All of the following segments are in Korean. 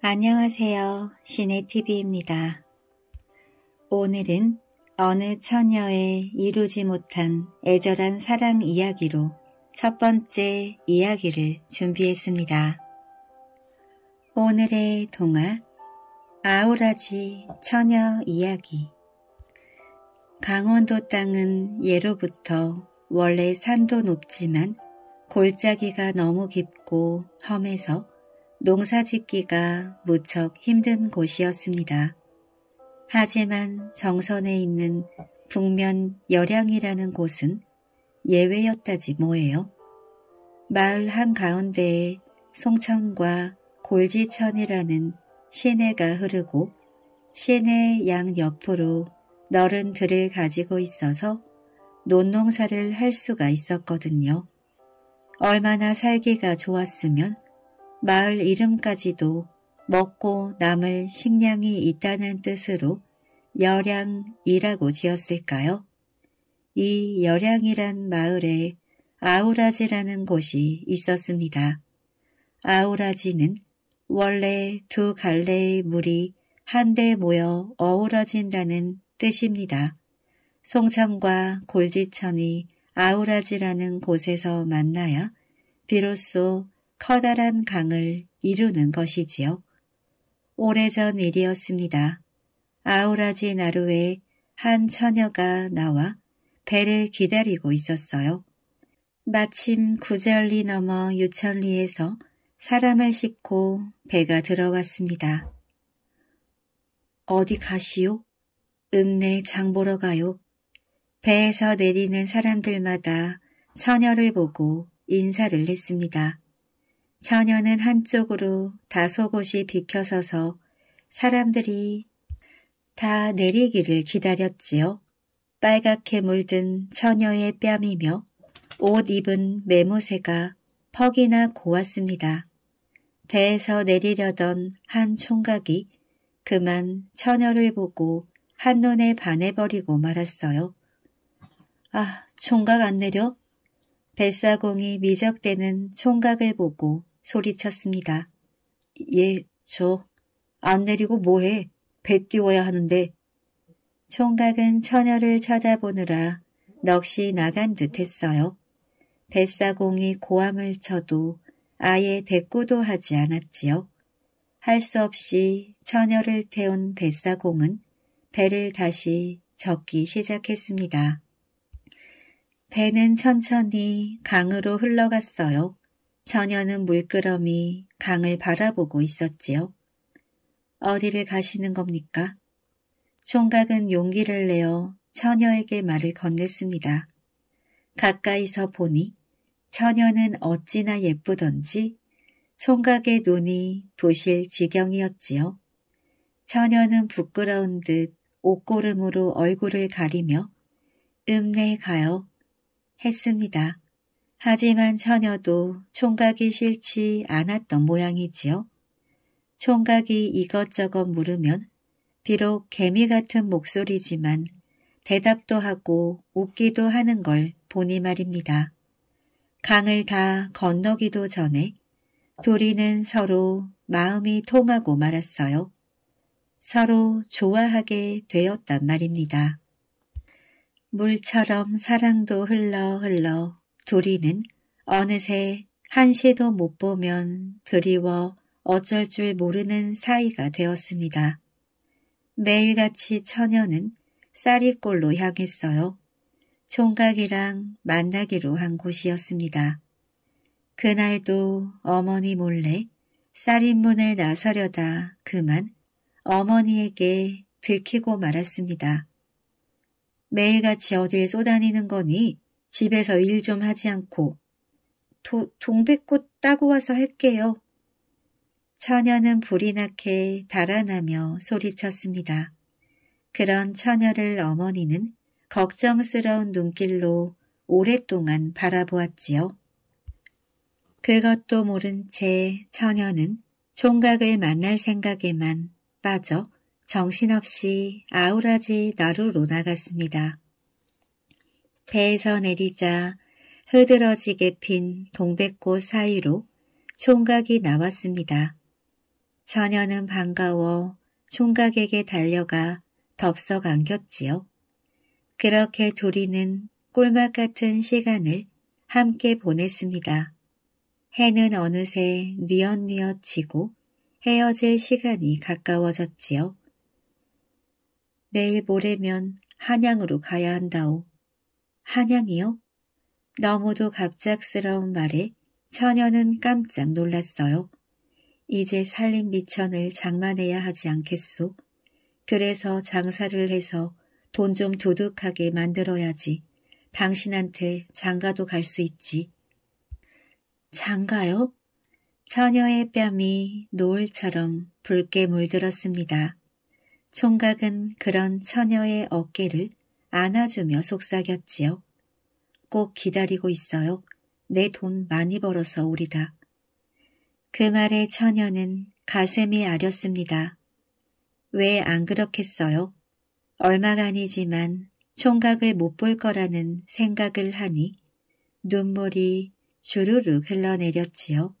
안녕하세요. 시네TV입니다. 오늘은 어느 처녀의 이루지 못한 애절한 사랑 이야기로 첫 번째 이야기를 준비했습니다. 오늘의 동화 아우라지 처녀 이야기 강원도 땅은 예로부터 원래 산도 높지만 골짜기가 너무 깊고 험해서 농사 짓기가 무척 힘든 곳이었습니다. 하지만 정선에 있는 북면 여양이라는 곳은 예외였다지 뭐예요. 마을 한가운데에 송천과 골지천이라는 시내가 흐르고 시내 양 옆으로 너른 들을 가지고 있어서 논농사를 할 수가 있었거든요. 얼마나 살기가 좋았으면 마을 이름까지도 먹고 남을 식량이 있다는 뜻으로 여량이라고 지었을까요? 이여량이란 마을에 아우라지라는 곳이 있었습니다. 아우라지는 원래 두 갈래의 물이 한데 모여 어우러진다는 뜻입니다. 송천과 골지천이 아우라지라는 곳에서 만나야 비로소 커다란 강을 이루는 것이지요. 오래전 일이었습니다. 아우라지 나루에 한 처녀가 나와 배를 기다리고 있었어요. 마침 구절리 넘어 유천리에서 사람을 싣고 배가 들어왔습니다. 어디 가시오? 읍내 장 보러 가요. 배에서 내리는 사람들마다 처녀를 보고 인사를 했습니다. 처녀는 한쪽으로 다소곳이 비켜서서 사람들이 다 내리기를 기다렸지요. 빨갛게 물든 처녀의 뺨이며 옷 입은 메모새가 퍽이나 고왔습니다. 배에서 내리려던 한 총각이 그만 처녀를 보고 한눈에 반해버리고 말았어요. 아, 총각 안 내려? 뱃사공이 미적대는 총각을 보고 소리쳤습니다. 예, 저. 안 내리고 뭐해. 배 띄워야 하는데. 총각은 처녀를 쳐다보느라 넋이 나간 듯 했어요. 뱃사공이 고함을 쳐도 아예 대꾸도 하지 않았지요. 할 수 없이 처녀를 태운 뱃사공은 배를 다시 적기 시작했습니다. 배는 천천히 강으로 흘러갔어요. 처녀는 물끄러미 강을 바라보고 있었지요. 어디를 가시는 겁니까? 총각은 용기를 내어 처녀에게 말을 건넸습니다. 가까이서 보니 처녀는 어찌나 예쁘던지 총각의 눈이 부실 지경이었지요. 처녀는 부끄러운 듯 옷고름으로 얼굴을 가리며 읍내에 가요 했습니다. 하지만 처녀도 총각이 싫지 않았던 모양이지요. 총각이 이것저것 물으면 비록 개미 같은 목소리지만 대답도 하고 웃기도 하는 걸 보니 말입니다. 강을 다 건너기도 전에 도리는 서로 마음이 통하고 말았어요. 서로 좋아하게 되었단 말입니다. 물처럼 사랑도 흘러 흘러 도리는 어느새 한시도 못 보면 그리워 어쩔 줄 모르는 사이가 되었습니다. 매일같이 처녀는 쌀이골로 향했어요. 총각이랑 만나기로 한 곳이었습니다. 그날도 어머니 몰래 쌀인문을 나서려다 그만 어머니에게 들키고 말았습니다. 매일같이 어딜 쏘다니는 거니 집에서 일 좀 하지 않고 도, 동백꽃 따고 와서 할게요. 처녀는 불이 나게 달아나며 소리쳤습니다. 그런 처녀를 어머니는 걱정스러운 눈길로 오랫동안 바라보았지요. 그것도 모른 채 처녀는 총각을 만날 생각에만 빠져 정신없이 아우라지 나루로 나갔습니다. 배에서 내리자 흐드러지게 핀 동백꽃 사이로 총각이 나왔습니다. 처녀는 반가워 총각에게 달려가 덥석 안겼지요. 그렇게 둘이는 꿀맛 같은 시간을 함께 보냈습니다. 해는 어느새 뉘엿뉘엿 지고 헤어질 시간이 가까워졌지요. 내일 모레면 한양으로 가야 한다오. 한양이요? 너무도 갑작스러운 말에 처녀는 깜짝 놀랐어요. 이제 살림 미천을 장만해야 하지 않겠소. 그래서 장사를 해서 돈 좀 도둑하게 만들어야지. 당신한테 장가도 갈 수 있지. 장가요? 처녀의 뺨이 노을처럼 붉게 물들었습니다. 총각은 그런 처녀의 어깨를 안아주며 속삭였지요. 꼭 기다리고 있어요. 내 돈 많이 벌어서 오리다. 그 말에 처녀는 가슴이 아렸습니다. 왜 안 그렇겠어요? 얼마간이지만 총각을 못 볼 거라는 생각을 하니 눈물이 주르륵 흘러내렸지요.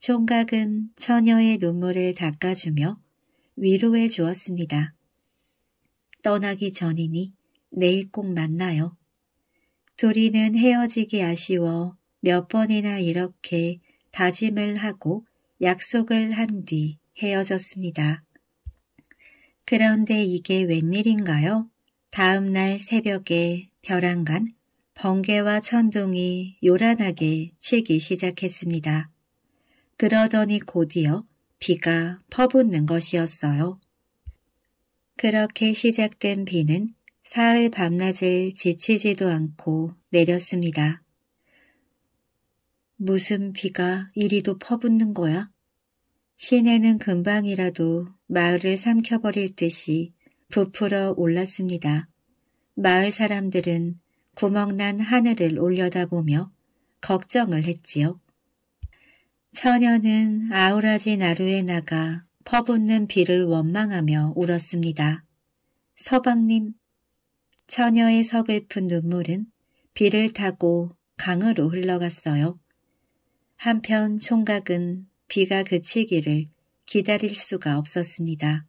총각은 처녀의 눈물을 닦아주며 위로해 주었습니다. 떠나기 전이니 내일 꼭 만나요. 둘이는 헤어지기 아쉬워 몇 번이나 이렇게 다짐을 하고 약속을 한 뒤 헤어졌습니다. 그런데 이게 웬일인가요? 다음 날 새벽에 벼랑간 번개와 천둥이 요란하게 치기 시작했습니다. 그러더니 곧이어 비가 퍼붓는 것이었어요. 그렇게 시작된 비는 사흘 밤낮을 지치지도 않고 내렸습니다. 무슨 비가 이리도 퍼붓는 거야? 시내는 금방이라도 마을을 삼켜버릴 듯이 부풀어 올랐습니다. 마을 사람들은 구멍난 하늘을 올려다보며 걱정을 했지요. 처녀는 아우라지 나루에 나가 퍼붓는 비를 원망하며 울었습니다. 서방님, 처녀의 서글픈 눈물은 비를 타고 강으로 흘러갔어요. 한편 총각은 비가 그치기를 기다릴 수가 없었습니다.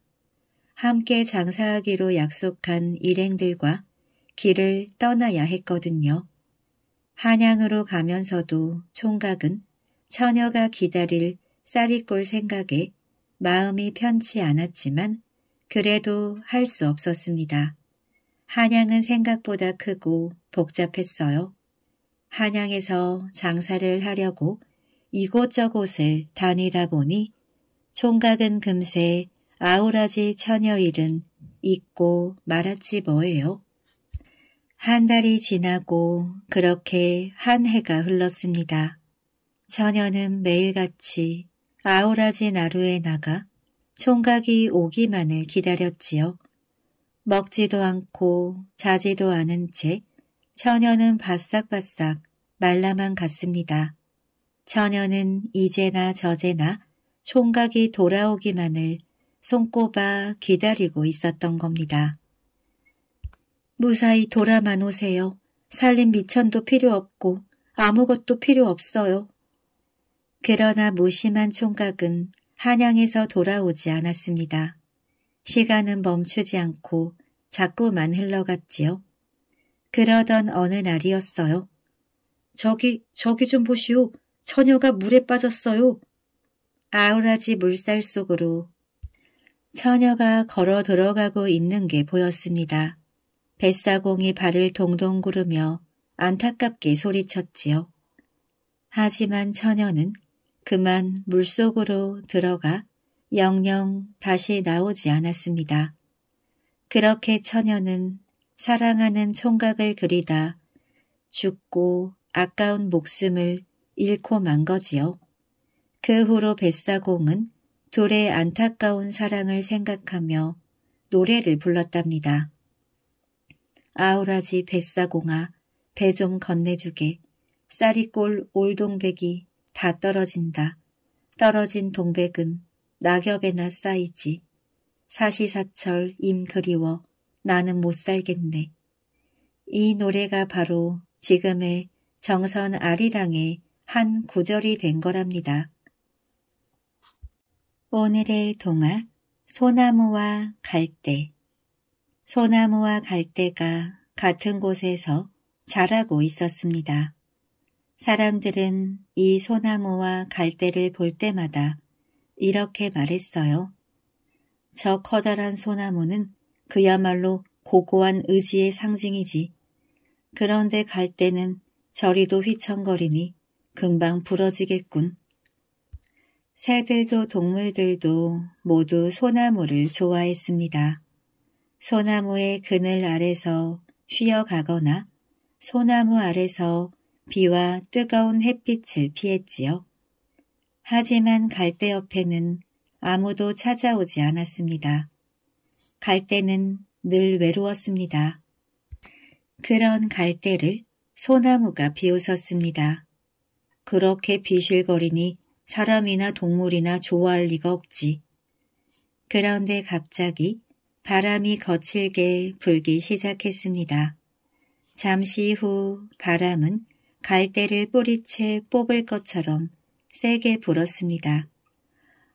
함께 장사하기로 약속한 일행들과 길을 떠나야 했거든요. 한양으로 가면서도 총각은 처녀가 기다릴 쌀이 꼴 생각에 마음이 편치 않았지만 그래도 할 수 없었습니다. 한양은 생각보다 크고 복잡했어요. 한양에서 장사를 하려고 이곳저곳을 다니다 보니 총각은 금세 아우라지 처녀일은 잊고 말았지 뭐예요. 한 달이 지나고 그렇게 한 해가 흘렀습니다. 처녀는 매일같이 아우라지 나루에 나가 총각이 오기만을 기다렸지요. 먹지도 않고 자지도 않은 채 처녀는 바싹바싹 말라만 갔습니다. 처녀는 이제나 저제나 총각이 돌아오기만을 손꼽아 기다리고 있었던 겁니다. 무사히 돌아만 오세요. 살림 미천도 필요 없고 아무것도 필요 없어요. 그러나 무심한 총각은 한양에서 돌아오지 않았습니다. 시간은 멈추지 않고 자꾸만 흘러갔지요. 그러던 어느 날이었어요. 저기, 저기 좀 보시오. 처녀가 물에 빠졌어요. 아우라지 물살 속으로 처녀가 걸어 들어가고 있는 게 보였습니다. 뱃사공이 발을 동동 구르며 안타깝게 소리쳤지요. 하지만 처녀는 그만 물속으로 들어가 영영 다시 나오지 않았습니다. 그렇게 처녀는 사랑하는 총각을 그리다 죽고 아까운 목숨을 잃고 만 거지요. 그 후로 뱃사공은 둘의 안타까운 사랑을 생각하며 노래를 불렀답니다. 아우라지 뱃사공아 배 좀 건네주게 쌀이꼴 올동백이 다 떨어진다. 떨어진 동백은 낙엽에나 쌓이지. 사시사철 임 그리워 나는 못 살겠네. 이 노래가 바로 지금의 정선 아리랑의 한 구절이 된 거랍니다. 오늘의 동화 소나무와 갈대 소나무와 갈대가 같은 곳에서 자라고 있었습니다. 사람들은 이 소나무와 갈대를 볼 때마다 이렇게 말했어요. 저 커다란 소나무는 그야말로 고고한 의지의 상징이지. 그런데 갈 때는 저리도 휘청거리니 금방 부러지겠군. 새들도 동물들도 모두 소나무를 좋아했습니다. 소나무의 그늘 아래서 쉬어가거나 소나무 아래서 비와 뜨거운 햇빛을 피했지요. 하지만 갈대 옆에는 아무도 찾아오지 않았습니다. 갈대는 늘 외로웠습니다. 그런 갈대를 소나무가 비웃었습니다. 그렇게 비실거리니 사람이나 동물이나 좋아할 리가 없지. 그런데 갑자기 바람이 거칠게 불기 시작했습니다. 잠시 후 바람은 갈대를 뿌리채 뽑을 것처럼 세게 불었습니다.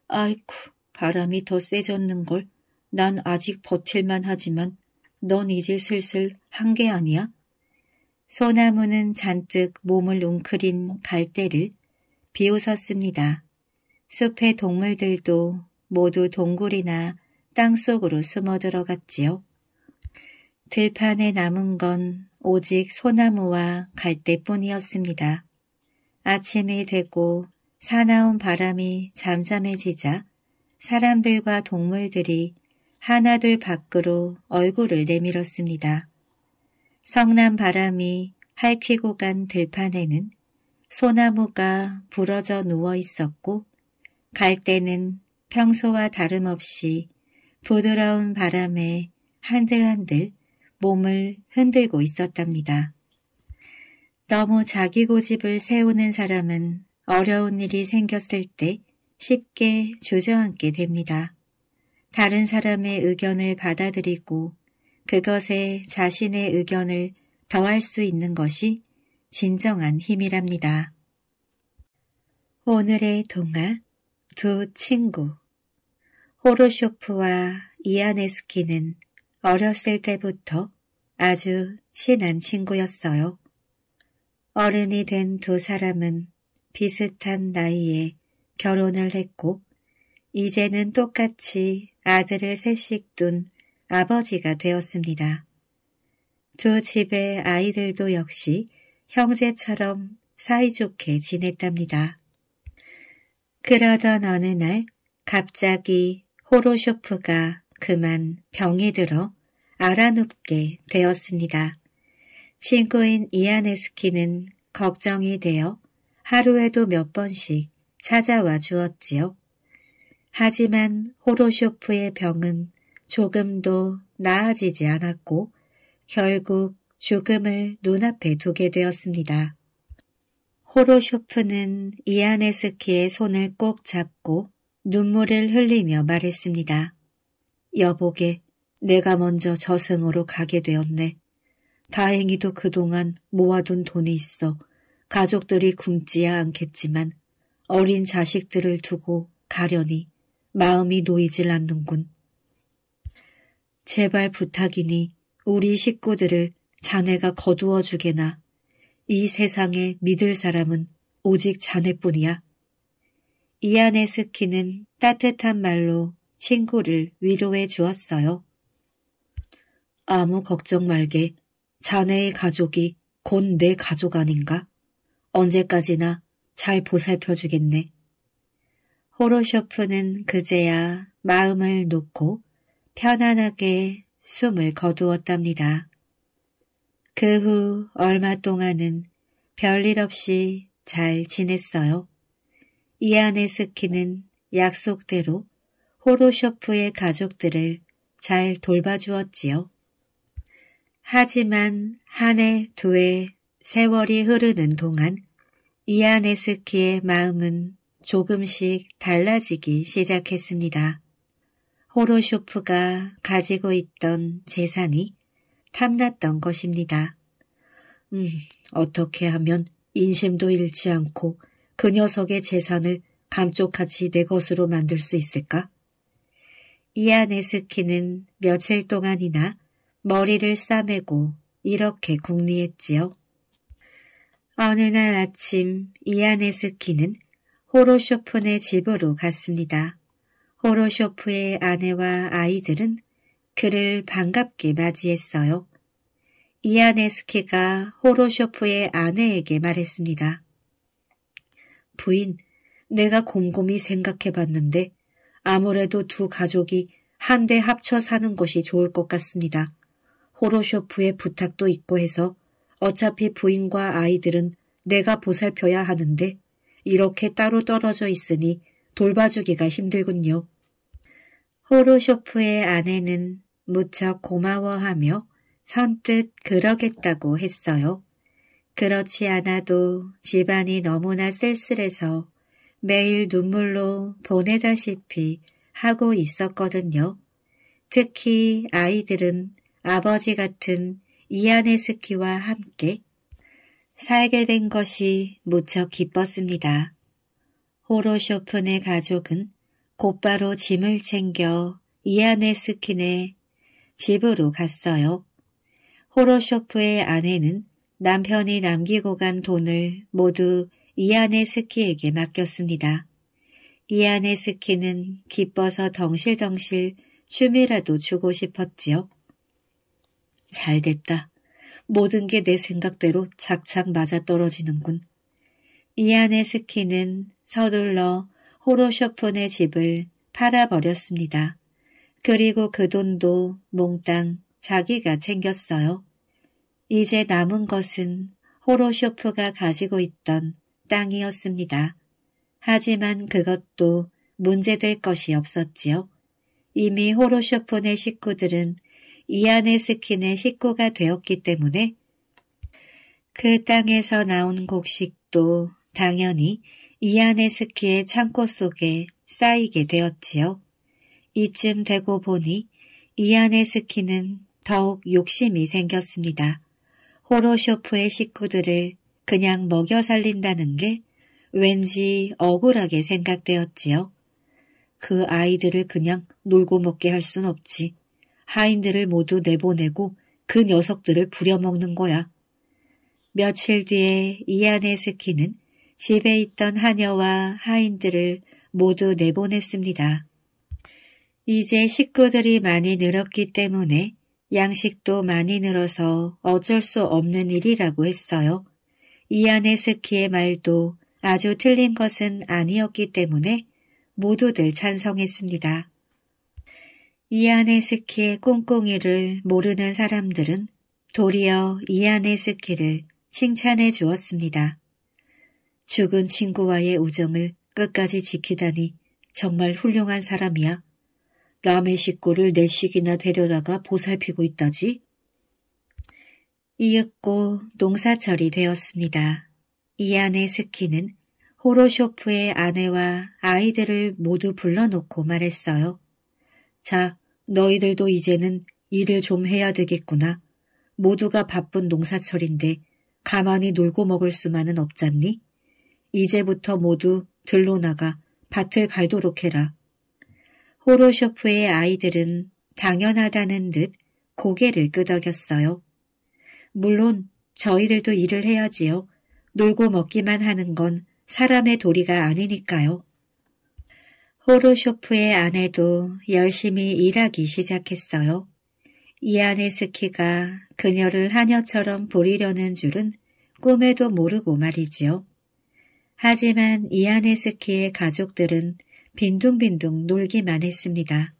아이쿠, 바람이 더 세졌는걸. 난 아직 버틸만 하지만 넌 이제 슬슬 한 게 아니야? 소나무는 잔뜩 몸을 웅크린 갈대를 비웃었습니다. 숲의 동물들도 모두 동굴이나 땅속으로 숨어 들어갔지요. 들판에 남은 건 오직 소나무와 갈대뿐이었습니다. 아침이 되고 사나운 바람이 잠잠해지자 사람들과 동물들이 하나둘 밖으로 얼굴을 내밀었습니다. 성난 바람이 핥히고 간 들판에는 소나무가 부러져 누워 있었고 갈때는 평소와 다름없이 부드러운 바람에 한들한들 몸을 흔들고 있었답니다. 너무 자기 고집을 세우는 사람은 어려운 일이 생겼을 때 쉽게 주저앉게 됩니다. 다른 사람의 의견을 받아들이고 그것에 자신의 의견을 더할 수 있는 것이 진정한 힘이랍니다. 오늘의 동화 두 친구 호로쇼프와 이아네스키는 어렸을 때부터 아주 친한 친구였어요. 어른이 된 두 사람은 비슷한 나이에 결혼을 했고 이제는 똑같이 아들을 셋씩 둔 아버지가 되었습니다. 두 집의 아이들도 역시 형제처럼 사이좋게 지냈답니다. 그러던 어느 날 갑자기 호로쇼프가 그만 병이 들어 알아눕게 되었습니다. 친구인 이아네스키는 걱정이 되어 하루에도 몇 번씩 찾아와 주었지요. 하지만 호로쇼프의 병은 조금도 나아지지 않았고 결국 죽음을 눈앞에 두게 되었습니다. 호로쇼프는 이아네스키의 손을 꼭 잡고 눈물을 흘리며 말했습니다. 여보게, 내가 먼저 저승으로 가게 되었네. 다행히도 그동안 모아둔 돈이 있어 가족들이 굶지야 않겠지만 어린 자식들을 두고 가려니 마음이 놓이질 않는군. 제발 부탁이니 우리 식구들을 자네가 거두어 주게나 이 세상에 믿을 사람은 오직 자네뿐이야. 이안의 스키는 따뜻한 말로 친구를 위로해 주었어요. 아무 걱정 말게. 자네의 가족이 곧 내 가족 아닌가? 언제까지나 잘 보살펴 주겠네. 호로쇼프는 그제야 마음을 놓고 편안하게 숨을 거두었답니다. 그 후 얼마 동안은 별일 없이 잘 지냈어요. 이안네스키는 약속대로 호로쇼프의 가족들을 잘 돌봐주었지요. 하지만 한 해, 두 해, 세월이 흐르는 동안 이아네스키의 마음은 조금씩 달라지기 시작했습니다. 호로쇼프가 가지고 있던 재산이 탐났던 것입니다. 음, 어떻게 하면 인심도 잃지 않고 그 녀석의 재산을 감쪽같이 내 것으로 만들 수 있을까? 이아네스키는 며칠 동안이나 머리를 싸매고 이렇게 궁리했지요. 어느 날 아침 이아네스키는 호로쇼프네 집으로 갔습니다. 호로쇼프의 아내와 아이들은 그를 반갑게 맞이했어요. 이아네스키가 호로쇼프의 아내에게 말했습니다. 부인, 내가 곰곰이 생각해봤는데 아무래도 두 가족이 한데 합쳐 사는 것이 좋을 것 같습니다. 호로쇼프의 부탁도 있고 해서 어차피 부인과 아이들은 내가 보살펴야 하는데 이렇게 따로 떨어져 있으니 돌봐주기가 힘들군요. 호로쇼프의 아내는 무척 고마워하며 선뜻 그러겠다고 했어요. 그렇지 않아도 집안이 너무나 쓸쓸해서 매일 눈물로 보내다시피 하고 있었거든요. 특히 아이들은 아버지 같은 이아네스키와 함께 살게 된 것이 무척 기뻤습니다. 호로쇼프네 가족은 곧바로 짐을 챙겨 이아네스키네 집으로 갔어요. 호로쇼프의 아내는 남편이 남기고 간 돈을 모두 이아네스키에게 맡겼습니다. 이아네스키는 기뻐서 덩실덩실 춤이라도 주고 싶었지요. 잘 됐다. 모든 게 내 생각대로 착착 맞아떨어지는군. 이안의 스키는 서둘러 호로쇼폰의 집을 팔아버렸습니다. 그리고 그 돈도 몽땅 자기가 챙겼어요. 이제 남은 것은 호로쇼프가 가지고 있던 땅이었습니다. 하지만 그것도 문제될 것이 없었지요. 이미 호로쇼폰의 식구들은 이아네스킨의 식구가 되었기 때문에 그 땅에서 나온 곡식도 당연히 이아네스키의 창고 속에 쌓이게 되었지요. 이쯤 되고 보니 이아네스키는 더욱 욕심이 생겼습니다. 호로쇼프의 식구들을 그냥 먹여 살린다는 게 왠지 억울하게 생각되었지요. 그 아이들을 그냥 놀고 먹게 할 순 없지. 하인들을 모두 내보내고 그 녀석들을 부려먹는 거야. 며칠 뒤에 이안의 스키는 집에 있던 하녀와 하인들을 모두 내보냈습니다. 이제 식구들이 많이 늘었기 때문에 양식도 많이 늘어서 어쩔 수 없는 일이라고 했어요. 이안의 스키의 말도 아주 틀린 것은 아니었기 때문에 모두들 찬성했습니다. 이아네스키의 꽁꽁이를 모르는 사람들은 도리어 이아네스키를 칭찬해 주었습니다. 죽은 친구와의 우정을 끝까지 지키다니 정말 훌륭한 사람이야. 남의 식구를 내 식이나 데려다가 보살피고 있다지. 이윽고 농사철이 되었습니다. 이아네스키는 호로쇼프의 아내와 아이들을 모두 불러놓고 말했어요. 자, 너희들도 이제는 일을 좀 해야 되겠구나. 모두가 바쁜 농사철인데 가만히 놀고 먹을 수만은 없잖니? 이제부터 모두 들로 나가 밭을 갈도록 해라. 호로쇼프의 아이들은 당연하다는 듯 고개를 끄덕였어요. 물론 저희들도 일을 해야지요. 놀고 먹기만 하는 건 사람의 도리가 아니니까요. 호르쇼프의 아내도 열심히 일하기 시작했어요. 이아네스키가 그녀를 하녀처럼 보리려는 줄은 꿈에도 모르고 말이지요. 하지만 이아네스키의 가족들은 빈둥빈둥 놀기만 했습니다.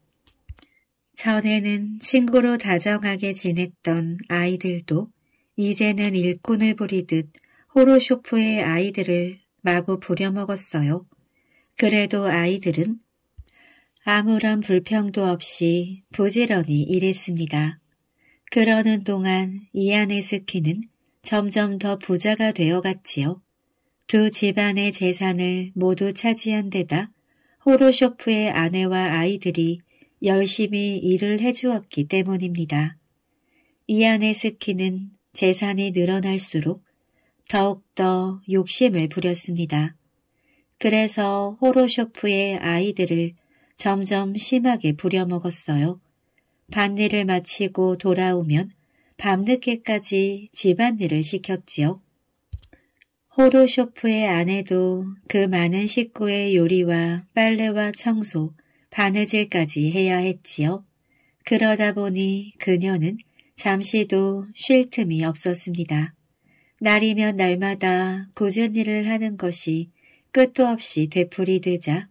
전에는 친구로 다정하게 지냈던 아이들도 이제는 일꾼을 부리듯 호로쇼프의 아이들을 마구 부려먹었어요. 그래도 아이들은 아무런 불평도 없이 부지런히 일했습니다. 그러는 동안 이아네스키는 점점 더 부자가 되어갔지요. 두 집안의 재산을 모두 차지한 데다 호로쇼프의 아내와 아이들이 열심히 일을 해주었기 때문입니다. 이아네스키는 재산이 늘어날수록 더욱더 욕심을 부렸습니다. 그래서 호로쇼프의 아이들을 점점 심하게 부려먹었어요. 밭일을 마치고 돌아오면 밤늦게까지 집안일을 시켰지요. 호로쇼프의 아내도 그 많은 식구의 요리와 빨래와 청소, 바느질까지 해야 했지요. 그러다 보니 그녀는 잠시도 쉴 틈이 없었습니다. 날이면 날마다 꾸준일을 히 하는 것이 끝도 없이 되풀이되자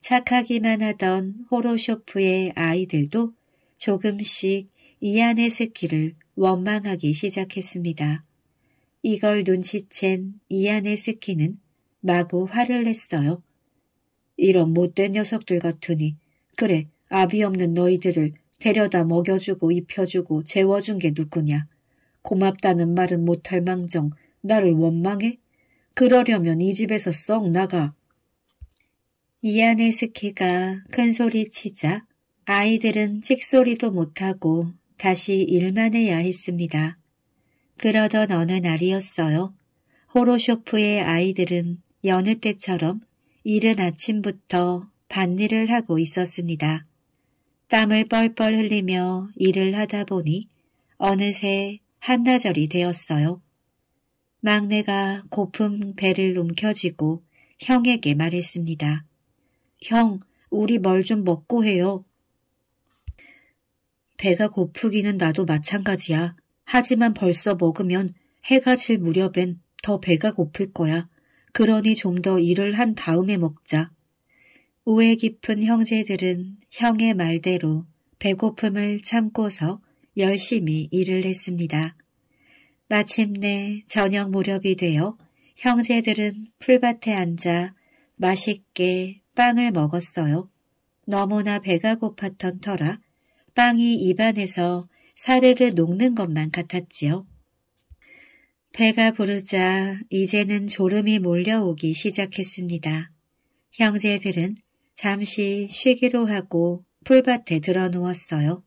착하기만 하던 호로쇼프의 아이들도 조금씩 이아네스키를 원망하기 시작했습니다. 이걸 눈치챈 이아네스키는 마구 화를 냈어요. 이런 못된 녀석들 같으니 그래 아비 없는 너희들을 데려다 먹여주고 입혀주고 재워준 게 누구냐. 고맙다는 말은 못할 망정 나를 원망해? 그러려면 이 집에서 썩 나가. 이아네스키가 큰소리치자 아이들은 찍소리도 못하고 다시 일만 해야 했습니다. 그러던 어느 날이었어요. 호로쇼프의 아이들은 여느 때처럼 이른 아침부터 밭일을 하고 있었습니다. 땀을 뻘뻘 흘리며 일을 하다 보니 어느새 한나절이 되었어요. 막내가 고픈 배를 움켜쥐고 형에게 말했습니다. 형, 우리 뭘 좀 먹고 해요. 배가 고프기는 나도 마찬가지야. 하지만 벌써 먹으면 해가 질 무렵엔 더 배가 고플 거야. 그러니 좀 더 일을 한 다음에 먹자. 우애 깊은 형제들은 형의 말대로 배고픔을 참고서 열심히 일을 했습니다. 마침내 저녁 무렵이 되어 형제들은 풀밭에 앉아 맛있게 빵을 먹었어요. 너무나 배가 고팠던 터라 빵이 입안에서 사르르 녹는 것만 같았지요. 배가 부르자 이제는 졸음이 몰려오기 시작했습니다. 형제들은 잠시 쉬기로 하고 풀밭에 들어누웠어요.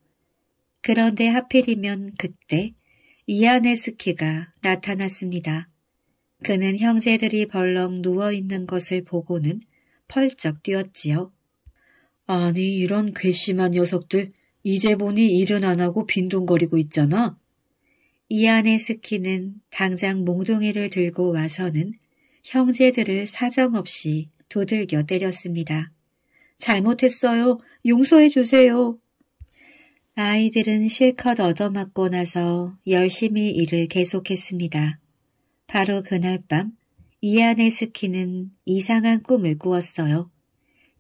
그런데 하필이면 그때 이아네스키가 나타났습니다. 그는 형제들이 벌렁 누워있는 것을 보고는 펄쩍 뛰었지요. 아니 이런 괘씸한 녀석들 이제 보니 일은 안 하고 빈둥거리고 있잖아. 이아네스키는 당장 몽둥이를 들고 와서는 형제들을 사정없이 두들겨 때렸습니다. 잘못했어요. 용서해 주세요. 아이들은 실컷 얻어맞고 나서 열심히 일을 계속했습니다. 바로 그날 밤 이안의 스키는 이상한 꿈을 꾸었어요.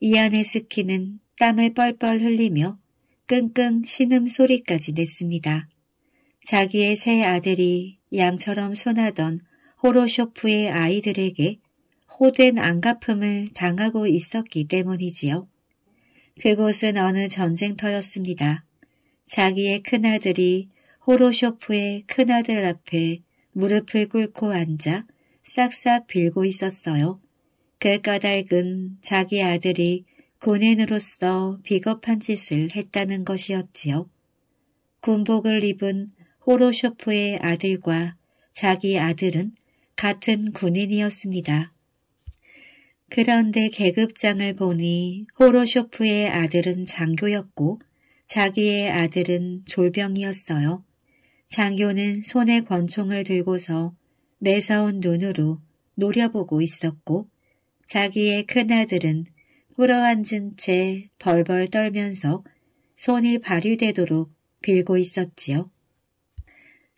이안의 스키는 땀을 뻘뻘 흘리며 끙끙 신음 소리까지 냈습니다. 자기의 새 아들이 양처럼 손하던 호로쇼프의 아이들에게 호된 안갚음을 당하고 있었기 때문이지요. 그곳은 어느 전쟁터였습니다. 자기의 큰아들이 호로쇼프의 큰아들 앞에 무릎을 꿇고 앉아 싹싹 빌고 있었어요. 그 까닭은 자기 아들이 군인으로서 비겁한 짓을 했다는 것이었지요. 군복을 입은 호로쇼프의 아들과 자기 아들은 같은 군인이었습니다. 그런데 계급장을 보니 호로쇼프의 아들은 장교였고 자기의 아들은 졸병이었어요. 장교는 손에 권총을 들고서 매서운 눈으로 노려보고 있었고 자기의 큰아들은 꿇어앉은 채 벌벌 떨면서 손이 발휘되도록 빌고 있었지요.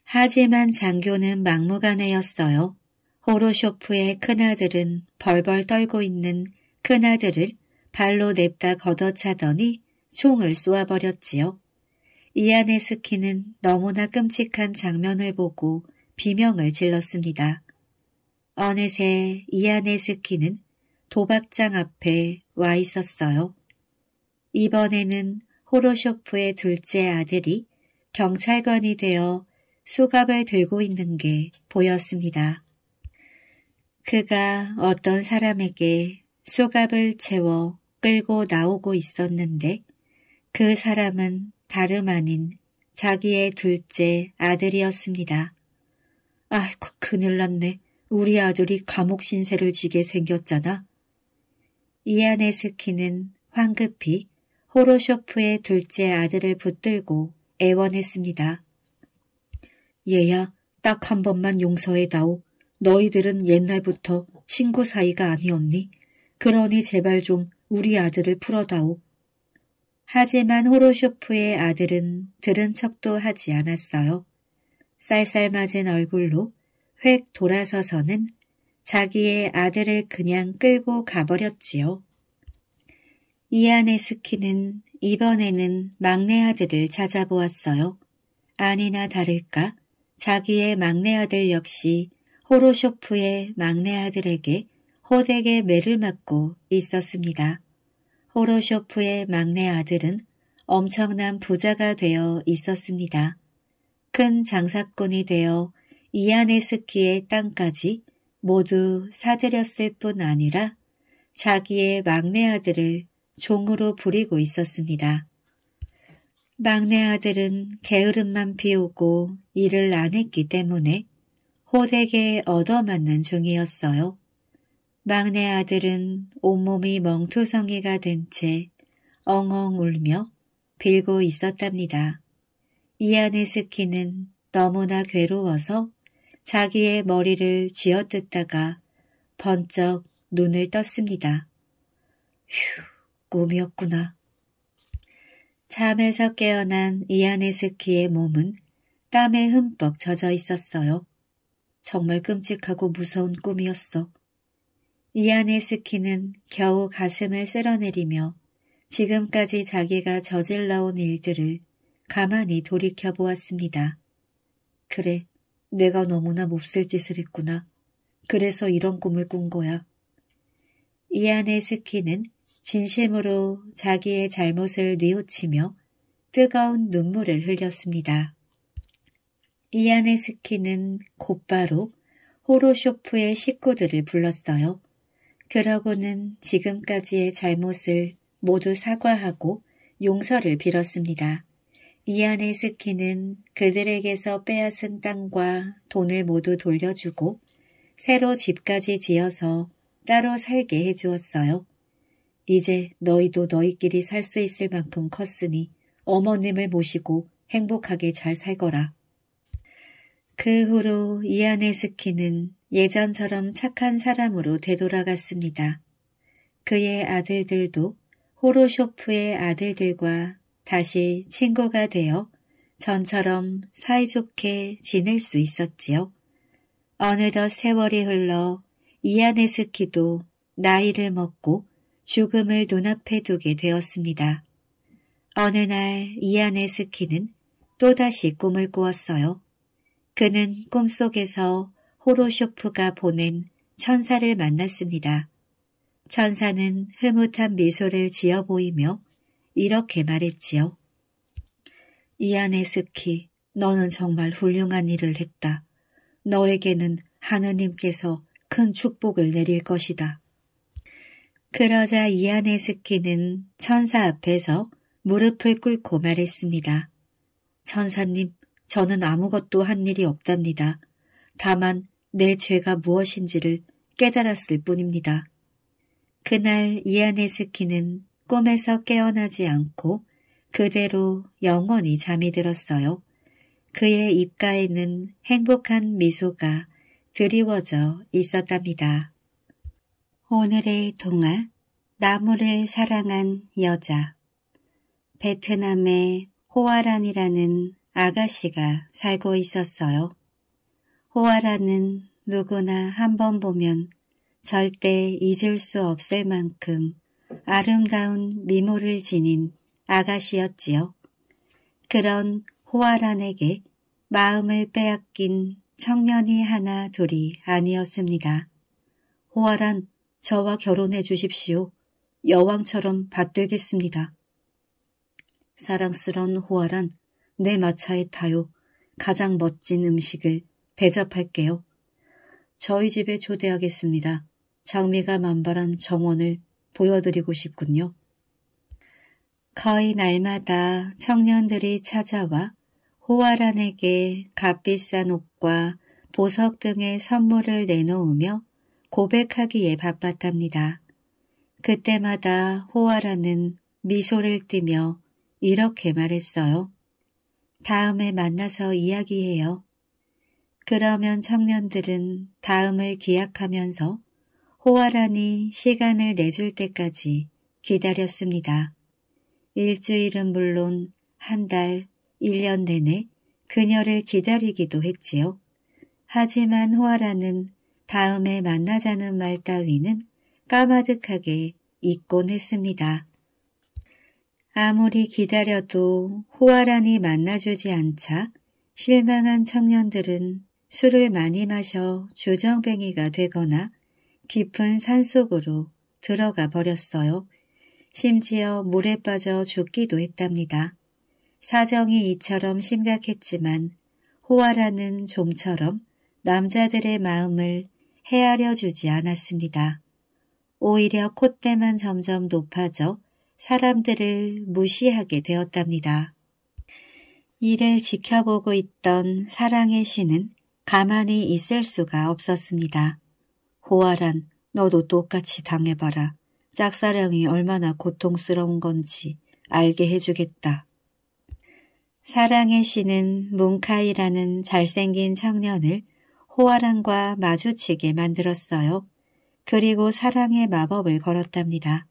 하지만 장교는 막무가내였어요. 호로쇼프의 큰아들은 벌벌 떨고 있는 큰아들을 발로 냅다 걷어차더니 총을 쏘아버렸지요. 이아네스키는 너무나 끔찍한 장면을 보고 비명을 질렀습니다. 어느새 이아네스키는 도박장 앞에 와 있었어요. 이번에는 호로쇼프의 둘째 아들이 경찰관이 되어 수갑을 들고 있는 게 보였습니다. 그가 어떤 사람에게 수갑을 채워 끌고 나오고 있었는데 그 사람은 다름 아닌 자기의 둘째 아들이었습니다. 아이고 그 큰일 났네. 우리 아들이 감옥 신세를 지게 생겼잖아. 이아네스키는 황급히 호로쇼프의 둘째 아들을 붙들고 애원했습니다. 얘야, 딱 한 번만 용서해다오. 너희들은 옛날부터 친구 사이가 아니었니? 그러니 제발 좀 우리 아들을 풀어다오. 하지만 호로쇼프의 아들은 들은 척도 하지 않았어요. 쌀쌀맞은 얼굴로 획 돌아서서는 자기의 아들을 그냥 끌고 가버렸지요. 이안네스키는 이번에는 막내 아들을 찾아보았어요. 아니나 다를까 자기의 막내 아들 역시 호로쇼프의 막내 아들에게 호되게 매를 맞고 있었습니다. 호로쇼프의 막내 아들은 엄청난 부자가 되어 있었습니다. 큰 장사꾼이 되어 이아네스키의 땅까지 모두 사들였을 뿐 아니라 자기의 막내 아들을 종으로 부리고 있었습니다. 막내 아들은 게으름만 피우고 일을 안 했기 때문에 호되게 얻어맞는 중이었어요. 막내 아들은 온몸이 멍투성이가 된 채 엉엉 울며 빌고 있었답니다. 이안의 스키는 너무나 괴로워서 자기의 머리를 쥐어뜯다가 번쩍 눈을 떴습니다. 휴, 꿈이었구나. 잠에서 깨어난 이아네스키의 몸은 땀에 흠뻑 젖어 있었어요. 정말 끔찍하고 무서운 꿈이었어. 이안의 스키는 겨우 가슴을 쓸어내리며 지금까지 자기가 저질러온 일들을 가만히 돌이켜 보았습니다. 그래, 내가 너무나 몹쓸 짓을 했구나. 그래서 이런 꿈을 꾼 거야. 이안의 스키는 진심으로 자기의 잘못을 뉘우치며 뜨거운 눈물을 흘렸습니다. 이안의 스키는 곧바로 호로쇼프의 식구들을 불렀어요. 그러고는 지금까지의 잘못을 모두 사과하고 용서를 빌었습니다. 이안의 스키는 그들에게서 빼앗은 땅과 돈을 모두 돌려주고 새로 집까지 지어서 따로 살게 해주었어요. 이제 너희도 너희끼리 살 수 있을 만큼 컸으니 어머님을 모시고 행복하게 잘 살거라. 그 후로 이안의 스키는 예전처럼 착한 사람으로 되돌아갔습니다. 그의 아들들도 호로쇼프의 아들들과 다시 친구가 되어 전처럼 사이좋게 지낼 수 있었지요. 어느덧 세월이 흘러 이아네스키도 나이를 먹고 죽음을 눈앞에 두게 되었습니다. 어느 날 이아네스키는 또다시 꿈을 꾸었어요. 그는 꿈속에서 호로쇼프가 보낸 천사를 만났습니다. 천사는 흐뭇한 미소를 지어 보이며 이렇게 말했지요. 이아네스키, 너는 정말 훌륭한 일을 했다. 너에게는 하느님께서 큰 축복을 내릴 것이다. 그러자 이아네스키는 천사 앞에서 무릎을 꿇고 말했습니다. 천사님, 저는 아무것도 한 일이 없답니다. 다만 내 죄가 무엇인지를 깨달았을 뿐입니다. 그날 이안네스키는 꿈에서 깨어나지 않고 그대로 영원히 잠이 들었어요. 그의 입가에는 행복한 미소가 드리워져 있었답니다. 오늘의 동화 나무를 사랑한 여자 베트남의 호아란이라는 아가씨가 살고 있었어요. 호아라는 누구나 한번 보면 절대 잊을 수 없을 만큼 아름다운 미모를 지닌 아가씨였지요. 그런 호아란에게 마음을 빼앗긴 청년이 하나 둘이 아니었습니다. 호아란 저와 결혼해 주십시오. 여왕처럼 받들겠습니다. 사랑스런 호아란 내 마차에 타요. 가장 멋진 음식을 대접할게요. 저희 집에 초대하겠습니다. 장미가 만발한 정원을 보여드리고 싶군요. 거의 날마다 청년들이 찾아와 호아란에게 값비싼 옷과 보석 등의 선물을 내놓으며 고백하기에 바빴답니다. 그때마다 호아라는 미소를 띠며 이렇게 말했어요. 다음에 만나서 이야기해요. 그러면 청년들은 다음을 기약하면서 호화라니 시간을 내줄 때까지 기다렸습니다. 일주일은 물론 한 달, 1년 내내 그녀를 기다리기도 했지요. 하지만 호아라는 다음에 만나자는 말 따위는 까마득하게 잊곤 했습니다. 아무리 기다려도 호아란이 만나주지 않자 실망한 청년들은 술을 많이 마셔 주정뱅이가 되거나 깊은 산속으로 들어가 버렸어요. 심지어 물에 빠져 죽기도 했답니다. 사정이 이처럼 심각했지만 호화라는 종처럼 남자들의 마음을 헤아려 주지 않았습니다. 오히려 콧대만 점점 높아져 사람들을 무시하게 되었답니다. 이를 지켜보고 있던 사랑의 신은 가만히 있을 수가 없었습니다. 호아란 너도 똑같이 당해봐라. 짝사랑이 얼마나 고통스러운 건지 알게 해주겠다. 사랑의 신은 뭉카이라는 잘생긴 청년을 호아랑과 마주치게 만들었어요. 그리고 사랑의 마법을 걸었답니다.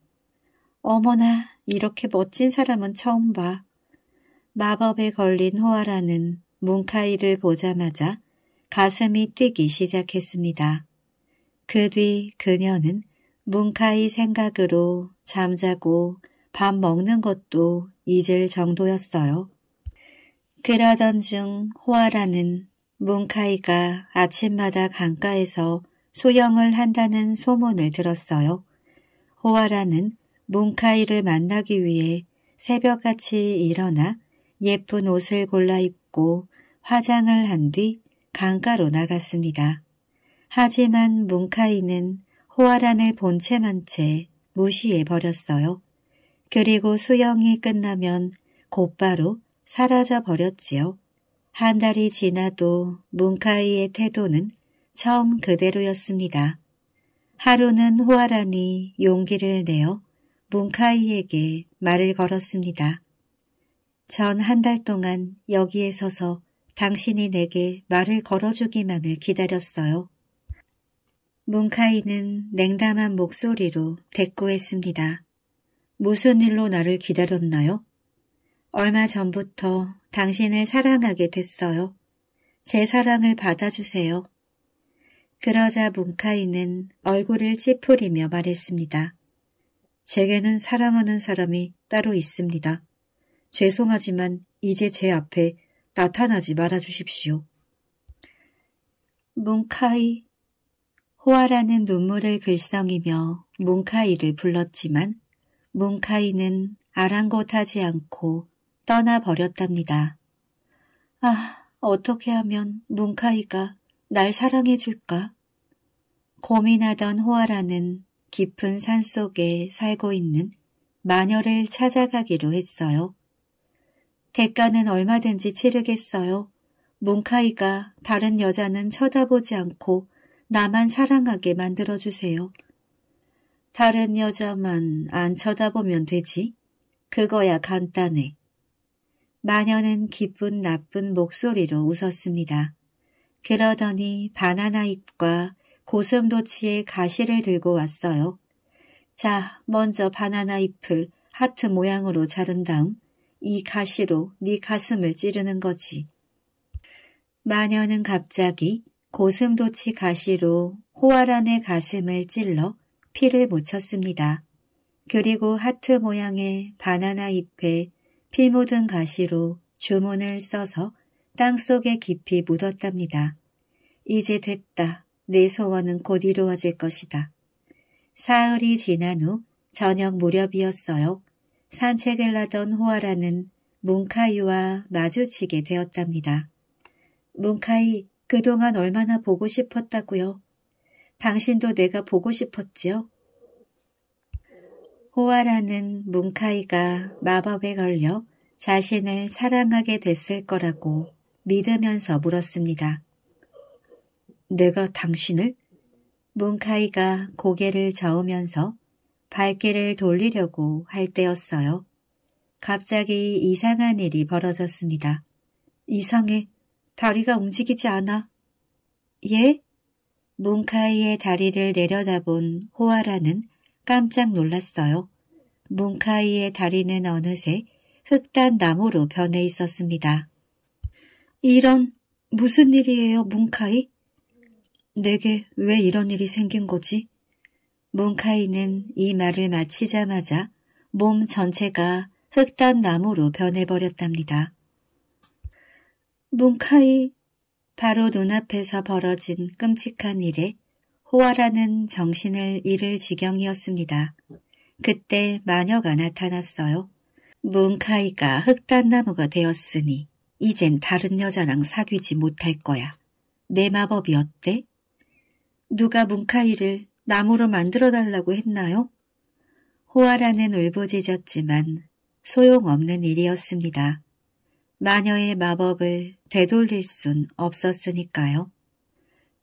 어머나 이렇게 멋진 사람은 처음 봐. 마법에 걸린 호아라는 뭉카이를 보자마자 가슴이 뛰기 시작했습니다. 그 뒤 그녀는 뭉카이 생각으로 잠자고 밥 먹는 것도 잊을 정도였어요. 그러던 중 호아라는 뭉카이가 아침마다 강가에서 수영을 한다는 소문을 들었어요. 호아라는 뭉카이를 만나기 위해 새벽같이 일어나 예쁜 옷을 골라 입고 화장을 한뒤 강가로 나갔습니다. 하지만 뭉카이는 호아란을 본채만채 무시해버렸어요. 그리고 수영이 끝나면 곧바로 사라져버렸지요. 한 달이 지나도 뭉카이의 태도는 처음 그대로였습니다. 하루는 호아란이 용기를 내어 뭉카이에게 말을 걸었습니다. 전 한 달 동안 여기에 서서 당신이 내게 말을 걸어주기만을 기다렸어요. 문카이는 냉담한 목소리로 대꾸했습니다. 무슨 일로 나를 기다렸나요? 얼마 전부터 당신을 사랑하게 됐어요. 제 사랑을 받아주세요. 그러자 문카이는 얼굴을 찌푸리며 말했습니다. 제게는 사랑하는 사람이 따로 있습니다. 죄송하지만 이제 제 앞에 나타나지 말아 주십시오. 뭉카이 호아라는 눈물을 글썽이며 뭉카이를 불렀지만 뭉카이는 아랑곳하지 않고 떠나버렸답니다. 아, 어떻게 하면 뭉카이가 날 사랑해줄까? 고민하던 호아라는 깊은 산속에 살고 있는 마녀를 찾아가기로 했어요. 대가는 얼마든지 치르겠어요. 문카이가 다른 여자는 쳐다보지 않고 나만 사랑하게 만들어주세요. 다른 여자만 안 쳐다보면 되지? 그거야 간단해. 마녀는 기쁜 나쁜 목소리로 웃었습니다. 그러더니 바나나 잎과 고슴도치의 가시를 들고 왔어요. 자, 먼저 바나나 잎을 하트 모양으로 자른 다음 이 가시로 네 가슴을 찌르는 거지. 마녀는 갑자기 고슴도치 가시로 호아란의 가슴을 찔러 피를 묻혔습니다. 그리고 하트 모양의 바나나 잎에 피 묻은 가시로 주문을 써서 땅속에 깊이 묻었답니다. 이제 됐다. 내 소원은 곧 이루어질 것이다. 사흘이 지난 후 저녁 무렵이었어요. 산책을 하던 호아라는 뭉카이와 마주치게 되었답니다. 뭉카이, 그동안 얼마나 보고 싶었다고요. 당신도 내가 보고 싶었지요? 호아라는 뭉카이가 마법에 걸려 자신을 사랑하게 됐을 거라고 믿으면서 물었습니다. 내가 당신을? 뭉카이가 고개를 저으면서 발길을 돌리려고 할 때였어요. 갑자기 이상한 일이 벌어졌습니다. 이상해. 다리가 움직이지 않아. 예? 문카이의 다리를 내려다본 호아라는 깜짝 놀랐어요. 문카이의 다리는 어느새 흑단 나무로 변해 있었습니다. 이런 무슨 일이에요, 문카이? 내게 왜 이런 일이 생긴 거지? 몽카이는 이 말을 마치자마자 몸 전체가 흑단 나무로 변해버렸답니다. 몽카이 바로 눈앞에서 벌어진 끔찍한 일에 호화라는 정신을 잃을 지경이었습니다. 그때 마녀가 나타났어요. 문카이가 흑단나무가 되었으니 이젠 다른 여자랑 사귀지 못할 거야. 내 마법이 어때? 누가 문카이를 나무로 만들어 달라고 했나요? 호아라는 울부짖었지만 소용없는 일이었습니다. 마녀의 마법을 되돌릴 순 없었으니까요.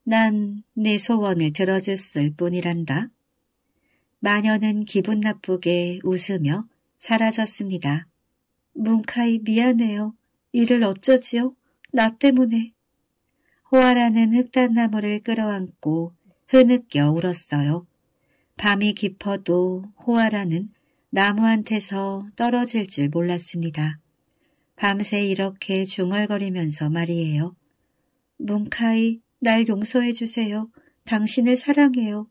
난 내 소원을 들어줬을 뿐이란다. 마녀는 기분 나쁘게 웃으며 사라졌습니다. 문카이 미안해요. 일을 어쩌지요? 나 때문에. 호아라는 흑단나무를 끌어안고 흐느껴 울었어요. 밤이 깊어도 호아라는 나무한테서 떨어질 줄 몰랐습니다. 밤새 이렇게 중얼거리면서 말이에요. 뭉카이날 용서해 주세요. 당신을 사랑해요.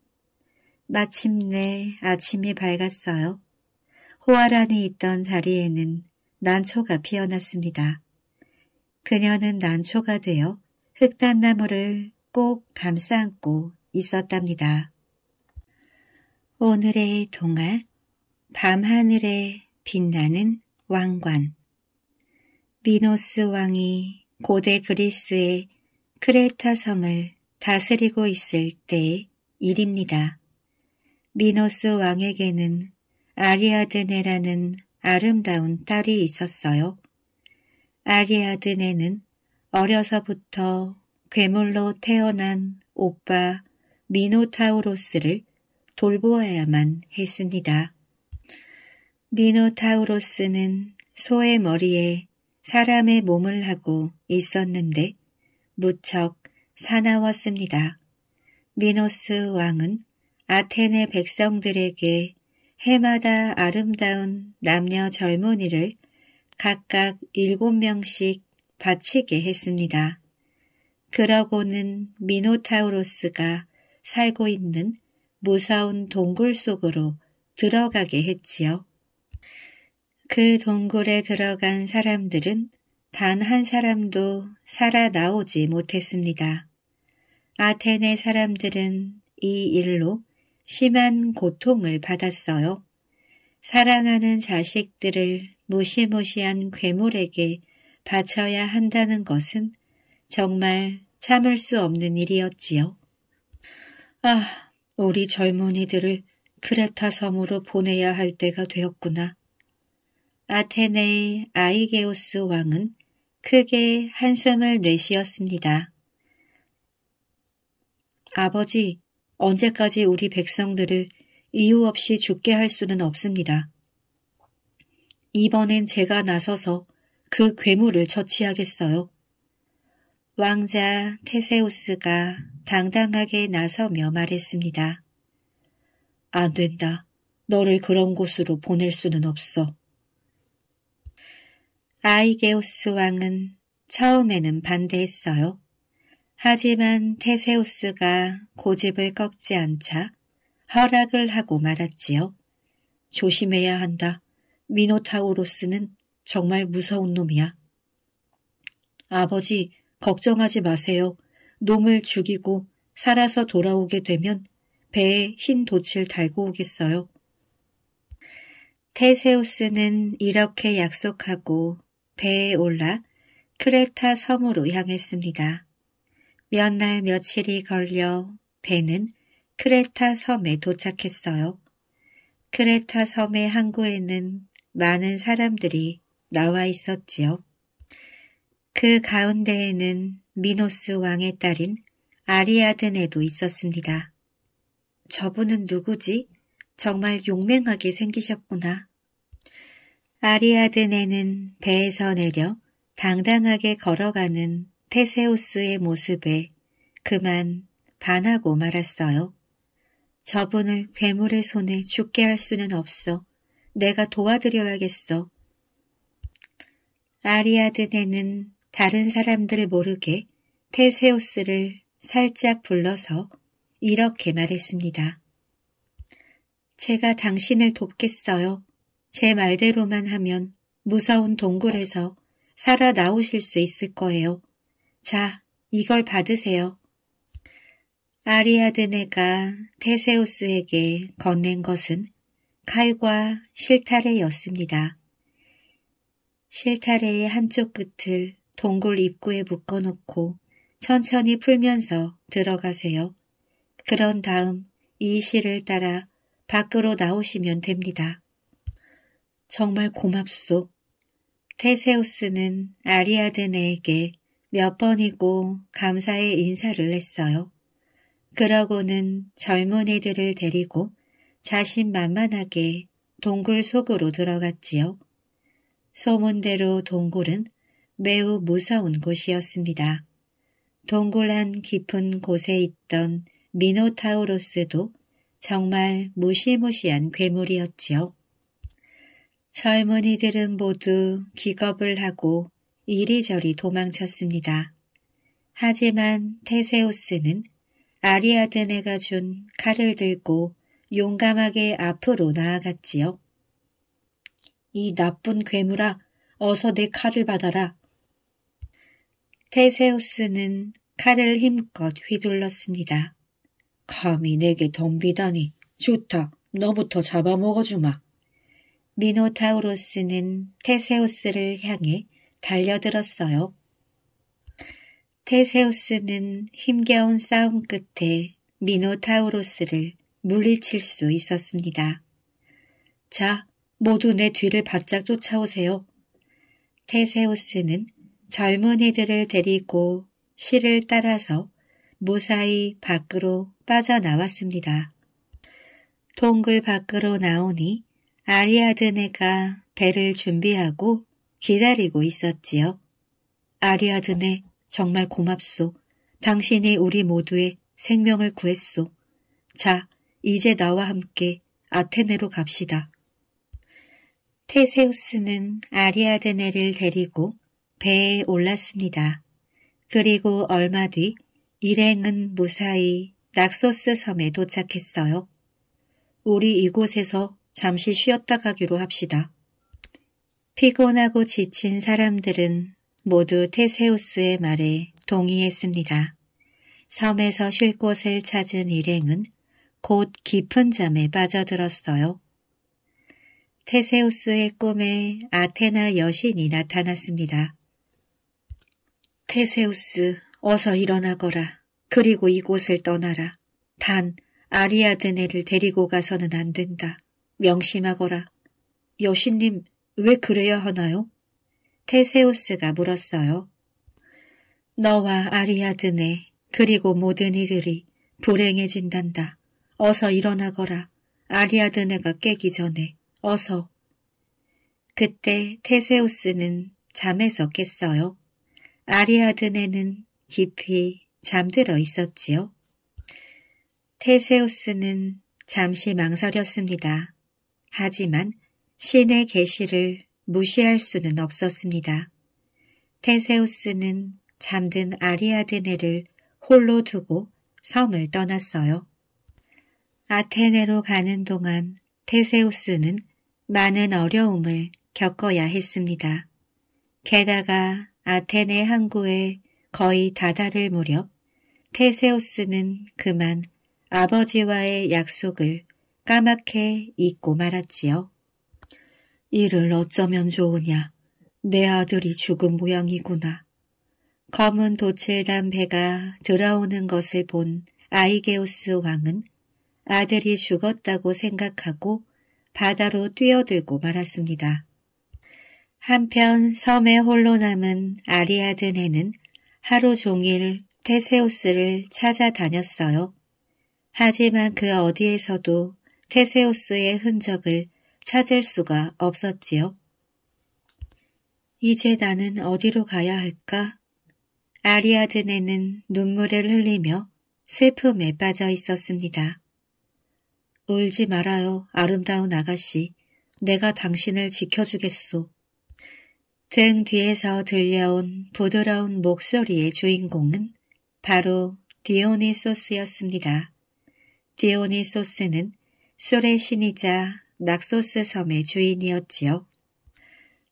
마침내 아침이 밝았어요. 호아란이 있던 자리에는 난초가 피어났습니다. 그녀는 난초가 되어 흑단나무를 꼭 감싸 안고 있었답니다. 오늘의 동화 밤하늘에 빛나는 왕관 미노스 왕이 고대 그리스의 크레타 섬을 다스리고 있을 때의 일입니다. 미노스 왕에게는 아리아드네라는 아름다운 딸이 있었어요. 아리아드네는 어려서부터 괴물로 태어난 오빠 미노타우로스를 돌보아야만 했습니다. 미노타우로스는 소의 머리에 사람의 몸을 하고 있었는데 무척 사나웠습니다. 미노스 왕은 아테네 백성들에게 해마다 아름다운 남녀 젊은이를 각각 일곱 명씩 바치게 했습니다. 그러고는 미노타우로스가 살고 있는 무서운 동굴 속으로 들어가게 했지요. 그 동굴에 들어간 사람들은 단 한 사람도 살아나오지 못했습니다. 아테네 사람들은 이 일로 심한 고통을 받았어요. 사랑하는 자식들을 무시무시한 괴물에게 바쳐야 한다는 것은 정말 참을 수 없는 일이었지요. 아, 우리 젊은이들을 크레타 섬으로 보내야 할 때가 되었구나. 아테네의 아이게오스 왕은 크게 한숨을 내쉬었습니다. 아버지, 언제까지 우리 백성들을 이유 없이 죽게 할 수는 없습니다. 이번엔 제가 나서서 그 괴물을 처치하겠어요. 왕자 테세우스가 당당하게 나서며 말했습니다. 안 된다. 너를 그런 곳으로 보낼 수는 없어. 아이게우스 왕은 처음에는 반대했어요. 하지만 테세우스가 고집을 꺾지 않자 허락을 하고 말았지요. 조심해야 한다. 미노타우로스는 정말 무서운 놈이야. 아버지, 걱정하지 마세요. 놈을 죽이고 살아서 돌아오게 되면 배에 흰 돛을 달고 오겠어요. 테세우스는 이렇게 약속하고 배에 올라 크레타 섬으로 향했습니다. 몇 날 며칠이 걸려 배는 크레타 섬에 도착했어요. 크레타 섬의 항구에는 많은 사람들이 나와 있었지요. 그 가운데에는 미노스 왕의 딸인 아리아드네도 있었습니다. 저분은 누구지? 정말 용맹하게 생기셨구나. 아리아드네는 배에서 내려 당당하게 걸어가는 테세우스의 모습에 그만 반하고 말았어요. 저분을 괴물의 손에 죽게 할 수는 없어. 내가 도와드려야겠어. 아리아드네는 다른 사람들 모르게 테세우스를 살짝 불러서 이렇게 말했습니다. 제가 당신을 돕겠어요. 제 말대로만 하면 무서운 동굴에서 살아나오실 수 있을 거예요. 자, 이걸 받으세요. 아리아드네가 테세우스에게 건넨 것은 칼과 실타래였습니다. 실타래의 한쪽 끝을 동굴 입구에 묶어놓고 천천히 풀면서 들어가세요. 그런 다음 이 시를 따라 밖으로 나오시면 됩니다. 정말 고맙소. 테세우스는 아리아드네에게 몇 번이고 감사의 인사를 했어요. 그러고는 젊은이들을 데리고 자신만만하게 동굴 속으로 들어갔지요. 소문대로 동굴은 매우 무서운 곳이었습니다. 동굴한 깊은 곳에 있던 미노타우로스도 정말 무시무시한 괴물이었지요. 젊은이들은 모두 기겁을 하고 이리저리 도망쳤습니다. 하지만 테세우스는 아리아드네가 준 칼을 들고 용감하게 앞으로 나아갔지요. 이 나쁜 괴물아, 어서 내 칼을 받아라. 테세우스는 칼을 힘껏 휘둘렀습니다. 감히 내게 덤비다니 좋다. 너부터 잡아먹어주마. 미노타우로스는 테세우스를 향해 달려들었어요. 테세우스는 힘겨운 싸움 끝에 미노타우로스를 물리칠 수 있었습니다. 자, 모두 내 뒤를 바짝 쫓아오세요. 테세우스는 젊은이들을 데리고 시를 따라서 무사히 밖으로 빠져나왔습니다. 동굴 밖으로 나오니 아리아드네가 배를 준비하고 기다리고 있었지요. 아리아드네 정말 고맙소. 당신이 우리 모두의 생명을 구했소. 자, 이제 나와 함께 아테네로 갑시다. 테세우스는 아리아드네를 데리고 배에 올랐습니다. 그리고 얼마 뒤 일행은 무사히 낙소스 섬에 도착했어요. 우리 이곳에서 잠시 쉬었다 가기로 합시다. 피곤하고 지친 사람들은 모두 테세우스의 말에 동의했습니다. 섬에서 쉴 곳을 찾은 일행은 곧 깊은 잠에 빠져들었어요. 테세우스의 꿈에 아테나 여신이 나타났습니다. 테세우스 어서 일어나거라. 그리고 이곳을 떠나라. 단 아리아드네를 데리고 가서는 안 된다. 명심하거라. 여신님 왜 그래야 하나요? 테세우스가 물었어요. 너와 아리아드네 그리고 모든 이들이 불행해진단다. 어서 일어나거라. 아리아드네가 깨기 전에 어서. 그때 테세우스는 잠에서 깼어요. 아리아드네는 깊이 잠들어 있었지요. 테세우스는 잠시 망설였습니다. 하지만 신의 계시를 무시할 수는 없었습니다. 테세우스는 잠든 아리아드네를 홀로 두고 섬을 떠났어요. 아테네로 가는 동안 테세우스는 많은 어려움을 겪어야 했습니다. 게다가 아테네 항구에 거의 다다를 무렵 테세우스는 그만 아버지와의 약속을 까맣게 잊고 말았지요. 이를 어쩌면 좋으냐. 내 아들이 죽은 모양이구나. 검은 도칠단 배가 들어오는 것을 본 아이게우스 왕은 아들이 죽었다고 생각하고 바다로 뛰어들고 말았습니다. 한편 섬에 홀로 남은 아리아드네는 하루 종일 테세우스를 찾아다녔어요. 하지만 그 어디에서도 테세우스의 흔적을 찾을 수가 없었지요. 이제 나는 어디로 가야 할까? 아리아드네는 눈물을 흘리며 슬픔에 빠져 있었습니다. 울지 말아요, 아름다운 아가씨. 내가 당신을 지켜주겠소. 등 뒤에서 들려온 부드러운 목소리의 주인공은 바로 디오니소스였습니다. 디오니소스는 술의 신이자 낙소스 섬의 주인이었지요.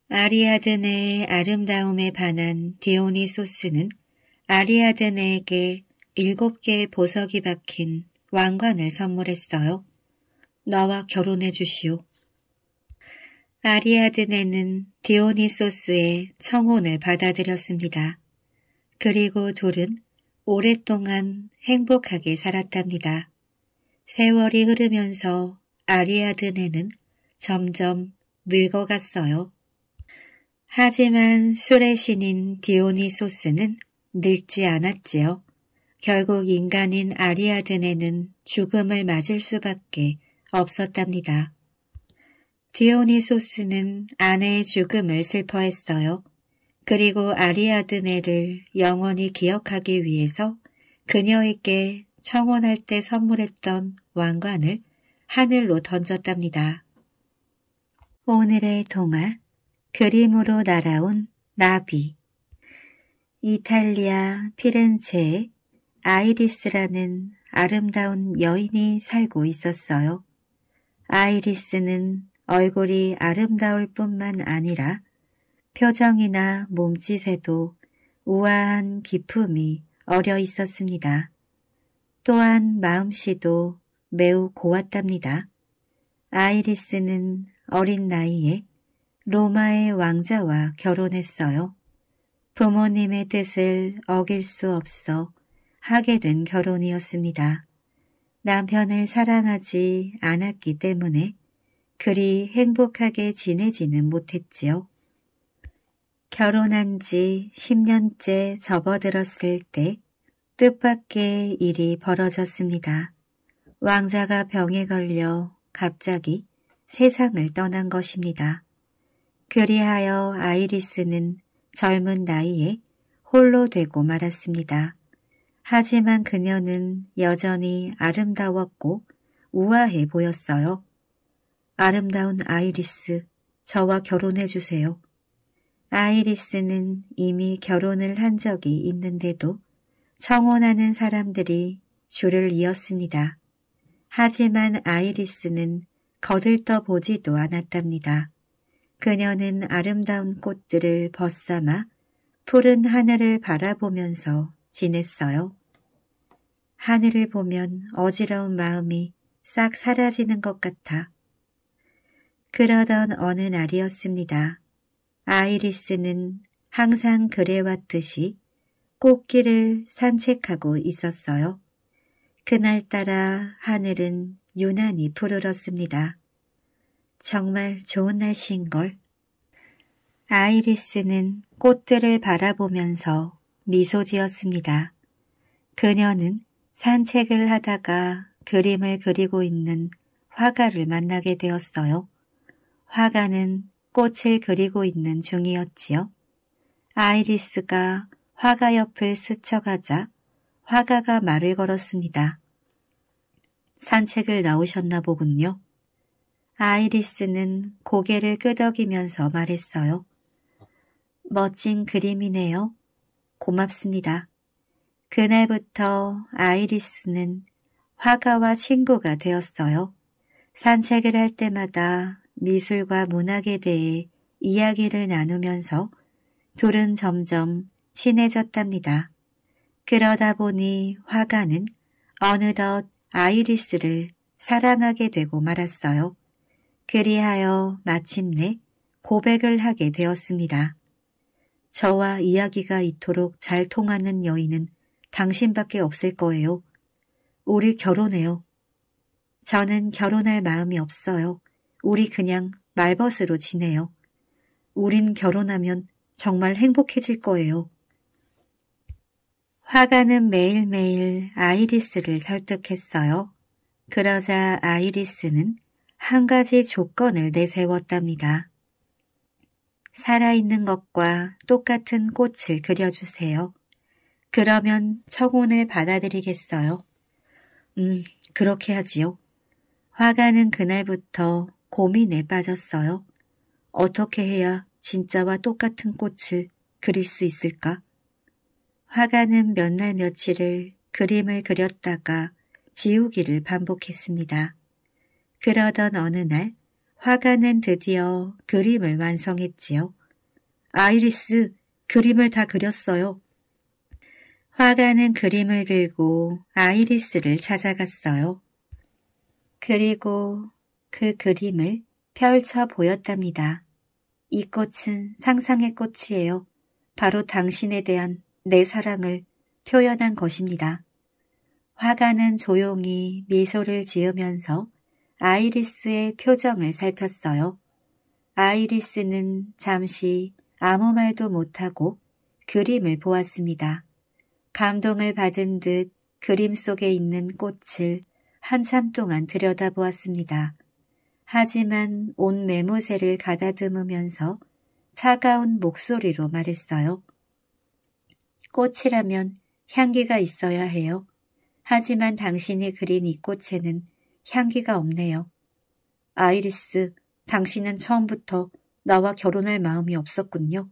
아리아드네의 아름다움에 반한 디오니소스는 아리아드네에게 일곱 개의 보석이 박힌 왕관을 선물했어요. 나와 결혼해 주시오. 아리아드네는 디오니소스의 청혼을 받아들였습니다. 그리고 둘은 오랫동안 행복하게 살았답니다. 세월이 흐르면서 아리아드네는 점점 늙어갔어요. 하지만 술의 신인 디오니소스는 늙지 않았지요. 결국 인간인 아리아드네는 죽음을 맞을 수밖에 없었답니다. 디오니소스는 아내의 죽음을 슬퍼했어요. 그리고 아리아드네를 영원히 기억하기 위해서 그녀에게 청혼할 때 선물했던 왕관을 하늘로 던졌답니다. 오늘의 동화 그림으로 날아온 나비 이탈리아 피렌체에 아이리스라는 아름다운 여인이 살고 있었어요. 아이리스는 얼굴이 아름다울 뿐만 아니라 표정이나 몸짓에도 우아한 기품이 어려 있었습니다. 또한 마음씨도 매우 고왔답니다. 아이리스는 어린 나이에 로마의 왕자와 결혼했어요. 부모님의 뜻을 어길 수 없어 하게 된 결혼이었습니다. 남편을 사랑하지 않았기 때문에 그리 행복하게 지내지는 못했지요. 결혼한 지 10년째 접어들었을 때 뜻밖의 일이 벌어졌습니다. 왕자가 병에 걸려 갑자기 세상을 떠난 것입니다. 그리하여 아이리스는 젊은 나이에 홀로 되고 말았습니다. 하지만 그녀는 여전히 아름다웠고 우아해 보였어요. 아름다운 아이리스, 저와 결혼해 주세요. 아이리스는 이미 결혼을 한 적이 있는데도 청혼하는 사람들이 줄을 이었습니다. 하지만 아이리스는 거들떠보지도 않았답니다. 그녀는 아름다운 꽃들을 벗삼아 푸른 하늘을 바라보면서 지냈어요. 하늘을 보면 어지러운 마음이 싹 사라지는 것 같아 그러던 어느 날이었습니다. 아이리스는 항상 그래왔듯이 꽃길을 산책하고 있었어요. 그날따라 하늘은 유난히 푸르렀습니다. 정말 좋은 날씨인걸. 아이리스는 꽃들을 바라보면서 미소 지었습니다. 그녀는 산책을 하다가 그림을 그리고 있는 화가를 만나게 되었어요. 화가는 꽃을 그리고 있는 중이었지요. 아이리스가 화가 옆을 스쳐가자 화가가 말을 걸었습니다. 산책을 나오셨나 보군요. 아이리스는 고개를 끄덕이면서 말했어요. 멋진 그림이네요. 고맙습니다. 그날부터 아이리스는 화가와 친구가 되었어요. 산책을 할 때마다 미술과 문학에 대해 이야기를 나누면서 둘은 점점 친해졌답니다. 그러다 보니 화가는 어느덧 아이리스를 사랑하게 되고 말았어요. 그리하여 마침내 고백을 하게 되었습니다. 저와 이야기가 이토록 잘 통하는 여인은 당신밖에 없을 거예요. 우리 결혼해요. 저는 결혼할 마음이 없어요. 우리 그냥 말벗으로 지내요. 우린 결혼하면 정말 행복해질 거예요. 화가는 매일매일 아이리스를 설득했어요. 그러자 아이리스는 한 가지 조건을 내세웠답니다. 살아있는 것과 똑같은 꽃을 그려주세요. 그러면 청혼을 받아들이겠어요. 음, 그렇게 하지요. 화가는 그날부터 고민에 빠졌어요. 어떻게 해야 진짜와 똑같은 꽃을 그릴 수 있을까? 화가는 몇 날 며칠을 그림을 그렸다가 지우기를 반복했습니다. 그러던 어느 날 화가는 드디어 그림을 완성했지요. 아이리스, 그림을 다 그렸어요. 화가는 그림을 들고 아이리스를 찾아갔어요. 그리고 그 그림을 펼쳐 보였답니다. 이 꽃은 상상의 꽃이에요. 바로 당신에 대한 내 사랑을 표현한 것입니다. 화가는 조용히 미소를 지으면서 아이리스의 표정을 살폈어요. 아이리스는 잠시 아무 말도 못하고 그림을 보았습니다. 감동을 받은 듯 그림 속에 있는 꽃을 한참 동안 들여다보았습니다. 하지만 온메모새를 가다듬으면서 차가운 목소리로 말했어요. 꽃이라면 향기가 있어야 해요. 하지만 당신이 그린 이 꽃에는 향기가 없네요. 아이리스, 당신은 처음부터 나와 결혼할 마음이 없었군요.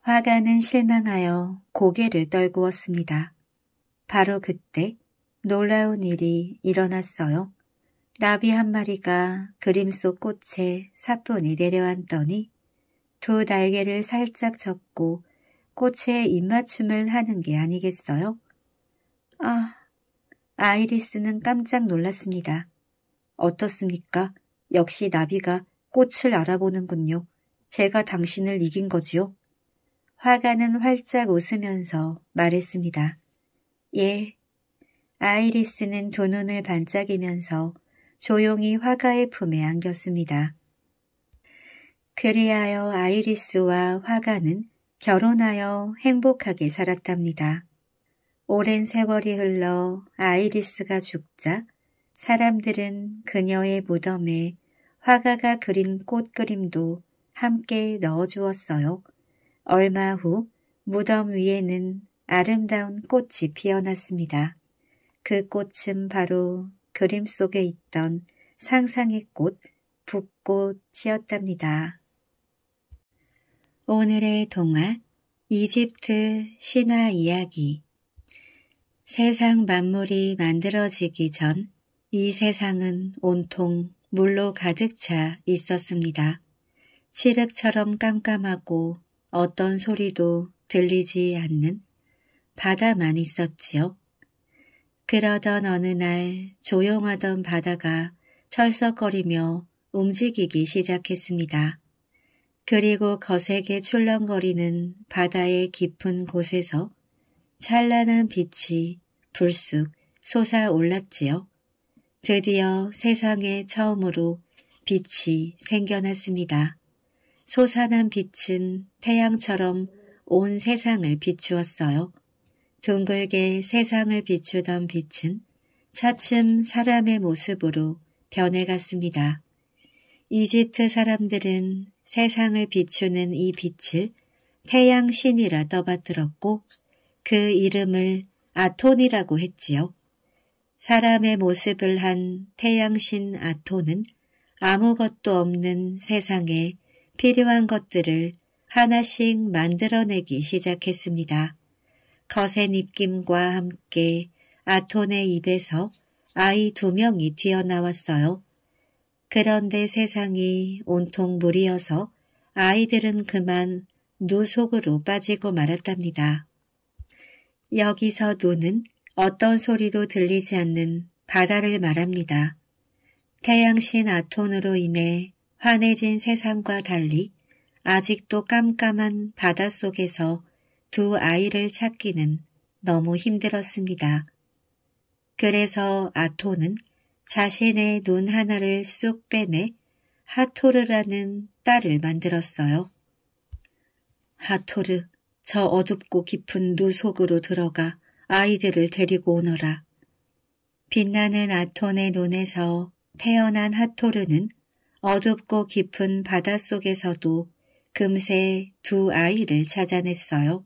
화가는 실망하여 고개를 떨구었습니다. 바로 그때 놀라운 일이 일어났어요. 나비 한 마리가 그림 속 꽃에 사뿐히 내려앉더니 두 날개를 살짝 접고 꽃에 입맞춤을 하는 게 아니겠어요? 아, 아이리스는 깜짝 놀랐습니다. 어떻습니까? 역시 나비가 꽃을 알아보는군요. 제가 당신을 이긴 거지요? 화가는 활짝 웃으면서 말했습니다. 예. 아이리스는 두 눈을 반짝이면서 조용히 화가의 품에 안겼습니다. 그리하여 아이리스와 화가는 결혼하여 행복하게 살았답니다. 오랜 세월이 흘러 아이리스가 죽자 사람들은 그녀의 무덤에 화가가 그린 꽃 그림도 함께 넣어주었어요. 얼마 후 무덤 위에는 아름다운 꽃이 피어났습니다. 그 꽃은 바로 그림 속에 있던 상상의 꽃, 붓꽃이었답니다 오늘의 동화 이집트 신화 이야기 세상 만물이 만들어지기 전 이 세상은 온통 물로 가득 차 있었습니다. 칠흑처럼 깜깜하고 어떤 소리도 들리지 않는 바다만 있었지요. 그러던 어느 날 조용하던 바다가 철썩거리며 움직이기 시작했습니다. 그리고 거세게 출렁거리는 바다의 깊은 곳에서 찬란한 빛이 불쑥 솟아올랐지요. 드디어 세상에 처음으로 빛이 생겨났습니다. 솟아난 빛은 태양처럼 온 세상을 비추었어요. 둥글게 세상을 비추던 빛은 차츰 사람의 모습으로 변해갔습니다. 이집트 사람들은 세상을 비추는 이 빛을 태양 신이라 떠받들었고 그 이름을 아톤이라고 했지요. 사람의 모습을 한 태양신 아톤은 아무것도 없는 세상에 필요한 것들을 하나씩 만들어내기 시작했습니다. 거센 입김과 함께 아톤의 입에서 아이 두 명이 튀어나왔어요. 그런데 세상이 온통 물이어서 아이들은 그만 누 속으로 빠지고 말았답니다. 여기서 누는 어떤 소리도 들리지 않는 바다를 말합니다. 태양신 아톤으로 인해 환해진 세상과 달리 아직도 깜깜한 바닷속에서 두 아이를 찾기는 너무 힘들었습니다. 그래서 아토는 자신의 눈 하나를 쑥 빼내 하토르라는 딸을 만들었어요. 하토르, 저 어둡고 깊은 누속으로 들어가 아이들을 데리고 오너라. 빛나는 아톤의 눈에서 태어난 하토르는 어둡고 깊은 바닷속에서도 금세 두 아이를 찾아냈어요.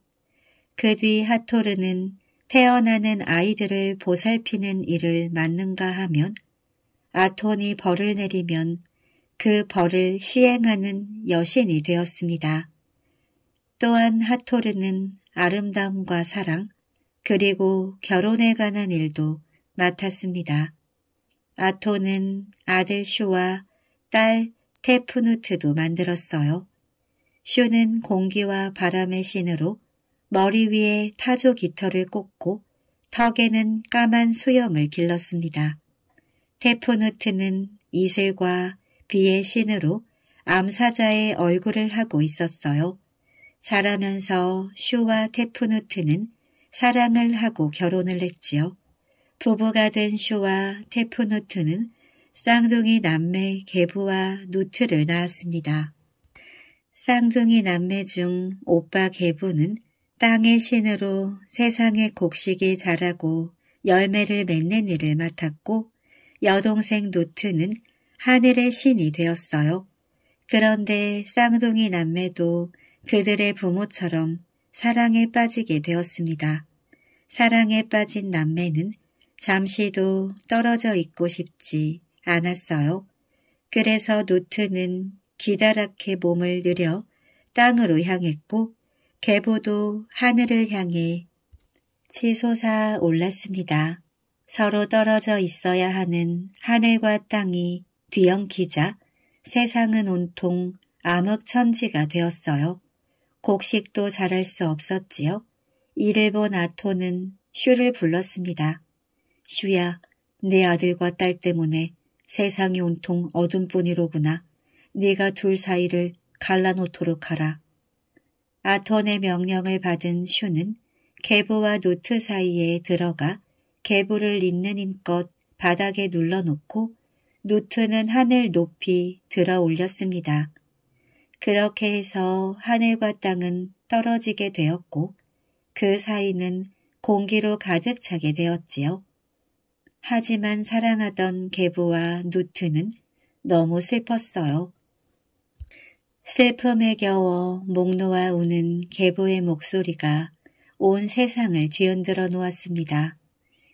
그뒤 하토르는 태어나는 아이들을 보살피는 일을 맡는가 하면 아톤이 벌을 내리면 그 벌을 시행하는 여신이 되었습니다. 또한 하토르는 아름다움과 사랑 그리고 결혼에 관한 일도 맡았습니다. 아토는 아들 슈와 딸 테프누트도 만들었어요. 슈는 공기와 바람의 신으로 머리 위에 타조 깃털을 꽂고 턱에는 까만 수염을 길렀습니다. 테프누트는 이슬과 비의 신으로 암사자의 얼굴을 하고 있었어요. 자라면서 슈와 테프누트는 사랑을 하고 결혼을 했지요. 부부가 된 슈와 테프누트는 쌍둥이 남매 개부와 누트를 낳았습니다. 쌍둥이 남매 중 오빠 개부는 땅의 신으로 세상의 곡식이 자라고 열매를 맺는 일을 맡았고 여동생 노트는 하늘의 신이 되었어요. 그런데 쌍둥이 남매도 그들의 부모처럼 사랑에 빠지게 되었습니다. 사랑에 빠진 남매는 잠시도 떨어져 있고 싶지 않았어요. 그래서 노트는 기다랗게 몸을 느려 땅으로 향했고 계보도 하늘을 향해 치솟아 올랐습니다. 서로 떨어져 있어야 하는 하늘과 땅이 뒤엉키자 세상은 온통 암흑천지가 되었어요. 곡식도 자랄 수 없었지요. 이를 본 아토는 슈를 불렀습니다. 슈야, 내 아들과 딸 때문에 세상이 온통 어둠뿐이로구나. 네가 둘 사이를 갈라놓도록 하라. 아톤의 명령을 받은 슈는 계보와 노트 사이에 들어가 계보를 있는 힘껏 바닥에 눌러놓고 노트는 하늘 높이 들어 올렸습니다. 그렇게 해서 하늘과 땅은 떨어지게 되었고 그 사이는 공기로 가득 차게 되었지요. 하지만 사랑하던 계보와 노트는 너무 슬펐어요. 슬픔에 겨워 목 놓아 우는 계보의 목소리가 온 세상을 뒤흔들어 놓았습니다.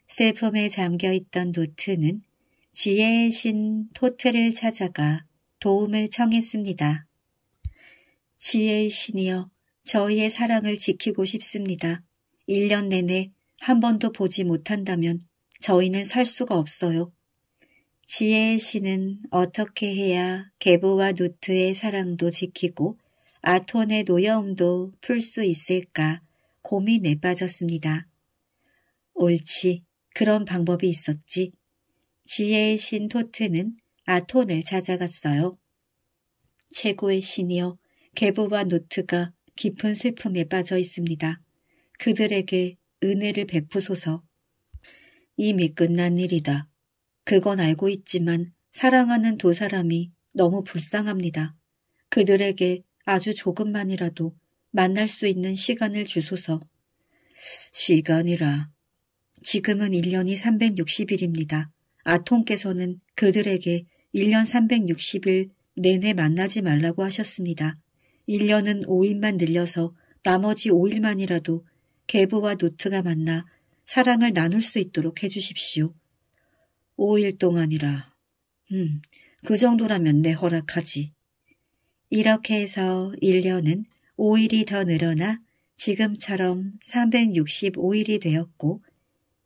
슬픔에 잠겨있던 노트는 지혜의 신 토트를 찾아가 도움을 청했습니다. 지혜의 신이여 저희의 사랑을 지키고 싶습니다. 1년 내내 한 번도 보지 못한다면 저희는 살 수가 없어요. 지혜의 신은 어떻게 해야 계보와 노트의 사랑도 지키고 아톤의 노여움도 풀 수 있을까 고민에 빠졌습니다. 옳지, 그런 방법이 있었지. 지혜의 신 토트는 아톤을 찾아갔어요. 최고의 신이여 계보와 노트가 깊은 슬픔에 빠져 있습니다. 그들에게 은혜를 베푸소서. 이미 끝난 일이다. 그건 알고 있지만 사랑하는 두 사람이 너무 불쌍합니다. 그들에게 아주 조금만이라도 만날 수 있는 시간을 주소서. 시간이라. 지금은 1년이 360일입니다. 아통께서는 그들에게 1년 360일 내내 만나지 말라고 하셨습니다. 1년은 5일만 늘려서 나머지 5일만이라도 개부와 노트가 만나 사랑을 나눌 수 있도록 해주십시오. 5일 동안이라. 음, 그 정도라면 내 허락하지. 이렇게 해서 1년은 5일이 더 늘어나 지금처럼 365일이 되었고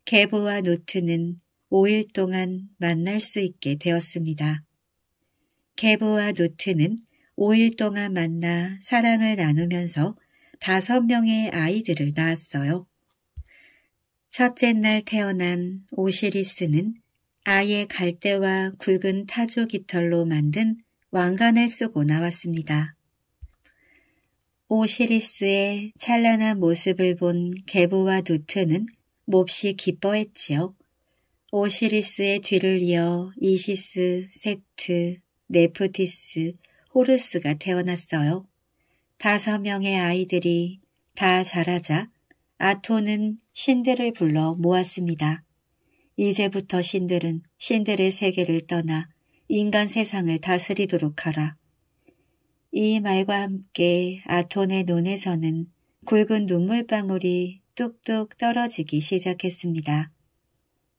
개보와 노트는 5일 동안 만날 수 있게 되었습니다. 개보와 노트는 5일 동안 만나 사랑을 나누면서 다섯 명의 아이들을 낳았어요. 첫째 날 태어난 오시리스는 아예 갈대와 굵은 타조 깃털로 만든 왕관을 쓰고 나왔습니다. 오시리스의 찬란한 모습을 본 개부와 누트는 몹시 기뻐했지요. 오시리스의 뒤를 이어 이시스, 세트, 네프티스, 호르스가 태어났어요. 다섯 명의 아이들이 다 자라자 아토는 신들을 불러 모았습니다. 이제부터 신들은 신들의 세계를 떠나 인간 세상을 다스리도록 하라. 이 말과 함께 아톤의 논에서는 굵은 눈물방울이 뚝뚝 떨어지기 시작했습니다.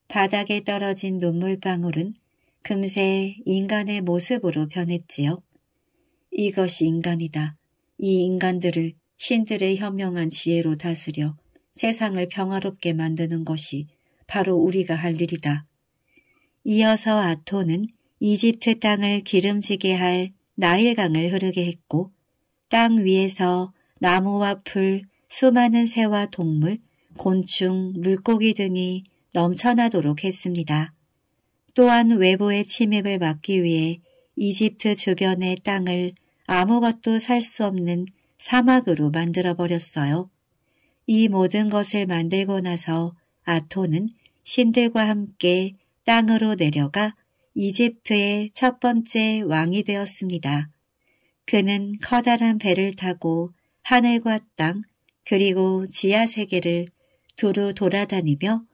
바닥에 떨어진 눈물방울은 금세 인간의 모습으로 변했지요. 이것이 인간이다. 이 인간들을 신들의 현명한 지혜로 다스려 세상을 평화롭게 만드는 것이 바로 우리가 할 일이다. 이어서 아토는 이집트 땅을 기름지게 할 나일강을 흐르게 했고 땅 위에서 나무와 풀, 수많은 새와 동물, 곤충, 물고기 등이 넘쳐나도록 했습니다. 또한 외부의 침입을 막기 위해 이집트 주변의 땅을 아무것도 살 수 없는 사막으로 만들어버렸어요. 이 모든 것을 만들고 나서 아토는 신들과 함께 땅으로 내려가 이집트의 첫 번째 왕이 되었습니다. 그는 커다란 배를 타고 하늘과 땅 그리고 지하 세계를 두루 돌아다니며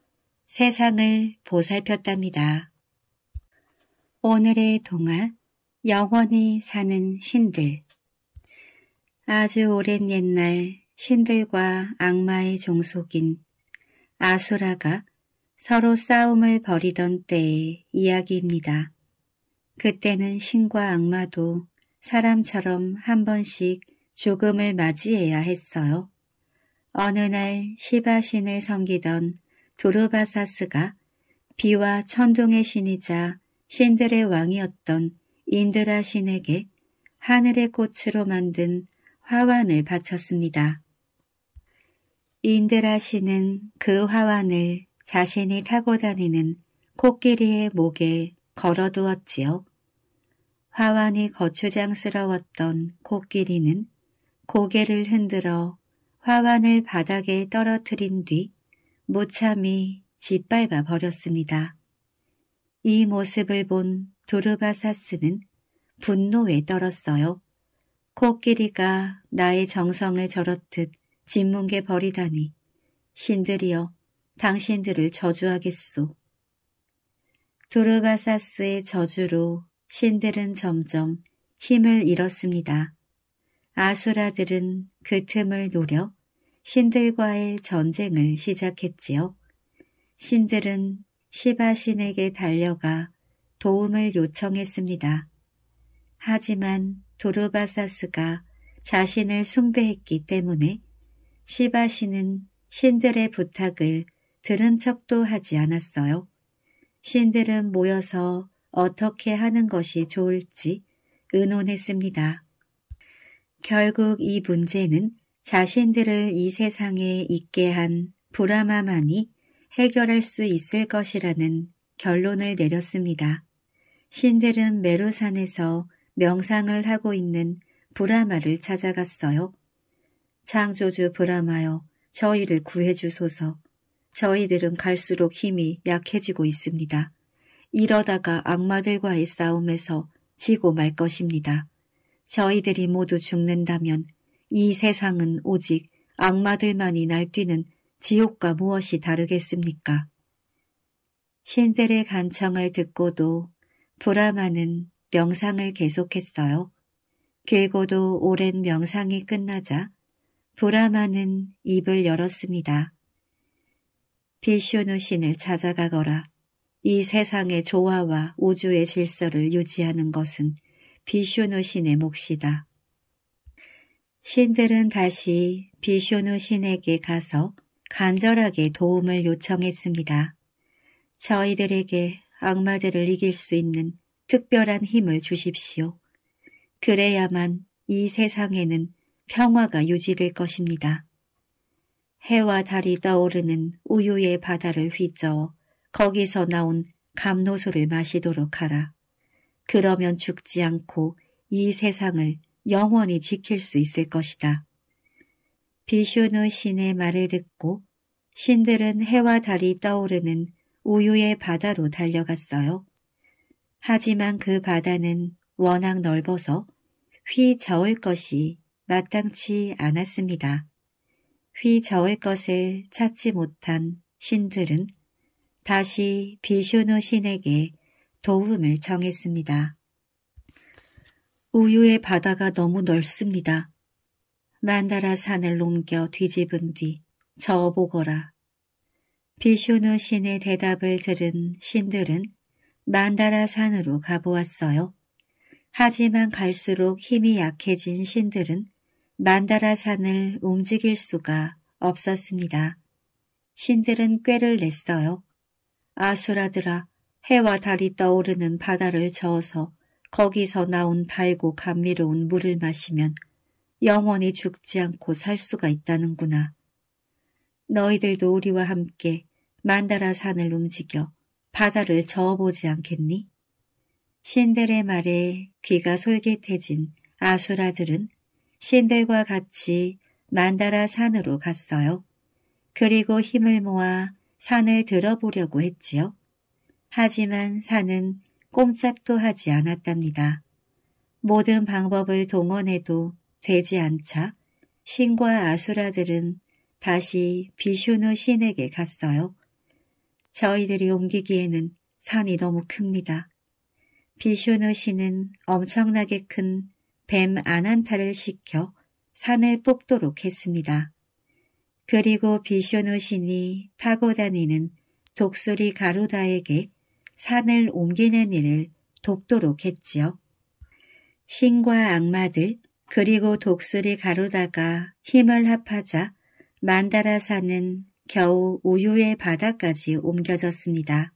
세상을 보살폈답니다. 오늘의 동화 영원히 사는 신들 아주 오랜 옛날 신들과 악마의 종속인 아수라가 서로 싸움을 벌이던 때의 이야기입니다. 그때는 신과 악마도 사람처럼 한 번씩 죽음을 맞이해야 했어요. 어느 날 시바신을 섬기던 두르바사스가 비와 천둥의 신이자 신들의 왕이었던 인드라 신에게 하늘의 꽃으로 만든 화환을 바쳤습니다. 인들라시는그 화환을 자신이 타고 다니는 코끼리의 목에 걸어두었지요. 화환이 거추장스러웠던 코끼리는 고개를 흔들어 화환을 바닥에 떨어뜨린 뒤 무참히 짓밟아 버렸습니다. 이 모습을 본 두르바사스는 분노에 떨었어요. 코끼리가 나의 정성을 저렇듯 진뭉개 버리다니 신들이여 당신들을 저주하겠소. 도르바사스의 저주로 신들은 점점 힘을 잃었습니다. 아수라들은 그 틈을 노려 신들과의 전쟁을 시작했지요. 신들은 시바신에게 달려가 도움을 요청했습니다. 하지만 도르바사스가 자신을 숭배했기 때문에 시바시는 신들의 부탁을 들은 척도 하지 않았어요. 신들은 모여서 어떻게 하는 것이 좋을지 의논했습니다. 결국 이 문제는 자신들을 이 세상에 있게 한 브라마만이 해결할 수 있을 것이라는 결론을 내렸습니다. 신들은 메루산에서 명상을 하고 있는 브라마를 찾아갔어요. 창조주 보라마여 저희를 구해주소서. 저희들은 갈수록 힘이 약해지고 있습니다. 이러다가 악마들과의 싸움에서 지고 말 것입니다. 저희들이 모두 죽는다면 이 세상은 오직 악마들만이 날뛰는 지옥과 무엇이 다르겠습니까? 신들의 간청을 듣고도 보라마는 명상을 계속했어요. 길고도 오랜 명상이 끝나자 보라마는 입을 열었습니다. 비쇼노신을 찾아가거라. 이 세상의 조화와 우주의 질서를 유지하는 것은 비쇼노신의 몫이다. 신들은 다시 비쇼노신에게 가서 간절하게 도움을 요청했습니다. 저희들에게 악마들을 이길 수 있는 특별한 힘을 주십시오. 그래야만 이 세상에는 평화가 유지될 것입니다. 해와 달이 떠오르는 우유의 바다를 휘저어 거기서 나온 감노소를 마시도록 하라. 그러면 죽지 않고 이 세상을 영원히 지킬 수 있을 것이다. 비슈누 신의 말을 듣고 신들은 해와 달이 떠오르는 우유의 바다로 달려갔어요. 하지만 그 바다는 워낙 넓어서 휘저을 것이 마땅치 않았습니다. 휘 저의 것을 찾지 못한 신들은 다시 비슈노 신에게 도움을 정했습니다. 우유의 바다가 너무 넓습니다. 만다라 산을 옮겨 뒤집은 뒤 저보거라. 어 비슈누 신의 대답을 들은 신들은 만다라 산으로 가보았어요. 하지만 갈수록 힘이 약해진 신들은 만다라산을 움직일 수가 없었습니다. 신들은 꾀를 냈어요. 아수라들아 해와 달이 떠오르는 바다를 저어서 거기서 나온 달고 감미로운 물을 마시면 영원히 죽지 않고 살 수가 있다는구나. 너희들도 우리와 함께 만다라 산을 움직여 바다를 저어보지 않겠니? 신들의 말에 귀가 솔깃해진 아수라들은 신들과 같이 만다라 산으로 갔어요. 그리고 힘을 모아 산을 들어보려고 했지요. 하지만 산은 꼼짝도 하지 않았답니다. 모든 방법을 동원해도 되지 않자 신과 아수라들은 다시 비슈누 신에게 갔어요. 저희들이 옮기기에는 산이 너무 큽니다. 비슈누 신은 엄청나게 큰뱀 아난타를 시켜 산을 뽑도록 했습니다. 그리고 비쇼누 신이 타고 다니는 독수리 가루다에게 산을 옮기는 일을 돕도록 했지요. 신과 악마들 그리고 독수리 가루다가 힘을 합하자 만다라산은 겨우 우유의 바다까지 옮겨졌습니다.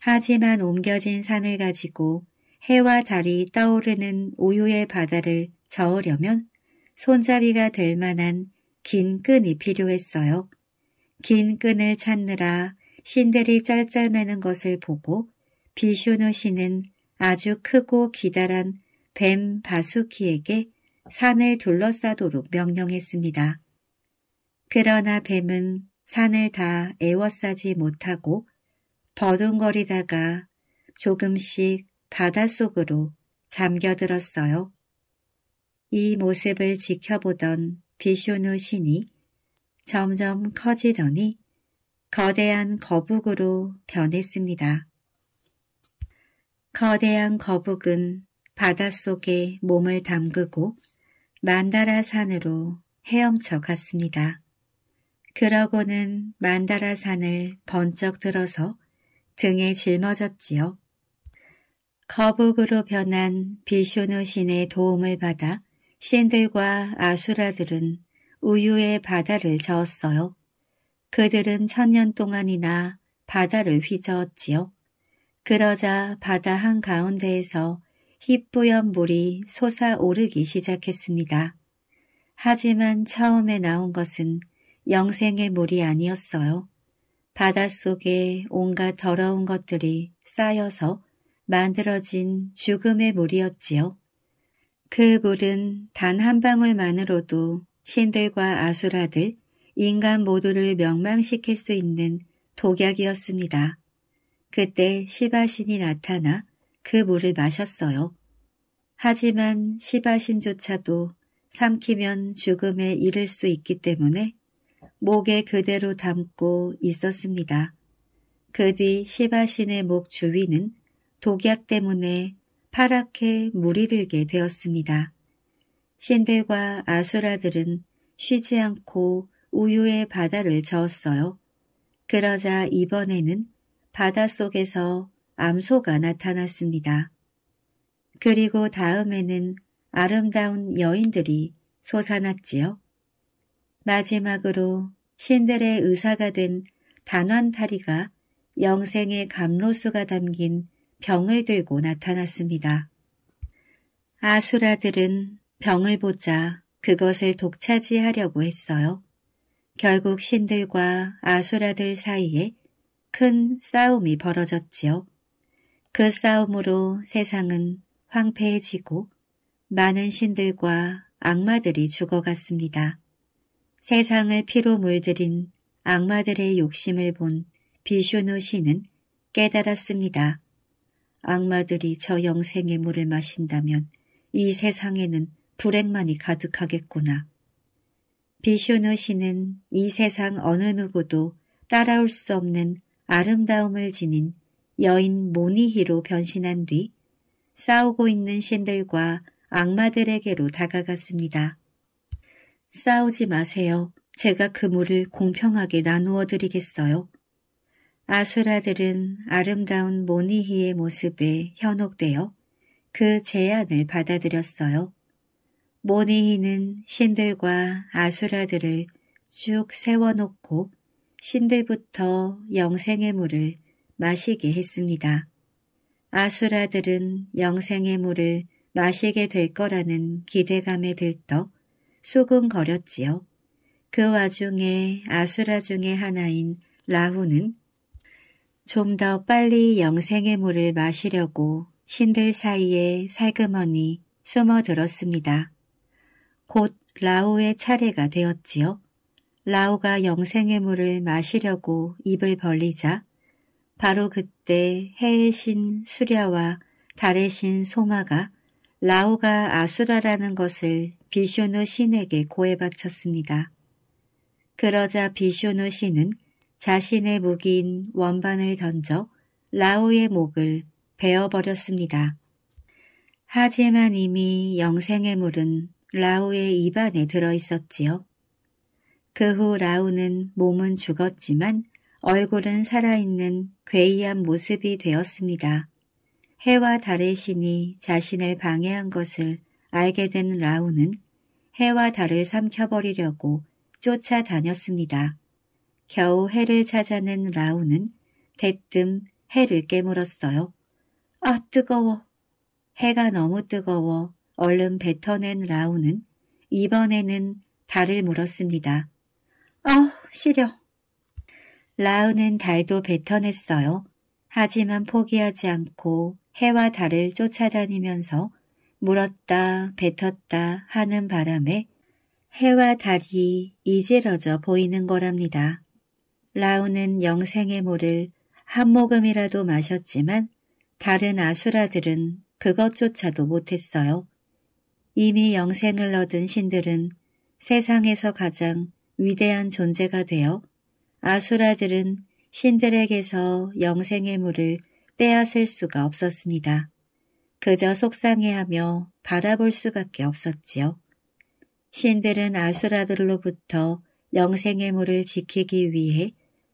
하지만 옮겨진 산을 가지고 해와 달이 떠오르는 우유의 바다를 저으려면 손잡이가 될 만한 긴 끈이 필요했어요. 긴 끈을 찾느라 신들이 짤짤매는 것을 보고 비슈누 씨는 아주 크고 기다란 뱀 바수키에게 산을 둘러싸도록 명령했습니다. 그러나 뱀은 산을 다 애워싸지 못하고 버둥거리다가 조금씩 바닷속으로 잠겨들었어요. 이 모습을 지켜보던 비쇼누 신이 점점 커지더니 거대한 거북으로 변했습니다. 거대한 거북은 바닷속에 몸을 담그고 만다라 산으로 헤엄쳐 갔습니다. 그러고는 만다라 산을 번쩍 들어서 등에 짊어졌지요. 거북으로 변한 비쇼누 신의 도움을 받아 신들과 아수라들은 우유의 바다를 저었어요. 그들은 천년 동안이나 바다를 휘저었지요. 그러자 바다 한가운데에서 희뿌연 물이 솟아오르기 시작했습니다. 하지만 처음에 나온 것은 영생의 물이 아니었어요. 바닷속에 온갖 더러운 것들이 쌓여서 만들어진 죽음의 물이었지요. 그 물은 단 한 방울만으로도 신들과 아수라들, 인간 모두를 명망시킬 수 있는 독약이었습니다. 그때 시바신이 나타나 그 물을 마셨어요. 하지만 시바신조차도 삼키면 죽음에 이를 수 있기 때문에 목에 그대로 담고 있었습니다. 그 뒤 시바신의 목 주위는 독약 때문에 파랗게 물이 들게 되었습니다. 신들과 아수라들은 쉬지 않고 우유의 바다를 저었어요. 그러자 이번에는 바다 속에서 암소가 나타났습니다. 그리고 다음에는 아름다운 여인들이 솟아났지요. 마지막으로 신들의 의사가 된 단원타리가 영생의 감로수가 담긴 병을 들고 나타났습니다. 아수라들은 병을 보자 그것을 독차지하려고 했어요. 결국 신들과 아수라들 사이에 큰 싸움이 벌어졌지요. 그 싸움으로 세상은 황폐해지고 많은 신들과 악마들이 죽어갔습니다. 세상을 피로 물들인 악마들의 욕심을 본 비슈누 신은 깨달았습니다. 악마들이 저 영생의 물을 마신다면 이 세상에는 불행만이 가득하겠구나. 비슈노 씨는 이 세상 어느 누구도 따라올 수 없는 아름다움을 지닌 여인 모니히로 변신한 뒤 싸우고 있는 신들과 악마들에게로 다가갔습니다. 싸우지 마세요. 제가 그 물을 공평하게 나누어 드리겠어요. 아수라들은 아름다운 모니히의 모습에 현혹되어 그 제안을 받아들였어요. 모니히는 신들과 아수라들을 쭉 세워놓고 신들부터 영생의 물을 마시게 했습니다. 아수라들은 영생의 물을 마시게 될 거라는 기대감에 들떠 소근거렸지요. 그 와중에 아수라 중의 하나인 라후는 좀더 빨리 영생의 물을 마시려고 신들 사이에 살그머니 숨어들었습니다. 곧 라오의 차례가 되었지요. 라오가 영생의 물을 마시려고 입을 벌리자 바로 그때 해의 신 수랴와 달의 신 소마가 라오가 아수라라는 것을 비쇼누 신에게 고해 바쳤습니다. 그러자 비쇼누 신은 자신의 무기인 원반을 던져 라오의 목을 베어버렸습니다. 하지만 이미 영생의 물은 라오의 입안에 들어있었지요. 그 후 라오는 몸은 죽었지만 얼굴은 살아있는 괴이한 모습이 되었습니다. 해와 달의 신이 자신을 방해한 것을 알게 된 라오는 해와 달을 삼켜버리려고 쫓아다녔습니다. 겨우 해를 찾아낸 라우는 대뜸 해를 깨물었어요. 아 뜨거워. 해가 너무 뜨거워. 얼른 뱉어낸 라우는 이번에는 달을 물었습니다. 아 시려. 라우는 달도 뱉어냈어요. 하지만 포기하지 않고 해와 달을 쫓아다니면서 물었다 뱉었다 하는 바람에 해와 달이 이질어져 보이는 거랍니다. 라우는 영생의 물을 한 모금이라도 마셨지만 다른 아수라들은 그것조차도 못했어요. 이미 영생을 얻은 신들은 세상에서 가장 위대한 존재가 되어 아수라들은 신들에게서 영생의 물을 빼앗을 수가 없었습니다. 그저 속상해하며 바라볼 수밖에 없었지요. 신들은 아수라들로부터 영생의 물을 지키기 위해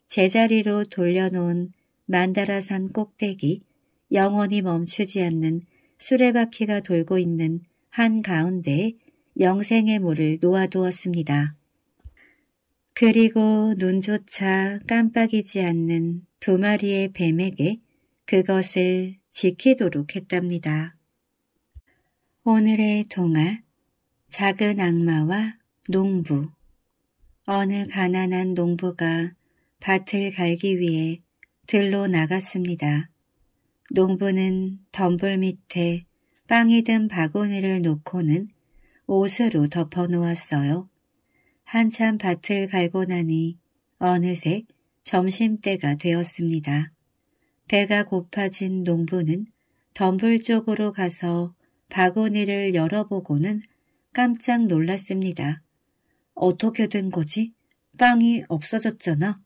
제자리로 돌려놓은 만다라산 꼭대기 영원히 멈추지 않는 수레바퀴가 돌고 있는 한가운데 영생의 물을 놓아두었습니다. 그리고 눈조차 깜빡이지 않는 두 마리의 뱀에게 그것을 지키도록 했답니다. 오늘의 동화 작은 악마와 농부 어느 가난한 농부가 밭을 갈기 위해 들로 나갔습니다. 농부는 덤불 밑에 빵이 든 바구니를 놓고는 옷으로 덮어 놓았어요. 한참 밭을 갈고 나니 어느새 점심때가 되었습니다. 배가 고파진 농부는 덤불 쪽으로 가서 바구니를 열어보고는 깜짝 놀랐습니다. 어떻게 된 거지? 빵이 없어졌잖아.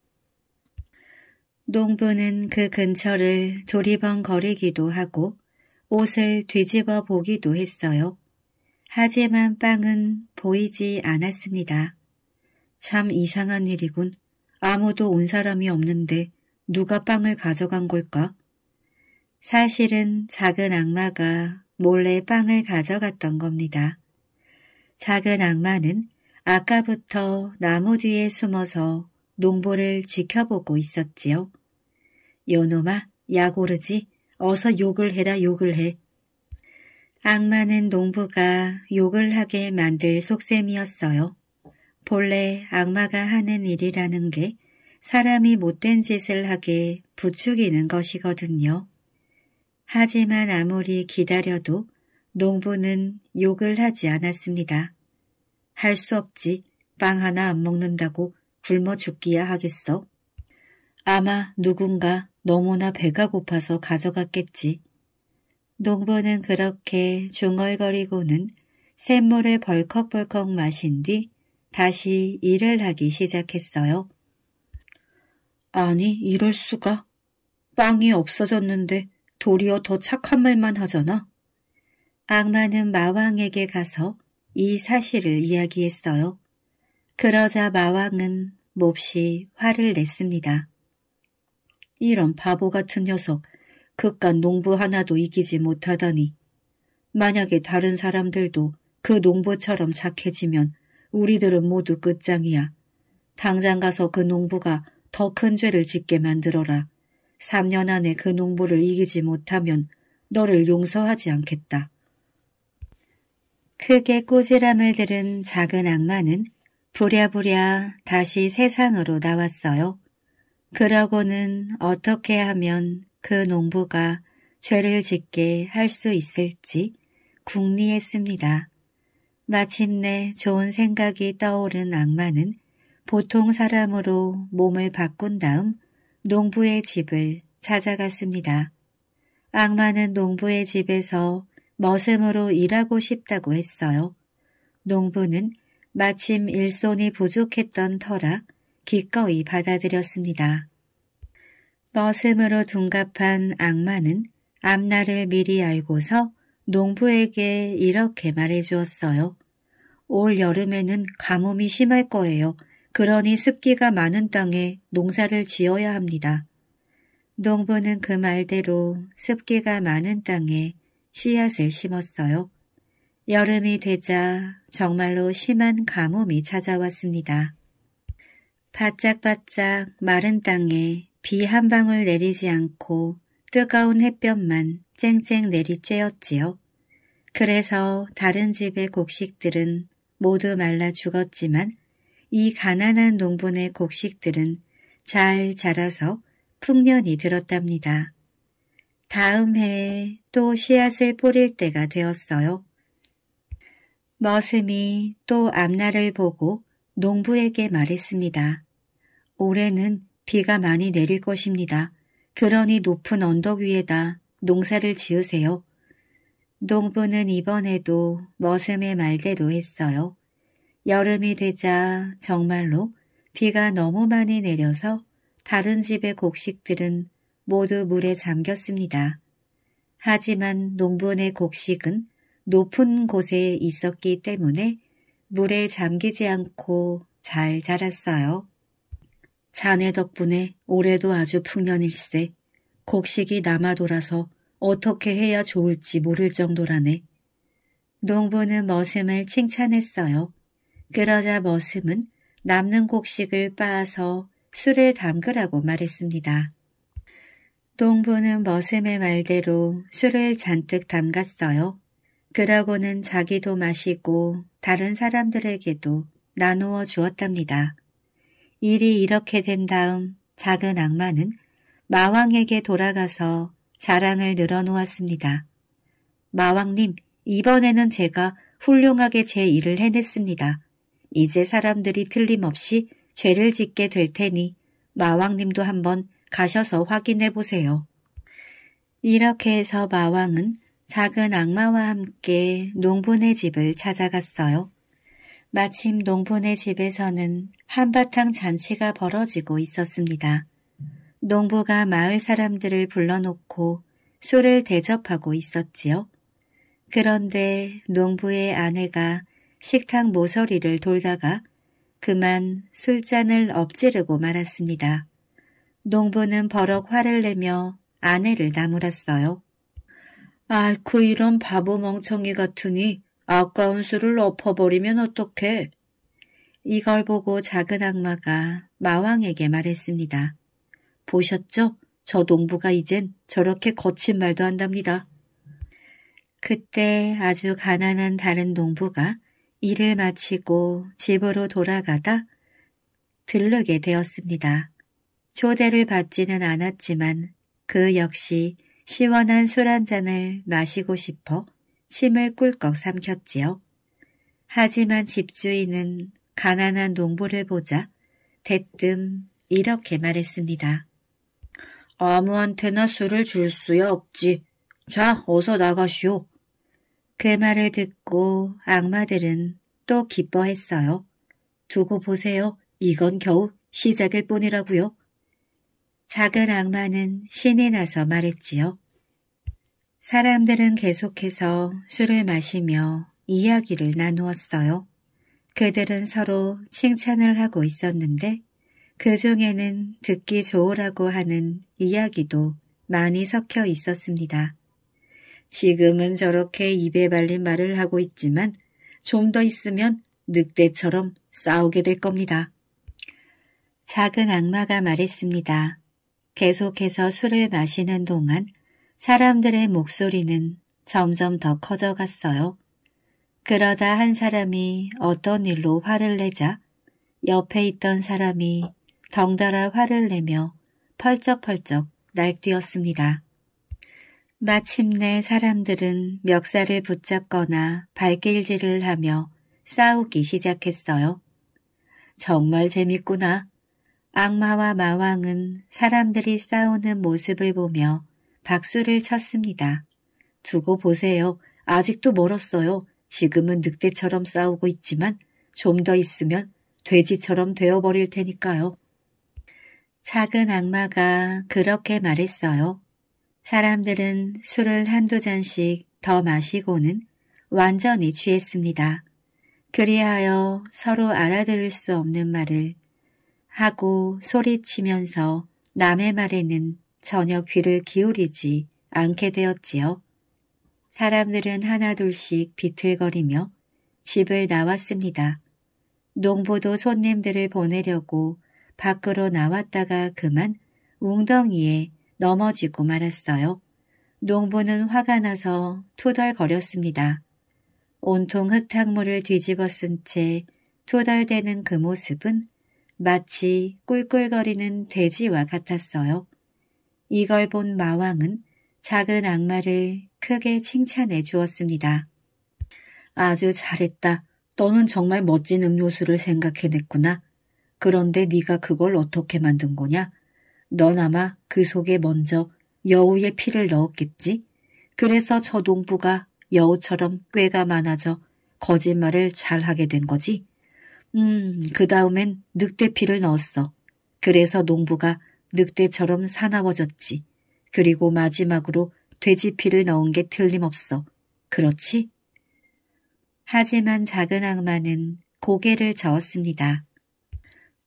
농부는 그 근처를 조리번거리기도 하고 옷을 뒤집어 보기도 했어요. 하지만 빵은 보이지 않았습니다. 참 이상한 일이군. 아무도 온 사람이 없는데 누가 빵을 가져간 걸까? 사실은 작은 악마가 몰래 빵을 가져갔던 겁니다. 작은 악마는 아까부터 나무 뒤에 숨어서 농보를 지켜보고 있었지요. 요놈아, 야고르지, 어서 욕을 해라 욕을 해. 악마는 농부가 욕을 하게 만들 속셈이었어요. 본래 악마가 하는 일이라는 게 사람이 못된 짓을 하게 부추기는 것이거든요. 하지만 아무리 기다려도 농부는 욕을 하지 않았습니다. 할 수 없지. 빵 하나 안 먹는다고 굶어 죽기야 하겠어. 아마 누군가 너무나 배가 고파서 가져갔겠지. 농부는 그렇게 중얼거리고는 샘물을 벌컥벌컥 마신 뒤 다시 일을 하기 시작했어요. 아니 이럴 수가. 빵이 없어졌는데 도리어 더 착한 말만 하잖아. 악마는 마왕에게 가서 이 사실을 이야기했어요. 그러자 마왕은 몹시 화를 냈습니다. 이런 바보 같은 녀석, 그깟 농부 하나도 이기지 못하다니. 만약에 다른 사람들도 그 농부처럼 착해지면 우리들은 모두 끝장이야. 당장 가서 그 농부가 더 큰 죄를 짓게 만들어라. 3년 안에 그 농부를 이기지 못하면 너를 용서하지 않겠다. 크게 꼬지람을 들은 작은 악마는 부랴부랴 다시 세상으로 나왔어요. 그러고는 어떻게 하면 그 농부가 죄를 짓게 할 수 있을지 궁리했습니다. 마침내 좋은 생각이 떠오른 악마는 보통 사람으로 몸을 바꾼 다음 농부의 집을 찾아갔습니다. 악마는 농부의 집에서 머슴으로 일하고 싶다고 했어요. 농부는 마침 일손이 부족했던 터라 기꺼이 받아들였습니다. 머슴으로 둔갑한 악마는 앞날을 미리 알고서 농부에게 이렇게 말해주었어요. 올 여름에는 가뭄이 심할 거예요. 그러니 습기가 많은 땅에 농사를 지어야 합니다. 농부는 그 말대로 습기가 많은 땅에 씨앗을 심었어요. 여름이 되자 정말로 심한 가뭄이 찾아왔습니다. 바짝바짝 마른 땅에 비 한 방울 내리지 않고 뜨거운 햇볕만 쨍쨍 내리쬐었지요. 그래서 다른 집의 곡식들은 모두 말라 죽었지만 이 가난한 농부의 곡식들은 잘 자라서 풍년이 들었답니다. 다음 해에 또 씨앗을 뿌릴 때가 되었어요. 머슴이 또 앞날을 보고 농부에게 말했습니다. 올해는 비가 많이 내릴 것입니다. 그러니 높은 언덕 위에다 농사를 지으세요. 농부는 이번에도 머슴의 말대로 했어요. 여름이 되자 정말로 비가 너무 많이 내려서 다른 집의 곡식들은 모두 물에 잠겼습니다. 하지만 농부의 곡식은 높은 곳에 있었기 때문에 물에 잠기지 않고 잘 자랐어요. 자네 덕분에 올해도 아주 풍년일세. 곡식이 남아 돌아서 어떻게 해야 좋을지 모를 정도라네. 농부는 머슴을 칭찬했어요. 그러자 머슴은 남는 곡식을 빻아서 술을 담그라고 말했습니다. 농부는 머슴의 말대로 술을 잔뜩 담갔어요. 그러고는 자기도 마시고 다른 사람들에게도 나누어 주었답니다. 일이 이렇게 된 다음 작은 악마는 마왕에게 돌아가서 자랑을 늘어놓았습니다. 마왕님, 이번에는 제가 훌륭하게 제 일을 해냈습니다. 이제 사람들이 틀림없이 죄를 짓게 될 테니 마왕님도 한번 가셔서 확인해 보세요. 이렇게 해서 마왕은 작은 악마와 함께 농부네 집을 찾아갔어요. 마침 농부네 집에서는 한바탕 잔치가 벌어지고 있었습니다. 농부가 마을 사람들을 불러놓고 술을 대접하고 있었지요. 그런데 농부의 아내가 식탁 모서리를 돌다가 그만 술잔을 엎지르고 말았습니다. 농부는 버럭 화를 내며 아내를 나무랐어요. 아이쿠 이런 바보 멍청이 같으니 아까운 수를 엎어버리면 어떡해. 이걸 보고 작은 악마가 마왕에게 말했습니다. 보셨죠? 저 농부가 이젠 저렇게 거친 말도 한답니다. 그때 아주 가난한 다른 농부가 일을 마치고 집으로 돌아가다 들르게 되었습니다. 초대를 받지는 않았지만 그 역시 시원한 술 한 잔을 마시고 싶어 침을 꿀꺽 삼켰지요. 하지만 집주인은 가난한 농부를 보자 대뜸 이렇게 말했습니다. 아무한테나 술을 줄 수야 없지. 자, 어서 나가시오. 그 말을 듣고 악마들은 또 기뻐했어요. 두고 보세요. 이건 겨우 시작일 뿐이라고요. 작은 악마는 신이 나서 말했지요. 사람들은 계속해서 술을 마시며 이야기를 나누었어요. 그들은 서로 칭찬을 하고 있었는데 그 중에는 듣기 좋으라고 하는 이야기도 많이 섞여 있었습니다. 지금은 저렇게 입에 발린 말을 하고 있지만 좀 더 있으면 늑대처럼 싸우게 될 겁니다. 작은 악마가 말했습니다. 계속해서 술을 마시는 동안 사람들의 목소리는 점점 더 커져갔어요. 그러다 한 사람이 어떤 일로 화를 내자 옆에 있던 사람이 덩달아 화를 내며 펄쩍펄쩍 날뛰었습니다. 마침내 사람들은 멱살을 붙잡거나 발길질을 하며 싸우기 시작했어요. 정말 재밌구나. 악마와 마왕은 사람들이 싸우는 모습을 보며 박수를 쳤습니다. 두고 보세요. 아직도 멀었어요. 지금은 늑대처럼 싸우고 있지만 좀 더 있으면 돼지처럼 되어버릴 테니까요. 작은 악마가 그렇게 말했어요. 사람들은 술을 한두 잔씩 더 마시고는 완전히 취했습니다. 그리하여 서로 알아들을 수 없는 말을 하고 소리치면서 남의 말에는 전혀 귀를 기울이지 않게 되었지요. 사람들은 하나둘씩 비틀거리며 집을 나왔습니다. 농부도 손님들을 보내려고 밖으로 나왔다가 그만 웅덩이에 넘어지고 말았어요. 농부는 화가 나서 투덜거렸습니다. 온통 흙탕물을 뒤집어 쓴채 투덜대는 그 모습은 마치 꿀꿀거리는 돼지와 같았어요. 이걸 본 마왕은 작은 악마를 크게 칭찬해 주었습니다. 아주 잘했다. 너는 정말 멋진 음료수를 생각해냈구나. 그런데 네가 그걸 어떻게 만든 거냐? 넌 아마 그 속에 먼저 여우의 피를 넣었겠지? 그래서 저 농부가 여우처럼 꾀가 많아져 거짓말을 잘하게 된 거지? 음, 그 다음엔 늑대피를 넣었어. 그래서 농부가 늑대처럼 사나워졌지. 그리고 마지막으로 돼지피를 넣은 게 틀림없어. 그렇지? 하지만 작은 악마는 고개를 저었습니다.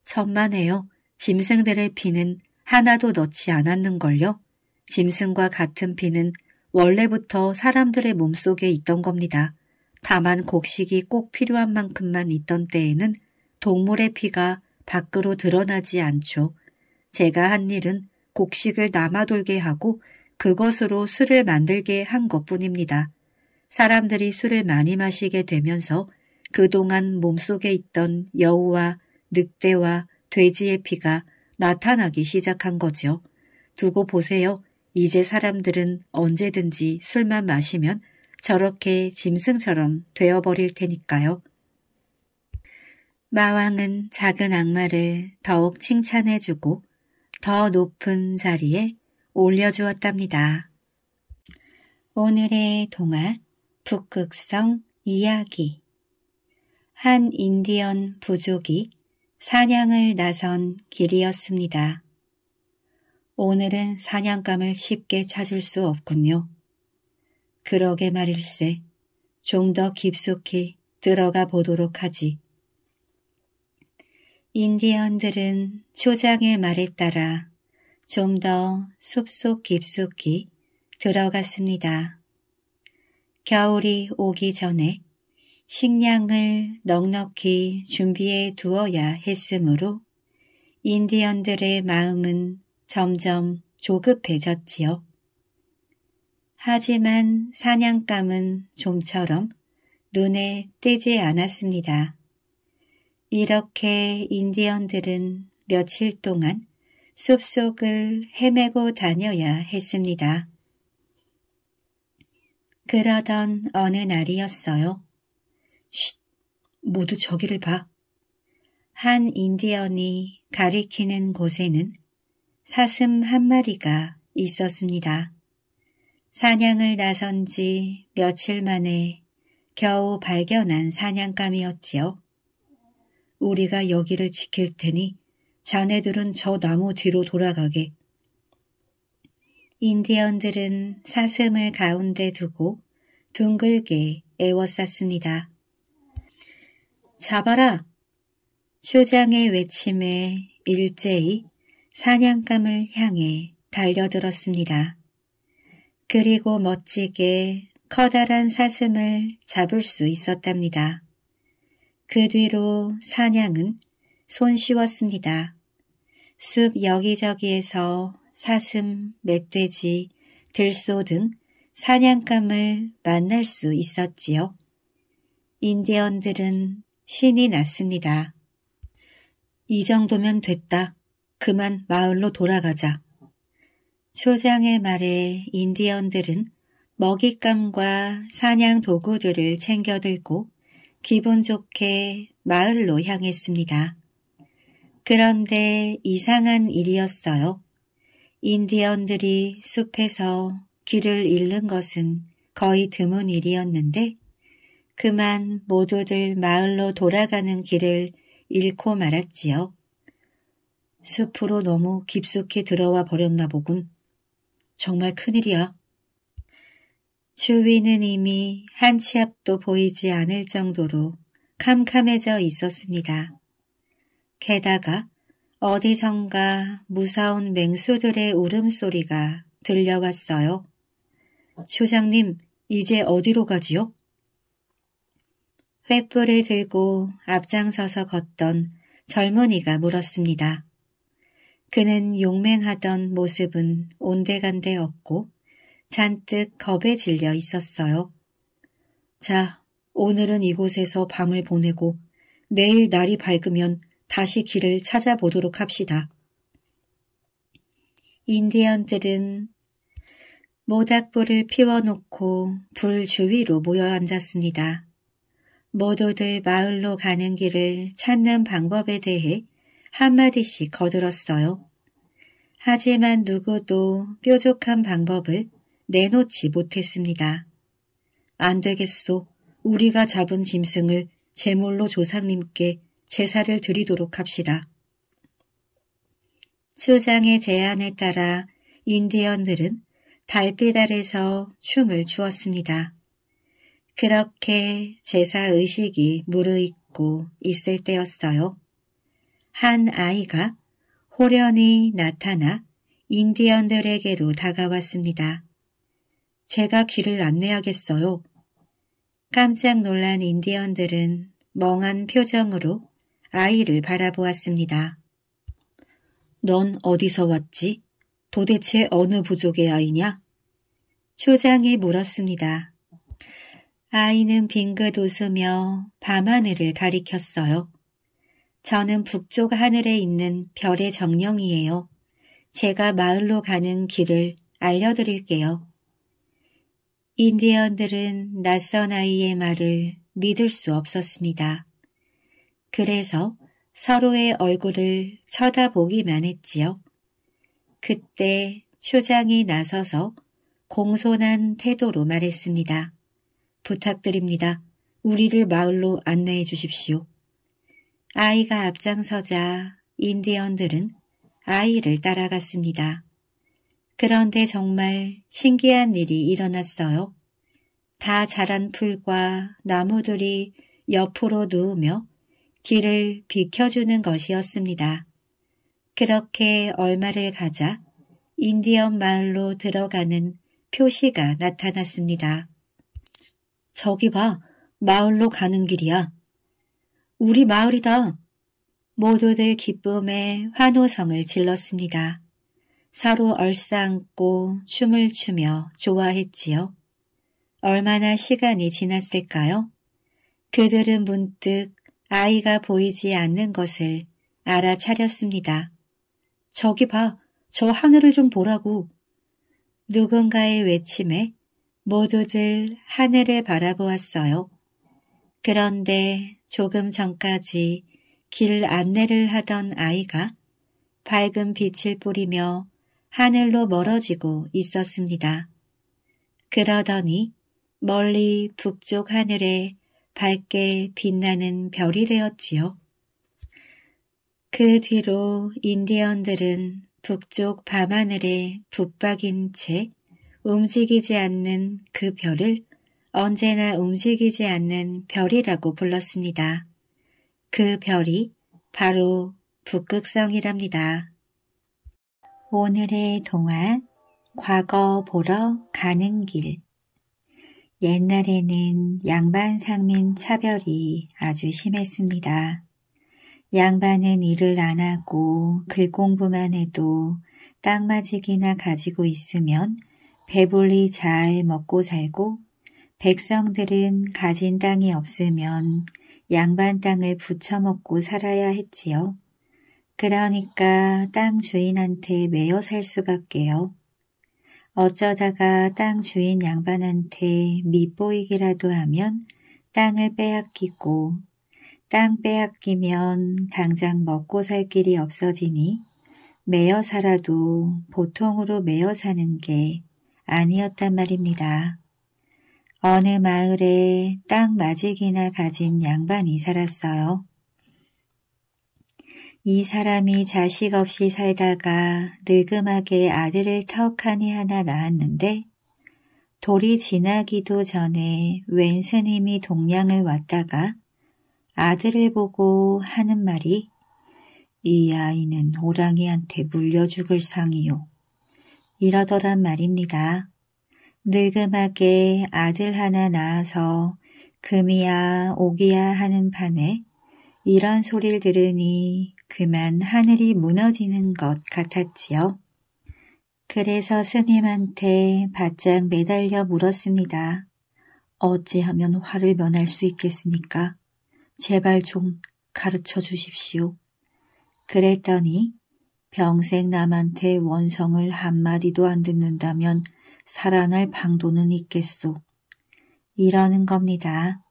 천만에요. 짐승들의 피는 하나도 넣지 않았는걸요. 짐승과 같은 피는 원래부터 사람들의 몸속에 있던 겁니다. 다만 곡식이 꼭 필요한 만큼만 있던 때에는 동물의 피가 밖으로 드러나지 않죠. 제가 한 일은 곡식을 남아돌게 하고 그것으로 술을 만들게 한 것뿐입니다. 사람들이 술을 많이 마시게 되면서 그동안 몸속에 있던 여우와 늑대와 돼지의 피가 나타나기 시작한 거죠. 두고 보세요. 이제 사람들은 언제든지 술만 마시면 저렇게 짐승처럼 되어버릴 테니까요. 마왕은 작은 악마를 더욱 칭찬해주고 더 높은 자리에 올려주었답니다. 오늘의 동화 북극성 이야기 한 인디언 부족이 사냥을 나선 길이었습니다. 오늘은 사냥감을 쉽게 찾을 수 없군요. 그러게 말일세. 좀 더 깊숙이 들어가 보도록 하지. 인디언들은 초장의 말에 따라 좀 더 숲속 깊숙이 들어갔습니다. 겨울이 오기 전에 식량을 넉넉히 준비해 두어야 했으므로 인디언들의 마음은 점점 조급해졌지요. 하지만 사냥감은 좀처럼 눈에 떼지 않았습니다. 이렇게 인디언들은 며칠 동안 숲속을 헤매고 다녀야 했습니다. 그러던 어느 날이었어요. 쉿! 모두 저기를 봐. 한 인디언이 가리키는 곳에는 사슴 한 마리가 있었습니다. 사냥을 나선 지 며칠 만에 겨우 발견한 사냥감이었지요. 우리가 여기를 지킬 테니 자네들은 저 나무 뒤로 돌아가게. 인디언들은 사슴을 가운데 두고 둥글게 애워쌌습니다. 잡아라! 추장의 외침에 일제히 사냥감을 향해 달려들었습니다. 그리고 멋지게 커다란 사슴을 잡을 수 있었답니다. 그 뒤로 사냥은 손쉬웠습니다. 숲 여기저기에서 사슴, 멧돼지, 들소 등 사냥감을 만날 수 있었지요. 인디언들은 신이 났습니다. 이 정도면 됐다. 그만 마을로 돌아가자. 소장의 말에 인디언들은 먹잇감과 사냥 도구들을 챙겨들고 기분 좋게 마을로 향했습니다. 그런데 이상한 일이었어요. 인디언들이 숲에서 길을 잃는 것은 거의 드문 일이었는데 그만 모두들 마을로 돌아가는 길을 잃고 말았지요. 숲으로 너무 깊숙이 들어와 버렸나 보군. 정말 큰일이야. 주위는 이미 한 치 앞도 보이지 않을 정도로 캄캄해져 있었습니다. 게다가 어디선가 무서운 맹수들의 울음소리가 들려왔어요. 조장님, 이제 어디로 가지요? 횃불을 들고 앞장서서 걷던 젊은이가 물었습니다. 그는 용맹하던 모습은 온데간데 없고 잔뜩 겁에 질려 있었어요. 자, 오늘은 이곳에서 밤을 보내고 내일 날이 밝으면 다시 길을 찾아보도록 합시다. 인디언들은 모닥불을 피워놓고 불 주위로 모여 앉았습니다. 모두들 마을로 가는 길을 찾는 방법에 대해 한마디씩 거들었어요. 하지만 누구도 뾰족한 방법을 내놓지 못했습니다. 안 되겠소. 우리가 잡은 짐승을 제물로 조상님께 제사를 드리도록 합시다. 추장의 제안에 따라 인디언들은 달빛 아래서 춤을 추었습니다. 그렇게 제사 의식이 무르익고 있을 때였어요. 한 아이가 호련히 나타나 인디언들에게로 다가왔습니다. 제가 길을 안내하겠어요. 깜짝 놀란 인디언들은 멍한 표정으로 아이를 바라보았습니다. 넌 어디서 왔지? 도대체 어느 부족의 아이냐? 초장이 물었습니다. 아이는 빙긋 웃으며 밤하늘을 가리켰어요. 저는 북쪽 하늘에 있는 별의 정령이에요. 제가 마을로 가는 길을 알려드릴게요. 인디언들은 낯선 아이의 말을 믿을 수 없었습니다. 그래서 서로의 얼굴을 쳐다보기만 했지요. 그때 추장이 나서서 공손한 태도로 말했습니다. 부탁드립니다. 우리를 마을로 안내해 주십시오. 아이가 앞장서자 인디언들은 아이를 따라갔습니다. 그런데 정말 신기한 일이 일어났어요. 다 자란 풀과 나무들이 옆으로 누우며 길을 비켜주는 것이었습니다. 그렇게 얼마를 가자 인디언 마을로 들어가는 표시가 나타났습니다. 저기 봐, 마을로 가는 길이야. 우리 마을이다. 모두들 기쁨에 환호성을 질렀습니다. 서로 얼싸안고 춤을 추며 좋아했지요. 얼마나 시간이 지났을까요? 그들은 문득 아이가 보이지 않는 것을 알아차렸습니다. 저기 봐, 저 하늘을 좀 보라고. 누군가의 외침에 모두들 하늘을 바라보았어요. 그런데 조금 전까지 길 안내를 하던 아이가 밝은 빛을 뿌리며 하늘로 멀어지고 있었습니다. 그러더니 멀리 북쪽 하늘에 밝게 빛나는 별이 되었지요. 그 뒤로 인디언들은 북쪽 밤하늘에 붙박인 채 움직이지 않는 그 별을 언제나 움직이지 않는 별이라고 불렀습니다. 그 별이 바로 북극성이랍니다. 오늘의 동화 과거 보러 가는 길 옛날에는 양반 상민 차별이 아주 심했습니다. 양반은 일을 안 하고 글공부만 해도 땅마지기나 가지고 있으면 배불리 잘 먹고 살고 백성들은 가진 땅이 없으면 양반 땅을 붙여먹고 살아야 했지요. 그러니까 땅 주인한테 매여 살 수밖에요. 어쩌다가 땅 주인 양반한테 밉보이기라도 하면 땅을 빼앗기고 땅 빼앗기면 당장 먹고 살 길이 없어지니 매여 살아도 보통으로 매여 사는 게 아니었단 말입니다. 어느 마을에 땅 마지기나 가진 양반이 살았어요. 이 사람이 자식 없이 살다가 늙음하게 아들을 턱하니 하나 낳았는데 돌이 지나기도 전에 웬 스님이 동양을 왔다가 아들을 보고 하는 말이 이 아이는 호랑이한테 물려 죽을 상이요. 이러더란 말입니다. 늙음하게 아들 하나 낳아서 금이야 오기야 하는 판에 이런 소리를 들으니 그만 하늘이 무너지는 것 같았지요. 그래서 스님한테 바짝 매달려 물었습니다. 어찌하면 화를 면할 수 있겠습니까? 제발 좀 가르쳐 주십시오. 그랬더니 병생 남한테 원성을 한마디도 안 듣는다면 살아날 방도는 있겠소. 이러는 겁니다.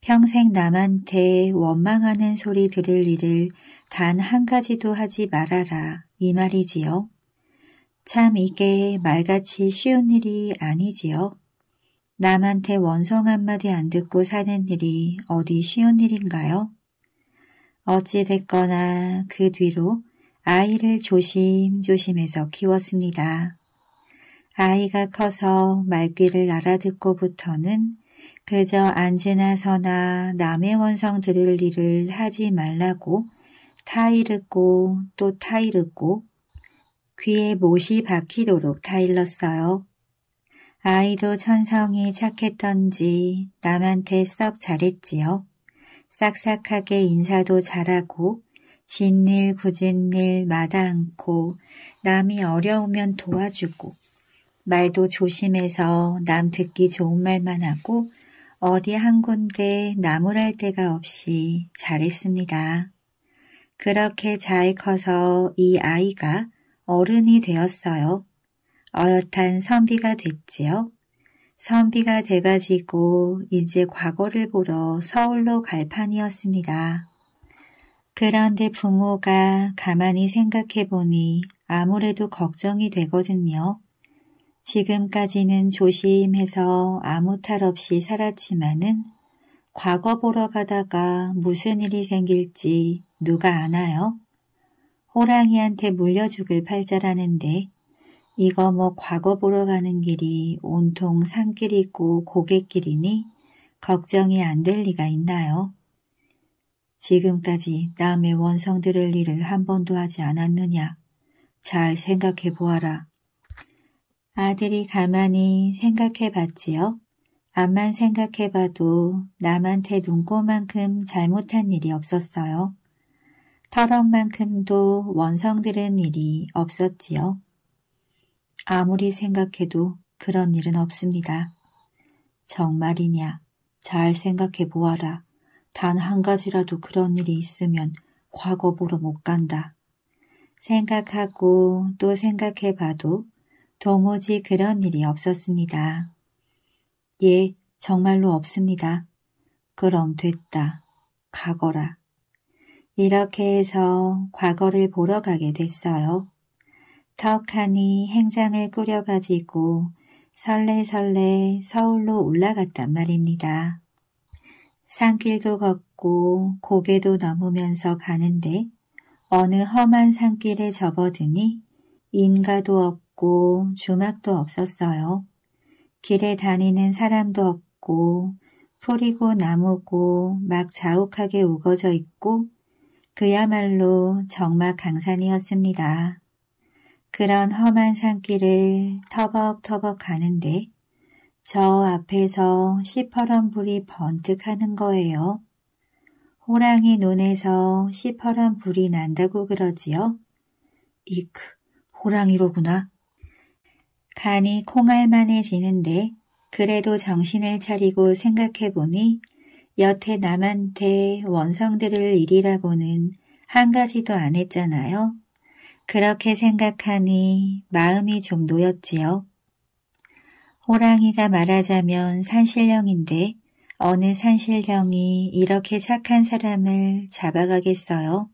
평생 남한테 원망하는 소리 들을 일을 단 한 가지도 하지 말아라 이 말이지요. 참 이게 말같이 쉬운 일이 아니지요. 남한테 원성 한마디 안 듣고 사는 일이 어디 쉬운 일인가요? 어찌됐거나 그 뒤로 아이를 조심조심해서 키웠습니다. 아이가 커서 말귀를 알아듣고부터는 그저 앉으나 서나 남의 원성 들을 일을 하지 말라고 타이르고 또 타이르고 귀에 못이 박히도록 타일렀어요. 아이도 천성이 착했던지 남한테 썩 잘했지요. 싹싹하게 인사도 잘하고 진일 구진일 마다 않고 남이 어려우면 도와주고 말도 조심해서 남 듣기 좋은 말만 하고 어디 한 군데 나무랄 데가 없이 잘했습니다. 그렇게 잘 커서 이 아이가 어른이 되었어요. 어엿한 선비가 됐지요. 선비가 돼가지고 이제 과거를 보러 서울로 갈 판이었습니다. 그런데 부모가 가만히 생각해보니 아무래도 걱정이 되거든요. 지금까지는 조심해서 아무 탈 없이 살았지만은 과거 보러 가다가 무슨 일이 생길지 누가 아나요? 호랑이한테 물려 죽을 팔자라는데 이거 뭐 과거 보러 가는 길이 온통 산길이고 고갯길이니 걱정이 안 될 리가 있나요? 지금까지 남의 원성 들을 일을 한 번도 하지 않았느냐. 잘 생각해 보아라. 아들이 가만히 생각해 봤지요. 암만 생각해 봐도 남한테 눈꼬만큼 잘못한 일이 없었어요. 털럭만큼도 원성 들은 일이 없었지요. 아무리 생각해도 그런 일은 없습니다. 정말이냐? 잘 생각해 보아라. 단 한 가지라도 그런 일이 있으면 과거 보러 못 간다. 생각하고 또 생각해 봐도 도무지 그런 일이 없었습니다. 예, 정말로 없습니다. 그럼 됐다. 가거라. 이렇게 해서 과거를 보러 가게 됐어요. 턱하니 행장을 꾸려가지고 설레설레 서울로 올라갔단 말입니다. 산길도 걷고 고개도 넘으면서 가는데 어느 험한 산길에 접어드니 인가도 없고 없고 주막도 없었어요. 길에 다니는 사람도 없고 풀이고 나무고 막 자욱하게 우거져 있고 그야말로 정막 강산이었습니다. 그런 험한 산길을 터벅터벅 가는데 저 앞에서 시퍼런 불이 번뜩 하는 거예요. 호랑이 눈에서 시퍼런 불이 난다고 그러지요? 이크, 호랑이로구나. 간이 콩알만해지는데 그래도 정신을 차리고 생각해보니 여태 남한테 원성 들을 일이라고는 한 가지도 안 했잖아요. 그렇게 생각하니 마음이 좀 놓였지요. 호랑이가 말하자면 산신령인데 어느 산신령이 이렇게 착한 사람을 잡아가겠어요.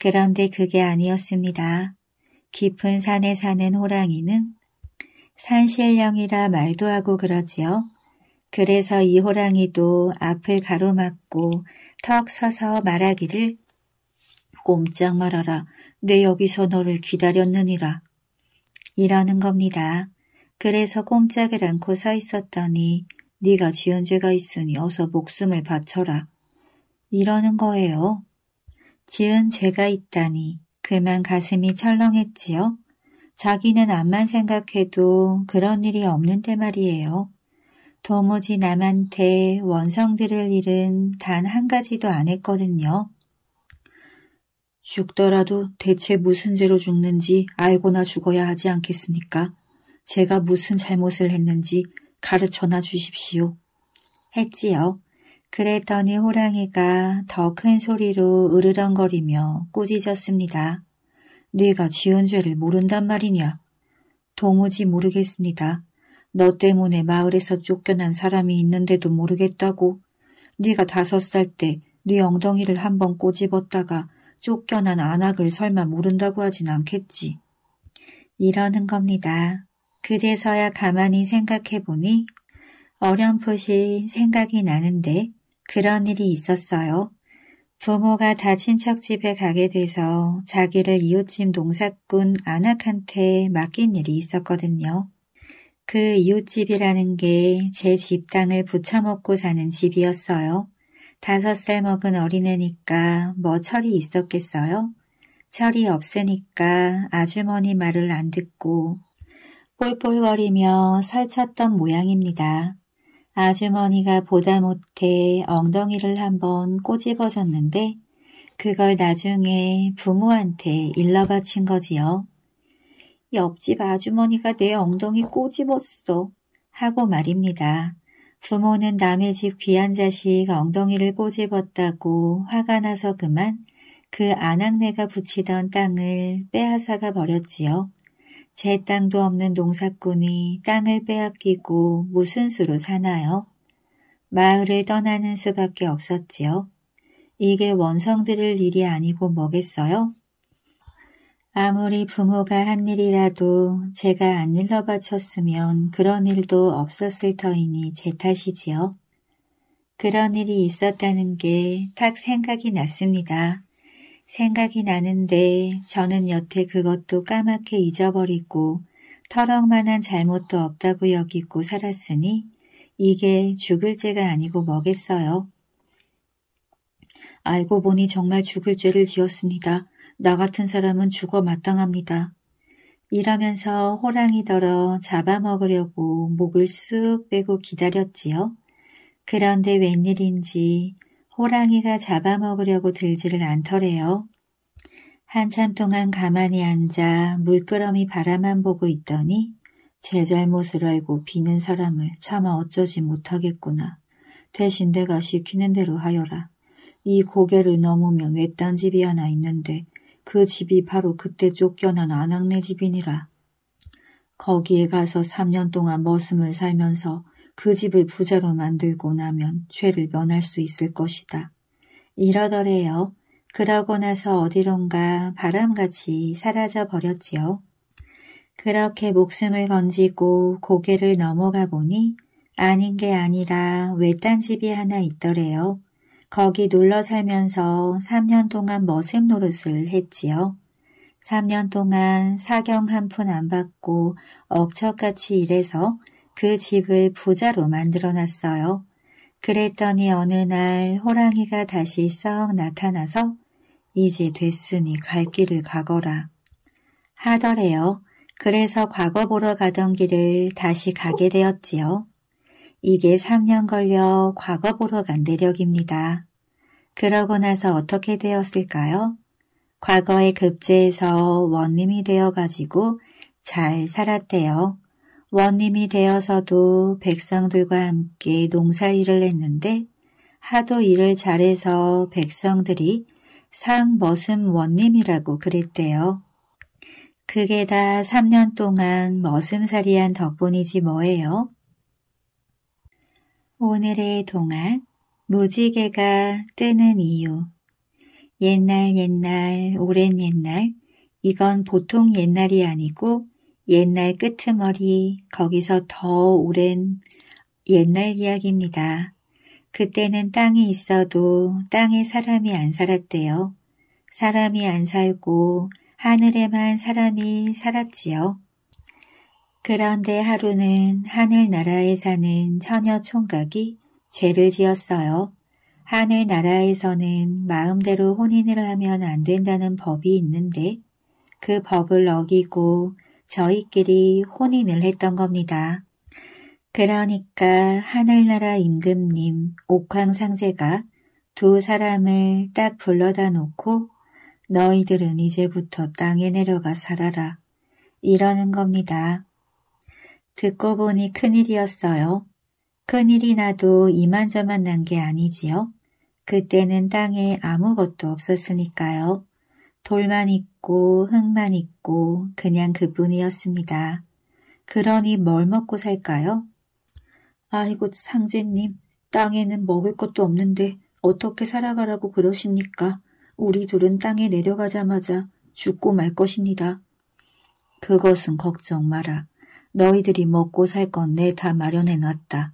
그런데 그게 아니었습니다. 깊은 산에 사는 호랑이는 산신령이라 말도 하고 그러지요. 그래서 이 호랑이도 앞을 가로막고 턱 서서 말하기를 꼼짝 말아라. 내 여기서 너를 기다렸느니라. 이러는 겁니다. 그래서 꼼짝을 않고 서 있었더니 네가 지은 죄가 있으니 어서 목숨을 바쳐라. 이러는 거예요. 지은 죄가 있다니 그만 가슴이 철렁했지요. 자기는 암만 생각해도 그런 일이 없는데 말이에요. 도무지 남한테 원성 들을 일은 단 한 가지도 안 했거든요. 죽더라도 대체 무슨 죄로 죽는지 알고나 죽어야 하지 않겠습니까? 제가 무슨 잘못을 했는지 가르쳐놔 주십시오. 했지요. 그랬더니 호랑이가 더 큰 소리로 으르렁거리며 꾸짖었습니다. 네가 지은 죄를 모른단 말이냐? 도무지 모르겠습니다. 너 때문에 마을에서 쫓겨난 사람이 있는데도 모르겠다고. 네가 다섯 살 때 네 엉덩이를 한번 꼬집었다가 쫓겨난 안악을 설마 모른다고 하진 않겠지. 이러는 겁니다. 그제서야 가만히 생각해보니 어렴풋이 생각이 나는데 그런 일이 있었어요. 부모가 다친 척 집에 가게 돼서 자기를 이웃집 농사꾼 아낙한테 맡긴 일이 있었거든요. 그 이웃집이라는 게 제 집 땅을 붙여먹고 사는 집이었어요. 다섯 살 먹은 어린애니까 뭐 철이 있었겠어요? 철이 없으니까 아주머니 말을 안 듣고 뽈뽈거리며 설쳤던 모양입니다. 아주머니가 보다 못해 엉덩이를 한번 꼬집어 줬는데 그걸 나중에 부모한테 일러 바친 거지요. 옆집 아주머니가 내 엉덩이 꼬집었어 하고 말입니다. 부모는 남의 집 귀한 자식 엉덩이를 꼬집었다고 화가 나서 그만 그 아낙네가 붙이던 땅을 빼앗아가 버렸지요. 제 땅도 없는 농사꾼이 땅을 빼앗기고 무슨 수로 사나요? 마을을 떠나는 수밖에 없었지요. 이게 원성 들을 일이 아니고 뭐겠어요? 아무리 부모가 한 일이라도 제가 안일러바 쳤으면 그런 일도 없었을 터이니 제 탓이지요. 그런 일이 있었다는 게 탁 생각이 났습니다. 생각이 나는데 저는 여태 그것도 까맣게 잊어버리고 털럭만한 잘못도 없다고 여기고 살았으니 이게 죽을 죄가 아니고 뭐겠어요. 알고 보니 정말 죽을 죄를 지었습니다. 나 같은 사람은 죽어 마땅합니다. 이러면서 호랑이더러 잡아먹으려고 목을 쑥 빼고 기다렸지요. 그런데 웬일인지 호랑이가 잡아먹으려고 들지를 않더래요. 한참 동안 가만히 앉아 물끄러미 바라만 보고 있더니 제 잘못을 알고 비는 사람을 차마 어쩌지 못하겠구나. 대신 내가 시키는 대로 하여라. 이 고개를 넘으면 외딴 집이 하나 있는데 그 집이 바로 그때 쫓겨난 아낙네 집이니라. 거기에 가서 3년 동안 머슴을 살면서 그 집을 부자로 만들고 나면 죄를 면할 수 있을 것이다. 이러더래요. 그러고 나서 어디론가 바람같이 사라져 버렸지요. 그렇게 목숨을 건지고 고개를 넘어가 보니 아닌 게 아니라 외딴 집이 하나 있더래요. 거기 놀러 살면서 3년 동안 머슴 노릇을 했지요. 3년 동안 사경 한 푼 안 받고 억척같이 일해서 그 집을 부자로 만들어 놨어요. 그랬더니 어느 날 호랑이가 다시 썩 나타나서 이제 됐으니 갈 길을 가거라 하더래요. 그래서 과거 보러 가던 길을 다시 가게 되었지요. 이게 3년 걸려 과거 보러 간 대력입니다. 그러고 나서 어떻게 되었을까요? 과거에 급제해서 원님이 되어가지고 잘 살았대요. 원님이 되어서도 백성들과 함께 농사일을 했는데 하도 일을 잘해서 백성들이 상머슴 원님이라고 그랬대요. 그게 다 3년 동안 머슴살이한 덕분이지 뭐예요. 오늘의 동안 무지개가 뜨는 이유 옛날 옛날 오랜 옛날 이건 보통 옛날이 아니고 옛날 끄트머리 거기서 더 오랜 옛날 이야기입니다. 그때는 땅이 있어도 땅에 사람이 안 살았대요. 사람이 안 살고 하늘에만 사람이 살았지요. 그런데 하루는 하늘나라에 사는 처녀 총각이 죄를 지었어요. 하늘나라에서는 마음대로 혼인을 하면 안 된다는 법이 있는데 그 법을 어기고 저희끼리 혼인을 했던 겁니다. 그러니까 하늘나라 임금님 옥황상제가 두 사람을 딱 불러다 놓고 너희들은 이제부터 땅에 내려가 살아라 이러는 겁니다. 듣고 보니 큰일이었어요. 큰일이 나도 이만저만 난 게 아니지요. 그때는 땅에 아무것도 없었으니까요. 돌만 있고 흙만 있고 그냥 그뿐이었습니다. 그러니 뭘 먹고 살까요? 아이고 상제님, 땅에는 먹을 것도 없는데 어떻게 살아가라고 그러십니까? 우리 둘은 땅에 내려가자마자 죽고 말 것입니다. 그것은 걱정 마라. 너희들이 먹고 살 건 내 다 마련해놨다.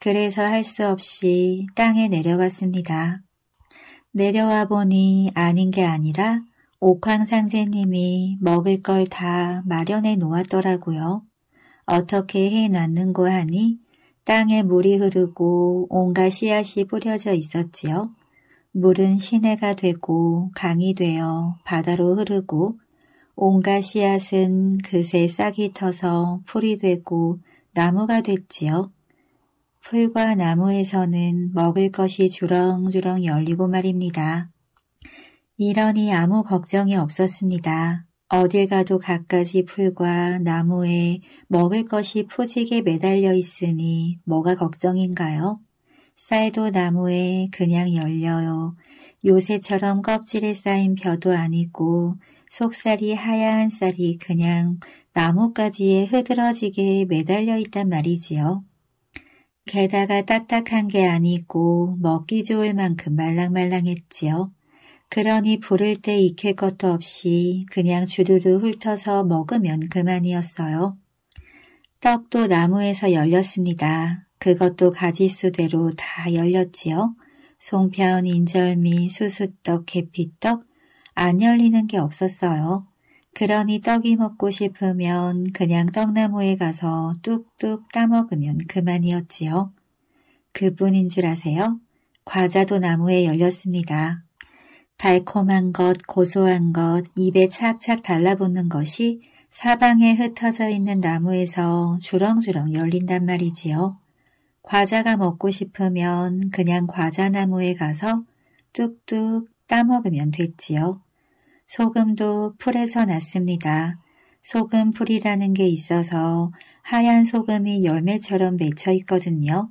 그래서 할 수 없이 땅에 내려갔습니다. 내려와 보니 아닌 게 아니라 옥황상제님이 먹을 걸 다 마련해 놓았더라고요. 어떻게 해놨는고 하니 땅에 물이 흐르고 온갖 씨앗이 뿌려져 있었지요. 물은 시내가 되고 강이 되어 바다로 흐르고 온갖 씨앗은 그새 싹이 터서 풀이 되고 나무가 됐지요. 풀과 나무에서는 먹을 것이 주렁주렁 열리고 말입니다. 이러니 아무 걱정이 없었습니다. 어딜 가도 갖가지 풀과 나무에 먹을 것이 포지게 매달려 있으니 뭐가 걱정인가요? 쌀도 나무에 그냥 열려요. 요새처럼 껍질에 쌓인 벼도 아니고 속살이 하얀 쌀이 그냥 나뭇가지에 흐드러지게 매달려 있단 말이지요. 게다가 딱딱한 게 아니고 먹기 좋을 만큼 말랑말랑했지요. 그러니 부를 때 익힐 것도 없이 그냥 주르르 훑어서 먹으면 그만이었어요. 떡도 나무에서 열렸습니다. 그것도 가지수대로 다 열렸지요. 송편, 인절미, 수수떡, 계피떡 안 열리는 게 없었어요. 그러니 떡이 먹고 싶으면 그냥 떡나무에 가서 뚝뚝 따먹으면 그만이었지요. 그뿐인 줄 아세요? 과자도 나무에 열렸습니다. 달콤한 것, 고소한 것, 입에 착착 달라붙는 것이 사방에 흩어져 있는 나무에서 주렁주렁 열린단 말이지요. 과자가 먹고 싶으면 그냥 과자나무에 가서 뚝뚝 따먹으면 됐지요. 소금도 풀에서 났습니다. 소금 풀이라는 게 있어서 하얀 소금이 열매처럼 맺혀 있거든요.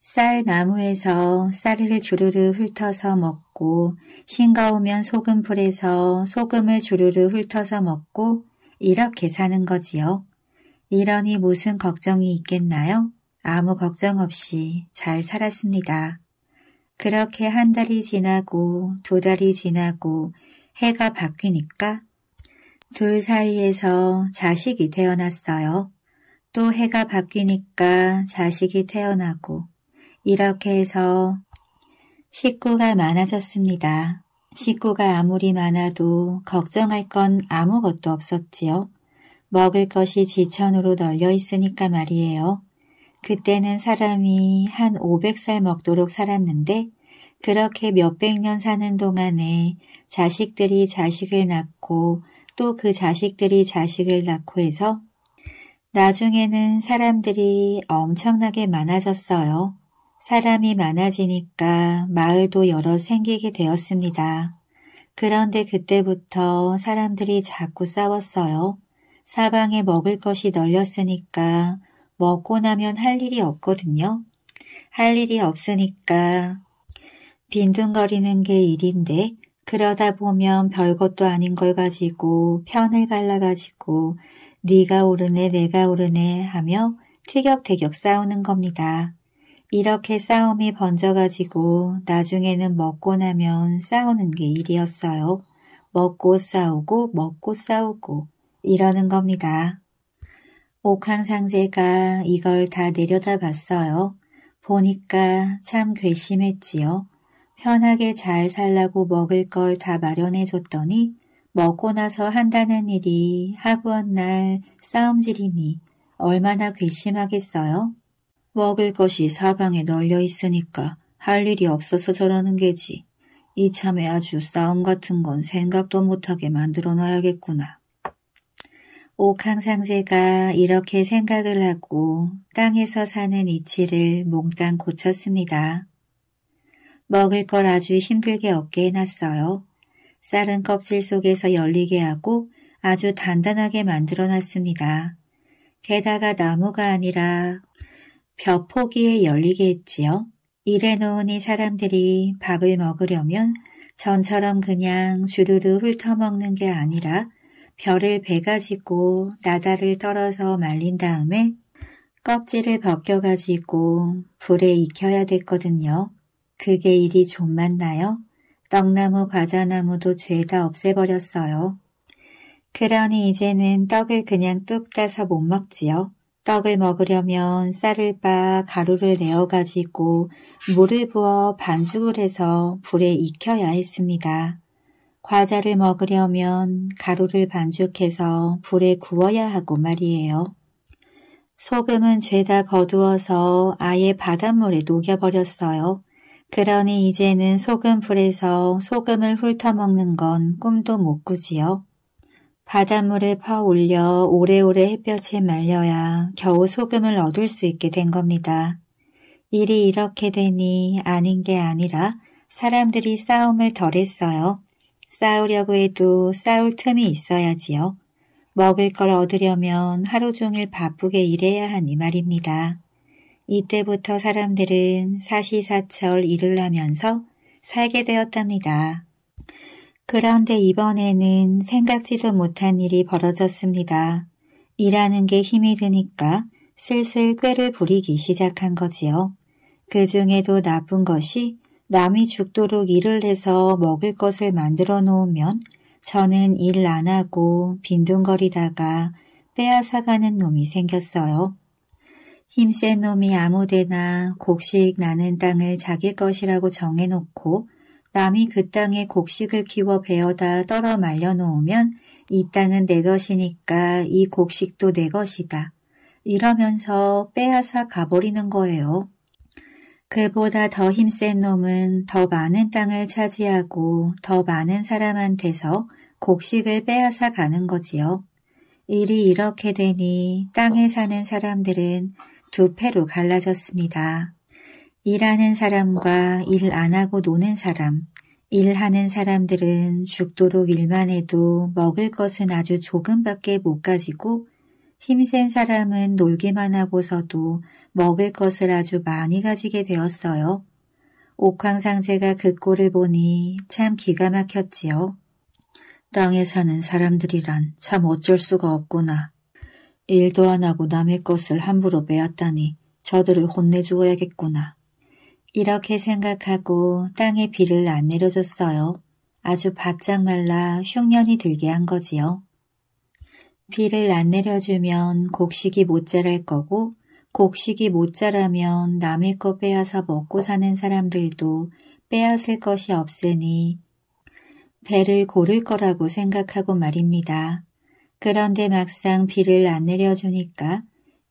쌀 나무에서 쌀을 주르르 훑어서 먹고 싱거우면 소금 풀에서 소금을 주르르 훑어서 먹고 이렇게 사는 거지요. 이러니 무슨 걱정이 있겠나요? 아무 걱정 없이 잘 살았습니다. 그렇게 한 달이 지나고 두 달이 지나고 해가 바뀌니까 둘 사이에서 자식이 태어났어요. 또 해가 바뀌니까 자식이 태어나고 이렇게 해서 식구가 많아졌습니다. 식구가 아무리 많아도 걱정할 건 아무것도 없었지요. 먹을 것이 지천으로 널려 있으니까 말이에요. 그때는 사람이 한 500살 먹도록 살았는데 그렇게 몇백 년 사는 동안에 자식들이 자식을 낳고 또 그 자식들이 자식을 낳고 해서 나중에는 사람들이 엄청나게 많아졌어요. 사람이 많아지니까 마을도 여러 생기게 되었습니다. 그런데 그때부터 사람들이 자꾸 싸웠어요. 사방에 먹을 것이 널렸으니까 먹고 나면 할 일이 없거든요. 할 일이 없으니까 빈둥거리는 게 일인데 그러다 보면 별것도 아닌 걸 가지고 편을 갈라가지고 네가 오르네 내가 오르네 하며 티격태격 싸우는 겁니다. 이렇게 싸움이 번져가지고 나중에는 먹고 나면 싸우는 게 일이었어요. 먹고 싸우고 먹고 싸우고 이러는 겁니다. 옥황상제가 이걸 다 내려다봤어요. 보니까 참 괘씸했지요. 편하게 잘 살라고 먹을 걸 다 마련해 줬더니 먹고 나서 한다는 일이 하부원 날 싸움질이니 얼마나 괘씸하겠어요? 먹을 것이 사방에 널려 있으니까 할 일이 없어서 저러는 게지. 이참에 아주 싸움 같은 건 생각도 못하게 만들어 놔야겠구나. 옥항상제가 이렇게 생각을 하고 땅에서 사는 이치를 몽땅 고쳤습니다. 먹을 걸 아주 힘들게 얻게 해놨어요. 쌀은 껍질 속에서 열리게 하고 아주 단단하게 만들어 놨습니다. 게다가 나무가 아니라 벼포기에 열리게 했지요. 이래 놓으니 사람들이 밥을 먹으려면 전처럼 그냥 주르르 훑어먹는 게 아니라 벼를 베가지고 나다를 떨어서 말린 다음에 껍질을 벗겨가지고 불에 익혀야 됐거든요. 그게 일이 좀많나요 떡나무 과자나무도 죄다 없애버렸어요. 그러니 이제는 떡을 그냥 뚝 따서 못 먹지요. 떡을 먹으려면 쌀을 빻 가루를 내어 가지고 물을 부어 반죽을 해서 불에 익혀야 했습니다. 과자를 먹으려면 가루를 반죽해서 불에 구워야 하고 말이에요. 소금은 죄다 거두어서 아예 바닷물에 녹여버렸어요. 그러니 이제는 소금 불에서 소금을 훑어먹는 건 꿈도 못 꾸지요. 바닷물에 퍼 올려 오래오래 햇볕에 말려야 겨우 소금을 얻을 수 있게 된 겁니다. 일이 이렇게 되니 아닌 게 아니라 사람들이 싸움을 덜 했어요. 싸우려고 해도 싸울 틈이 있어야지요. 먹을 걸 얻으려면 하루 종일 바쁘게 일해야 하니 말입니다. 이때부터 사람들은 사시사철 일을 하면서 살게 되었답니다. 그런데 이번에는 생각지도 못한 일이 벌어졌습니다. 일하는 게 힘이 드니까 슬슬 꾀를 부리기 시작한 거지요. 그 중에도 나쁜 것이 남이 죽도록 일을 해서 먹을 것을 만들어 놓으면 저는 일 안 하고 빈둥거리다가 빼앗아가는 놈이 생겼어요. 힘센 놈이 아무데나 곡식 나는 땅을 자기 것이라고 정해놓고 남이 그 땅에 곡식을 키워 베어다 떨어 말려놓으면 이 땅은 내 것이니까 이 곡식도 내 것이다. 이러면서 빼앗아 가버리는 거예요. 그보다 더 힘센 놈은 더 많은 땅을 차지하고 더 많은 사람한테서 곡식을 빼앗아 가는 거지요. 일이 이렇게 되니 땅에 사는 사람들은 두 패로 갈라졌습니다. 일하는 사람과 일 안 하고 노는 사람, 일하는 사람들은 죽도록 일만 해도 먹을 것은 아주 조금밖에 못 가지고 힘센 사람은 놀기만 하고서도 먹을 것을 아주 많이 가지게 되었어요. 옥황상제가 그 꼴을 보니 참 기가 막혔지요. 땅에 사는 사람들이란 참 어쩔 수가 없구나. 일도 안 하고 남의 것을 함부로 빼앗다니 저들을 혼내주어야겠구나. 이렇게 생각하고 땅에 비를 안 내려줬어요. 아주 바짝 말라 흉년이 들게 한 거지요. 비를 안 내려주면 곡식이 못 자랄 거고 곡식이 못 자라면 남의 거 빼앗아 먹고 사는 사람들도 빼앗을 것이 없으니 배를 고를 거라고 생각하고 말입니다. 그런데 막상 비를 안 내려주니까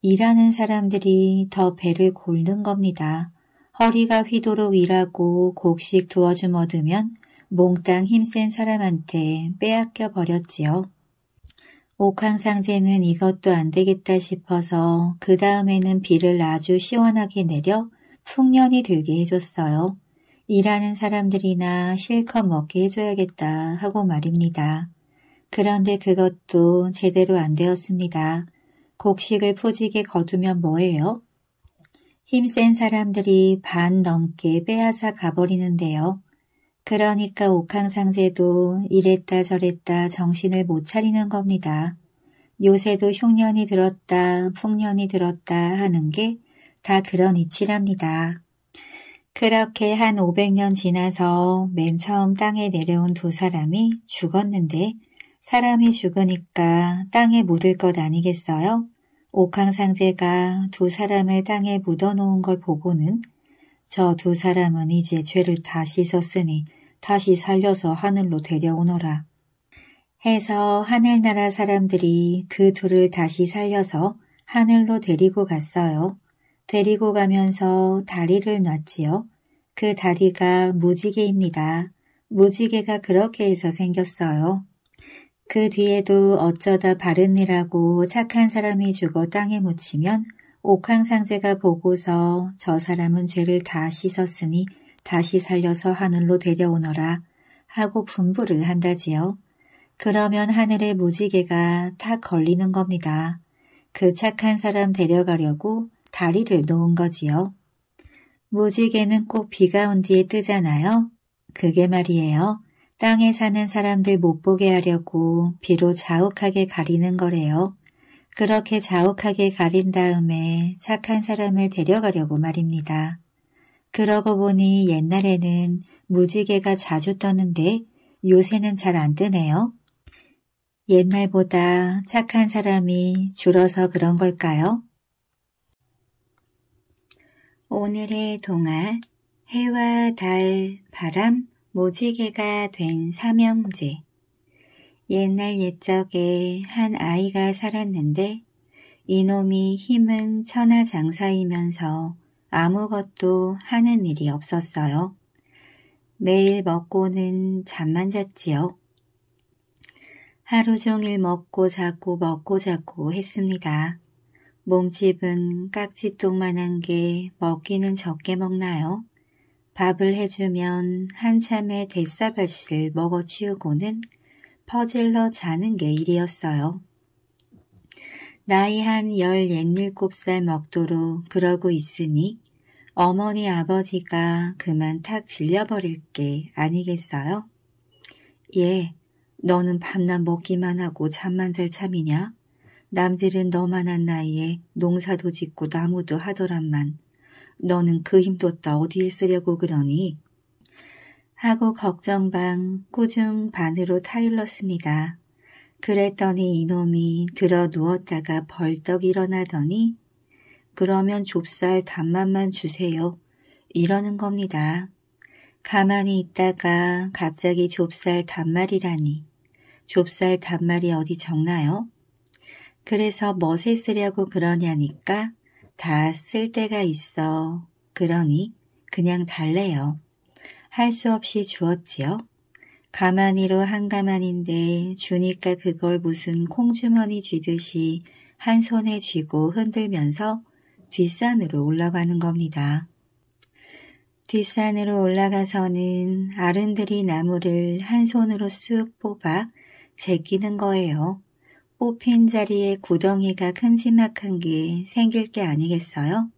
일하는 사람들이 더 배를 골는 겁니다. 허리가 휘도록 일하고 곡식 두어 줌 얻으면 몽땅 힘센 사람한테 빼앗겨 버렸지요. 옥황상제는 이것도 안 되겠다 싶어서 그 다음에는 비를 아주 시원하게 내려 풍년이 들게 해줬어요. 일하는 사람들이나 실컷 먹게 해줘야겠다 하고 말입니다. 그런데 그것도 제대로 안 되었습니다. 곡식을 포지게 거두면 뭐예요? 힘센 사람들이 반 넘게 빼앗아 가버리는데요. 그러니까 옥황상제도 이랬다 저랬다 정신을 못 차리는 겁니다. 요새도 흉년이 들었다 풍년이 들었다 하는 게 다 그런 이치랍니다. 그렇게 한 500년 지나서 맨 처음 땅에 내려온 두 사람이 죽었는데 사람이 죽으니까 땅에 묻을 것 아니겠어요? 옥황상제가 두 사람을 땅에 묻어놓은 걸 보고는 저 두 사람은 이제 죄를 다 씻었으니 다시 살려서 하늘로 데려오너라. 해서 하늘나라 사람들이 그 둘을 다시 살려서 하늘로 데리고 갔어요. 데리고 가면서 다리를 놨지요. 그 다리가 무지개입니다. 무지개가 그렇게 해서 생겼어요. 그 뒤에도 어쩌다 바른 일하고 착한 사람이 죽어 땅에 묻히면 옥황상제가 보고서 저 사람은 죄를 다 씻었으니 다시 살려서 하늘로 데려오너라 하고 분부를 한다지요. 그러면 하늘의 무지개가 탁 걸리는 겁니다. 그 착한 사람 데려가려고 다리를 놓은 거지요. 무지개는 꼭 비가 온 뒤에 뜨잖아요. 그게 말이에요. 땅에 사는 사람들 못 보게 하려고 비로 자욱하게 가리는 거래요. 그렇게 자욱하게 가린 다음에 착한 사람을 데려가려고 말입니다. 그러고 보니 옛날에는 무지개가 자주 떴는데 요새는 잘 안 뜨네요. 옛날보다 착한 사람이 줄어서 그런 걸까요? 오늘의 동화 해와 달, 바람, 모지개가 된 삼형제 옛날 옛적에 한 아이가 살았는데 이놈이 힘은 천하장사이면서 아무것도 하는 일이 없었어요. 매일 먹고는 잠만 잤지요. 하루 종일 먹고 자고 먹고 자고 했습니다. 몸집은 깍지똥만한 게 먹기는 적게 먹나요? 밥을 해주면 한참의 대사밭을 먹어치우고는 퍼질러 자는 게 일이었어요. 나이 한 열 옛일곱 살 먹도록 그러고 있으니 어머니 아버지가 그만 탁 질려버릴 게 아니겠어요? 예, 너는 밤낮 먹기만 하고 잠만 잘 참이냐? 남들은 너만한 나이에 농사도 짓고 나무도 하더란만 너는 그힘도다 어디에 쓰려고 그러니? 하고 걱정 방 꾸중 반으로 타일렀습니다. 그랬더니 이놈이 들어 누웠다가 벌떡 일어나더니 그러면 좁쌀 단맛만 주세요. 이러는 겁니다. 가만히 있다가 갑자기 좁쌀 단말이라니. 좁쌀 단말이 어디 적나요? 그래서 멋에 쓰려고 그러냐니까 다쓸 때가 있어. 그러니 그냥 달래요. 할 수 없이 주었지요. 가만히로 한가만인데 주니까 그걸 무슨 콩주머니 쥐듯이 한 손에 쥐고 흔들면서 뒷산으로 올라가는 겁니다. 뒷산으로 올라가서는 아름드리 나무를 한 손으로 쑥 뽑아 제끼는 거예요. 뽑힌 자리에 구덩이가 큼지막한 게 생길 게 아니겠어요?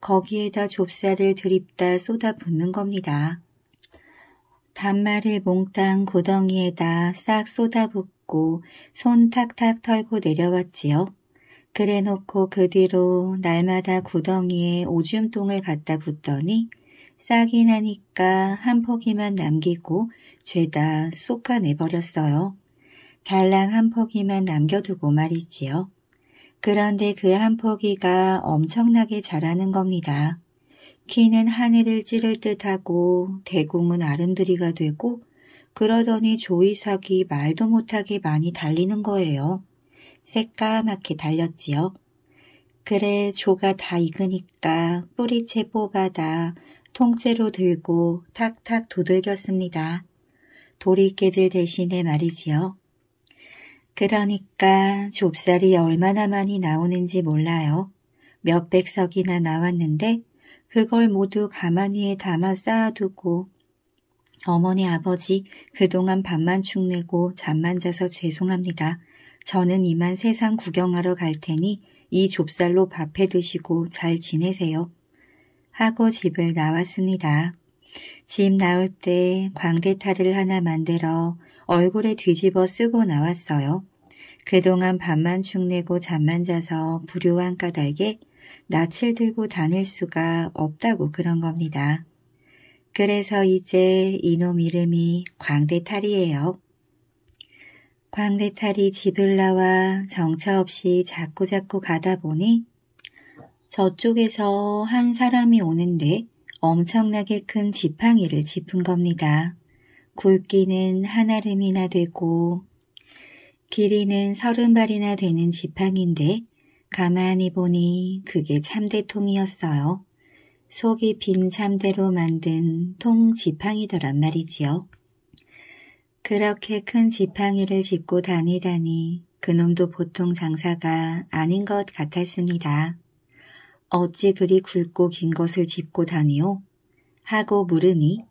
거기에다 좁쌀을 들입다 쏟아붓는 겁니다. 단말을 몽땅 구덩이에다 싹 쏟아붓고 손 탁탁 털고 내려왔지요. 그래놓고 그 뒤로 날마다 구덩이에 오줌똥을 갖다 붓더니 싹이 나니까 한 포기만 남기고 죄다 쏟아내버렸어요. 달랑 한 포기만 남겨두고 말이지요. 그런데 그 한 포기가 엄청나게 자라는 겁니다. 키는 하늘을 찌를 듯하고 대궁은 아름드리가 되고 그러더니 조이삭이 말도 못하게 많이 달리는 거예요. 새까맣게 달렸지요. 그래 조가 다 익으니까 뿌리채 뽑아다 통째로 들고 탁탁 두들겼습니다. 돌이 깨질 대신에 말이지요. 그러니까 좁쌀이 얼마나 많이 나오는지 몰라요. 몇백 석이나 나왔는데 그걸 모두 가마니에 담아 쌓아두고 어머니 아버지 그동안 밥만 축내고 잠만 자서 죄송합니다. 저는 이만 세상 구경하러 갈 테니 이 좁쌀로 밥해 드시고 잘 지내세요. 하고 집을 나왔습니다. 집 나올 때 광대타를 하나 만들어 얼굴에 뒤집어 쓰고 나왔어요. 그동안 밤만 축내고 잠만 자서 불효한 까닭에 낯을 들고 다닐 수가 없다고 그런 겁니다. 그래서 이제 이놈 이름이 광대탈이에요. 광대탈이 집을 나와 정차 없이 자꾸자꾸 가다 보니 저쪽에서 한 사람이 오는데 엄청나게 큰 지팡이를 짚은 겁니다. 굵기는 한 아름이나 되고 길이는 서른 발이나 되는 지팡인데 가만히 보니 그게 참대통이었어요. 속이 빈 참대로 만든 통 지팡이더란 말이지요. 그렇게 큰 지팡이를 짚고 다니다니 그놈도 보통 장사가 아닌 것 같았습니다. 어찌 그리 굵고 긴 것을 짚고 다니오? 하고 물으니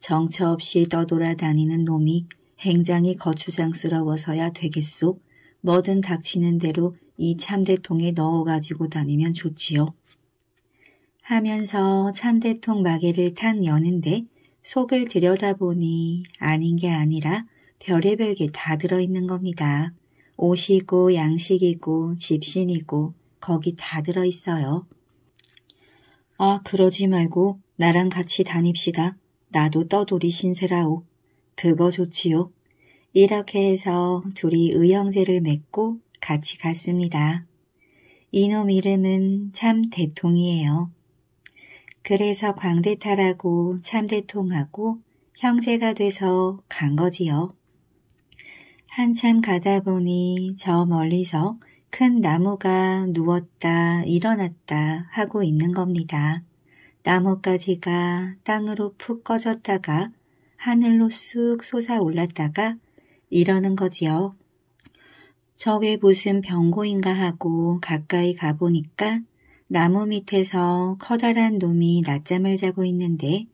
정처 없이 떠돌아다니는 놈이 행장이 거추장스러워서야 되겠소. 뭐든 닥치는 대로 이 참대통에 넣어가지고 다니면 좋지요. 하면서 참대통 마개를 탄 여는데 속을 들여다보니 아닌 게 아니라 별의별 게다 들어있는 겁니다. 옷이고 양식이고 집신이고 거기 다 들어있어요. 아 그러지 말고 나랑 같이 다닙시다. 나도 떠돌이 신세라오. 그거 좋지요. 이렇게 해서 둘이 의형제를 맺고 같이 갔습니다. 이놈 이름은 참대통이에요. 그래서 광대탈하고 참대통하고 형제가 돼서 간 거지요. 한참 가다 보니 저 멀리서 큰 나무가 누웠다 일어났다 하고 있는 겁니다. 나뭇가지가 땅으로 푹 꺼졌다가 하늘로 쑥 솟아올랐다가 이러는 거지요. 저게 무슨 병고인가 하고 가까이 가보니까 나무 밑에서 커다란 놈이 낮잠을 자고 있는데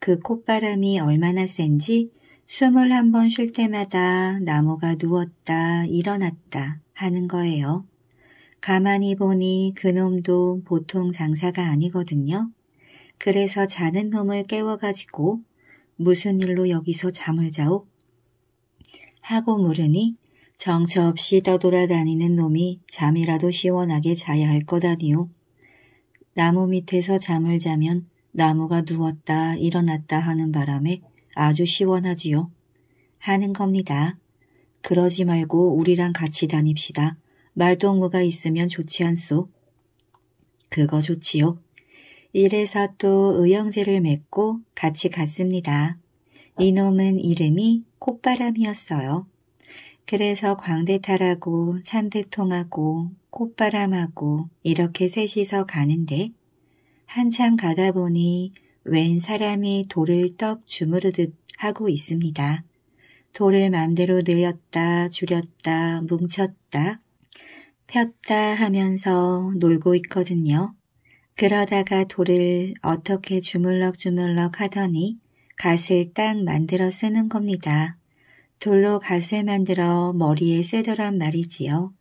그 콧바람이 얼마나 센지 숨을 한번 쉴 때마다 나무가 누웠다 일어났다 하는 거예요. 가만히 보니 그놈도 보통 장사가 아니거든요. 그래서 자는 놈을 깨워가지고 무슨 일로 여기서 잠을 자오? 하고 물으니 정처 없이 떠돌아다니는 놈이 잠이라도 시원하게 자야 할 거다니요. 나무 밑에서 잠을 자면 나무가 누웠다 일어났다 하는 바람에 아주 시원하지요. 하는 겁니다. 그러지 말고 우리랑 같이 다닙시다. 말동무가 있으면 좋지 않소. 그거 좋지요. 이래서 또 의형제를 맺고 같이 갔습니다. 이놈은 이름이 콧바람이었어요. 그래서 광대탈하고 참대통하고 콧바람하고 이렇게 셋이서 가는데 한참 가다 보니 웬 사람이 돌을 떡 주무르듯 하고 있습니다. 돌을 맘대로 늘렸다 줄였다 뭉쳤다 폈다 하면서 놀고 있거든요. 그러다가 돌을 어떻게 주물럭주물럭 하더니 갓을 딱 만들어 쓰는 겁니다. 돌로 갓을 만들어 머리에 쓰더란 말이지요.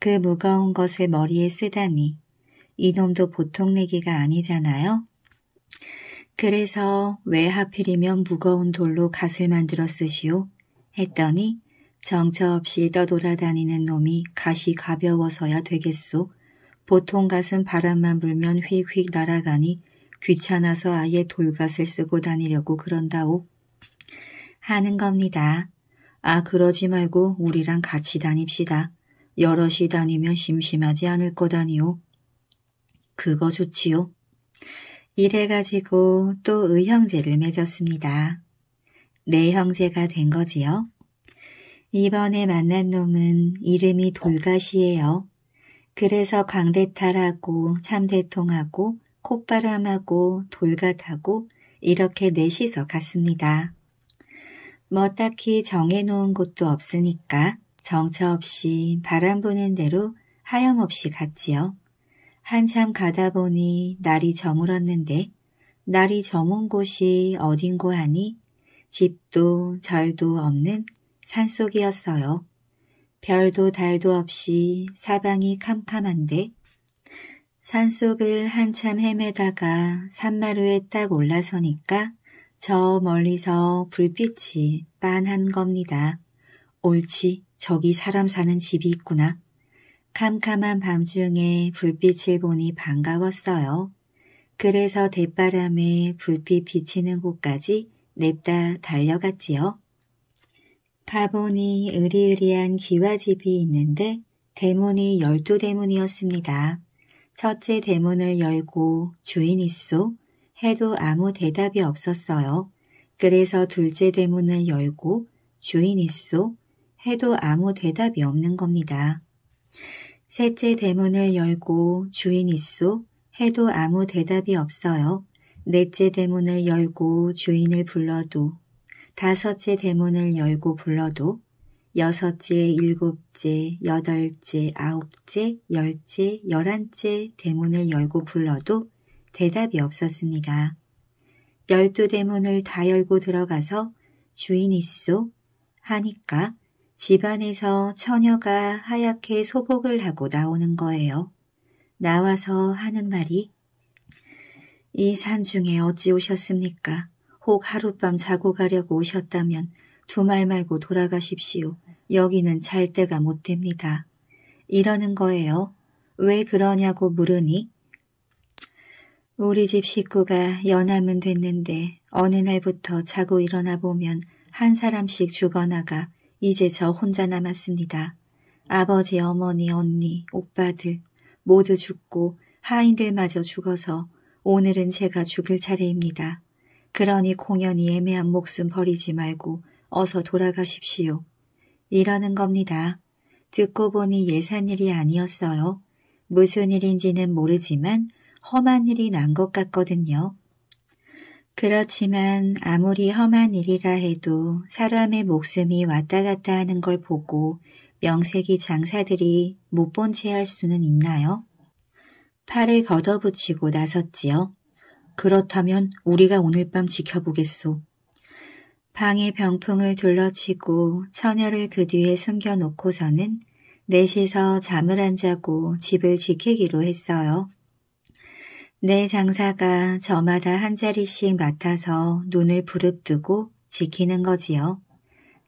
그 무거운 것을 머리에 쓰다니 이놈도 보통 내기가 아니잖아요. 그래서 왜 하필이면 무거운 돌로 갓을 만들어 쓰시오? 했더니 정처 없이 떠돌아다니는 놈이 갓이 가벼워서야 되겠소. 보통 갓은 바람만 불면 휙휙 날아가니 귀찮아서 아예 돌갓을 쓰고 다니려고 그런다오. 하는 겁니다. 아 그러지 말고 우리랑 같이 다닙시다. 여럿이 다니면 심심하지 않을 거다니요. 그거 좋지요. 이래가지고 또 의형제를 맺었습니다. 내 형제가 된 거지요. 이번에 만난 놈은 이름이 돌갓이에요 그래서 광대탈하고 참대통하고 콧바람하고 돌갓하고 이렇게 넷이서 갔습니다. 뭐 딱히 정해놓은 곳도 없으니까 정처 없이 바람 부는 대로 하염없이 갔지요. 한참 가다 보니 날이 저물었는데 날이 저문 곳이 어딘고 하니 집도 절도 없는 산속이었어요. 별도 달도 없이 사방이 캄캄한데 산속을 한참 헤매다가 산마루에 딱 올라서니까 저 멀리서 불빛이 빤한 겁니다. 옳지, 저기 사람 사는 집이 있구나. 캄캄한 밤중에 불빛을 보니 반가웠어요. 그래서 대바람에 불빛 비치는 곳까지 냅다 달려갔지요. 가보니 으리으리한 기와집이 있는데 대문이 열두 대문이었습니다. 첫째 대문을 열고 주인 있소 해도 아무 대답이 없었어요. 그래서 둘째 대문을 열고 주인 있소 해도 아무 대답이 없는 겁니다. 셋째 대문을 열고 주인 있소 해도 아무 대답이 없어요. 넷째 대문을 열고 주인을 불러도 다섯째 대문을 열고 불러도 여섯째, 일곱째, 여덟째, 아홉째, 열째, 열한째 대문을 열고 불러도 대답이 없었습니다. 열두 대문을 다 열고 들어가서 주인 있소 하니까 집안에서 처녀가 하얗게 소복을 하고 나오는 거예요. 나와서 하는 말이 이 산 중에 어찌 오셨습니까? 혹 하룻밤 자고 가려고 오셨다면 두 말 말고 돌아가십시오. 여기는 잘 때가 못 됩니다. 이러는 거예요. 왜 그러냐고 물으니? 우리 집 식구가 연하면 됐는데 어느 날부터 자고 일어나 보면 한 사람씩 죽어나가 이제 저 혼자 남았습니다. 아버지, 어머니, 언니, 오빠들 모두 죽고 하인들마저 죽어서 오늘은 제가 죽을 차례입니다. 그러니 공연이 애매한 목숨 버리지 말고 어서 돌아가십시오. 이러는 겁니다. 듣고 보니 예산일이 아니었어요. 무슨 일인지는 모르지만 험한 일이 난 것 같거든요. 그렇지만 아무리 험한 일이라 해도 사람의 목숨이 왔다 갔다 하는 걸 보고 명색이 장사들이 못 본 채 할 수는 있나요? 팔을 걷어붙이고 나섰지요. 그렇다면 우리가 오늘 밤 지켜보겠소. 방의 병풍을 둘러치고 처녀를 그 뒤에 숨겨놓고서는 넷이서 잠을 안 자고 집을 지키기로 했어요. 내 네 장사가 저마다 한 자리씩 맡아서 눈을 부릅뜨고 지키는 거지요.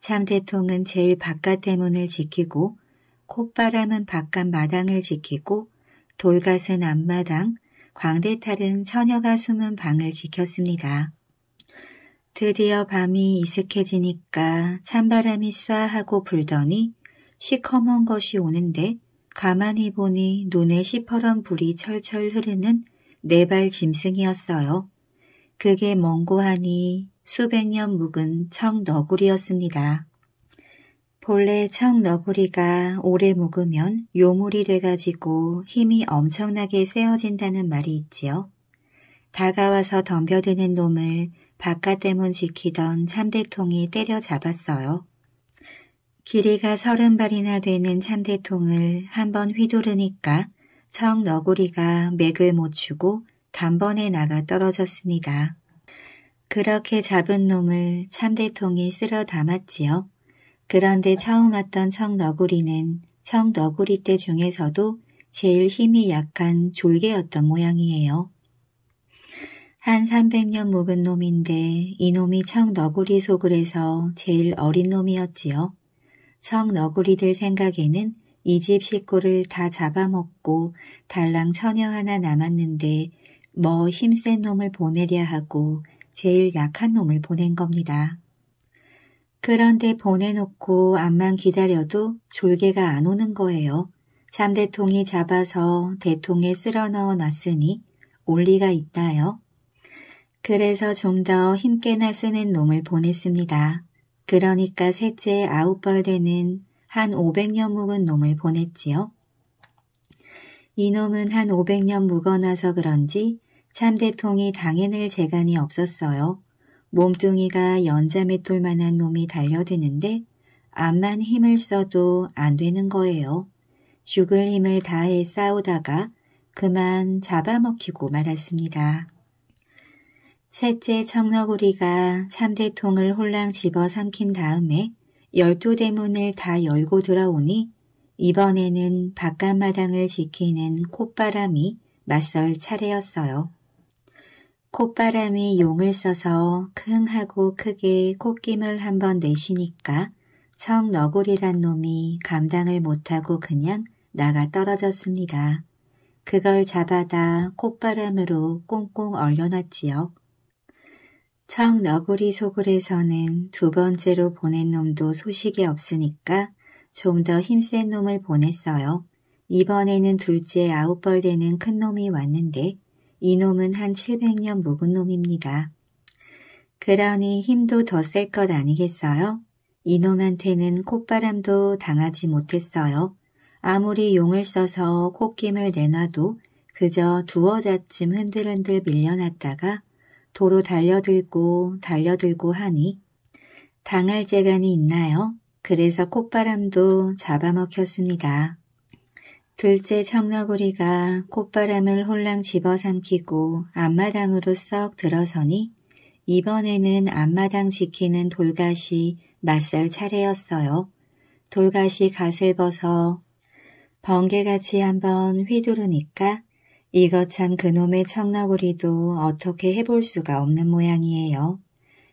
참대통은 제일 바깥대 문을 지키고 콧바람은 바깥 마당을 지키고 돌갓은 앞마당, 광대탈은 처녀가 숨은 방을 지켰습니다. 드디어 밤이 이슥해지니까 찬바람이 쏴하고 불더니 시커먼 것이 오는데 가만히 보니 눈에 시퍼런 불이 철철 흐르는 네발 짐승이었어요. 그게 멍고하니 수백 년 묵은 청너구리였습니다. 본래 청 너구리가 오래 묵으면 요물이 돼가지고 힘이 엄청나게 세어진다는 말이 있지요. 다가와서 덤벼드는 놈을 바깥 대문 지키던 참대통이 때려잡았어요. 길이가 서른 발이나 되는 참대통을 한번 휘두르니까 청 너구리가 맥을 못 추고 단번에 나가 떨어졌습니다. 그렇게 잡은 놈을 참대통이 쓸어 담았지요. 그런데 처음 왔던 청너구리는 청너구리 떼 중에서도 제일 힘이 약한 졸개였던 모양이에요. 한 300년 묵은 놈인데 이놈이 청너구리 속을 해서 제일 어린 놈이었지요. 청너구리들 생각에는 이 집 식구를 다 잡아먹고 달랑 처녀 하나 남았는데 뭐 힘센 놈을 보내랴 하고 제일 약한 놈을 보낸 겁니다. 그런데 보내놓고 암만 기다려도 졸개가 안 오는 거예요. 참대통이 잡아서 대통에 쓸어 넣어 놨으니 올리가 있다요. 그래서 좀 더 힘께나 쓰는 놈을 보냈습니다. 그러니까 셋째 아홉벌 되는 한 500년 묵은 놈을 보냈지요. 이놈은 한 500년 묵어놔서 그런지 참대통이 당해낼 재간이 없었어요. 몸뚱이가 연자맷돌 만한 놈이 달려드는데 암만 힘을 써도 안 되는 거예요. 죽을 힘을 다해 싸우다가 그만 잡아먹히고 말았습니다. 셋째 청너구리가 삼대 통을 홀랑 집어 삼킨 다음에 열두 대문을 다 열고 들어오니 이번에는 바깥마당을 지키는 콧바람이 맞설 차례였어요. 콧바람이 용을 써서 흥 하고 크게 콧김을 한번 내쉬니까 청너구리란 놈이 감당을 못하고 그냥 나가 떨어졌습니다. 그걸 잡아다 콧바람으로 꽁꽁 얼려놨지요. 청너구리 소굴에서는 두 번째로 보낸 놈도 소식이 없으니까 좀 더 힘센 놈을 보냈어요. 이번에는 둘째 아홉벌 되는 큰 놈이 왔는데 이놈은 한 700년 묵은 놈입니다. 그러니 힘도 더 셀 것 아니겠어요? 이놈한테는 콧바람도 당하지 못했어요. 아무리 용을 써서 콧김을 내놔도 그저 두어 자쯤 흔들흔들 밀려났다가 도로 달려들고 달려들고 하니 당할 재간이 있나요? 그래서 콧바람도 잡아먹혔습니다. 둘째 청너구리가 콧바람을 홀랑 집어삼키고 앞마당으로 썩 들어서니 이번에는 앞마당 지키는 돌가시 맞설 차례였어요. 돌가시 갓을 벗어 번개같이 한번 휘두르니까 이것 참 그놈의 청너구리도 어떻게 해볼 수가 없는 모양이에요.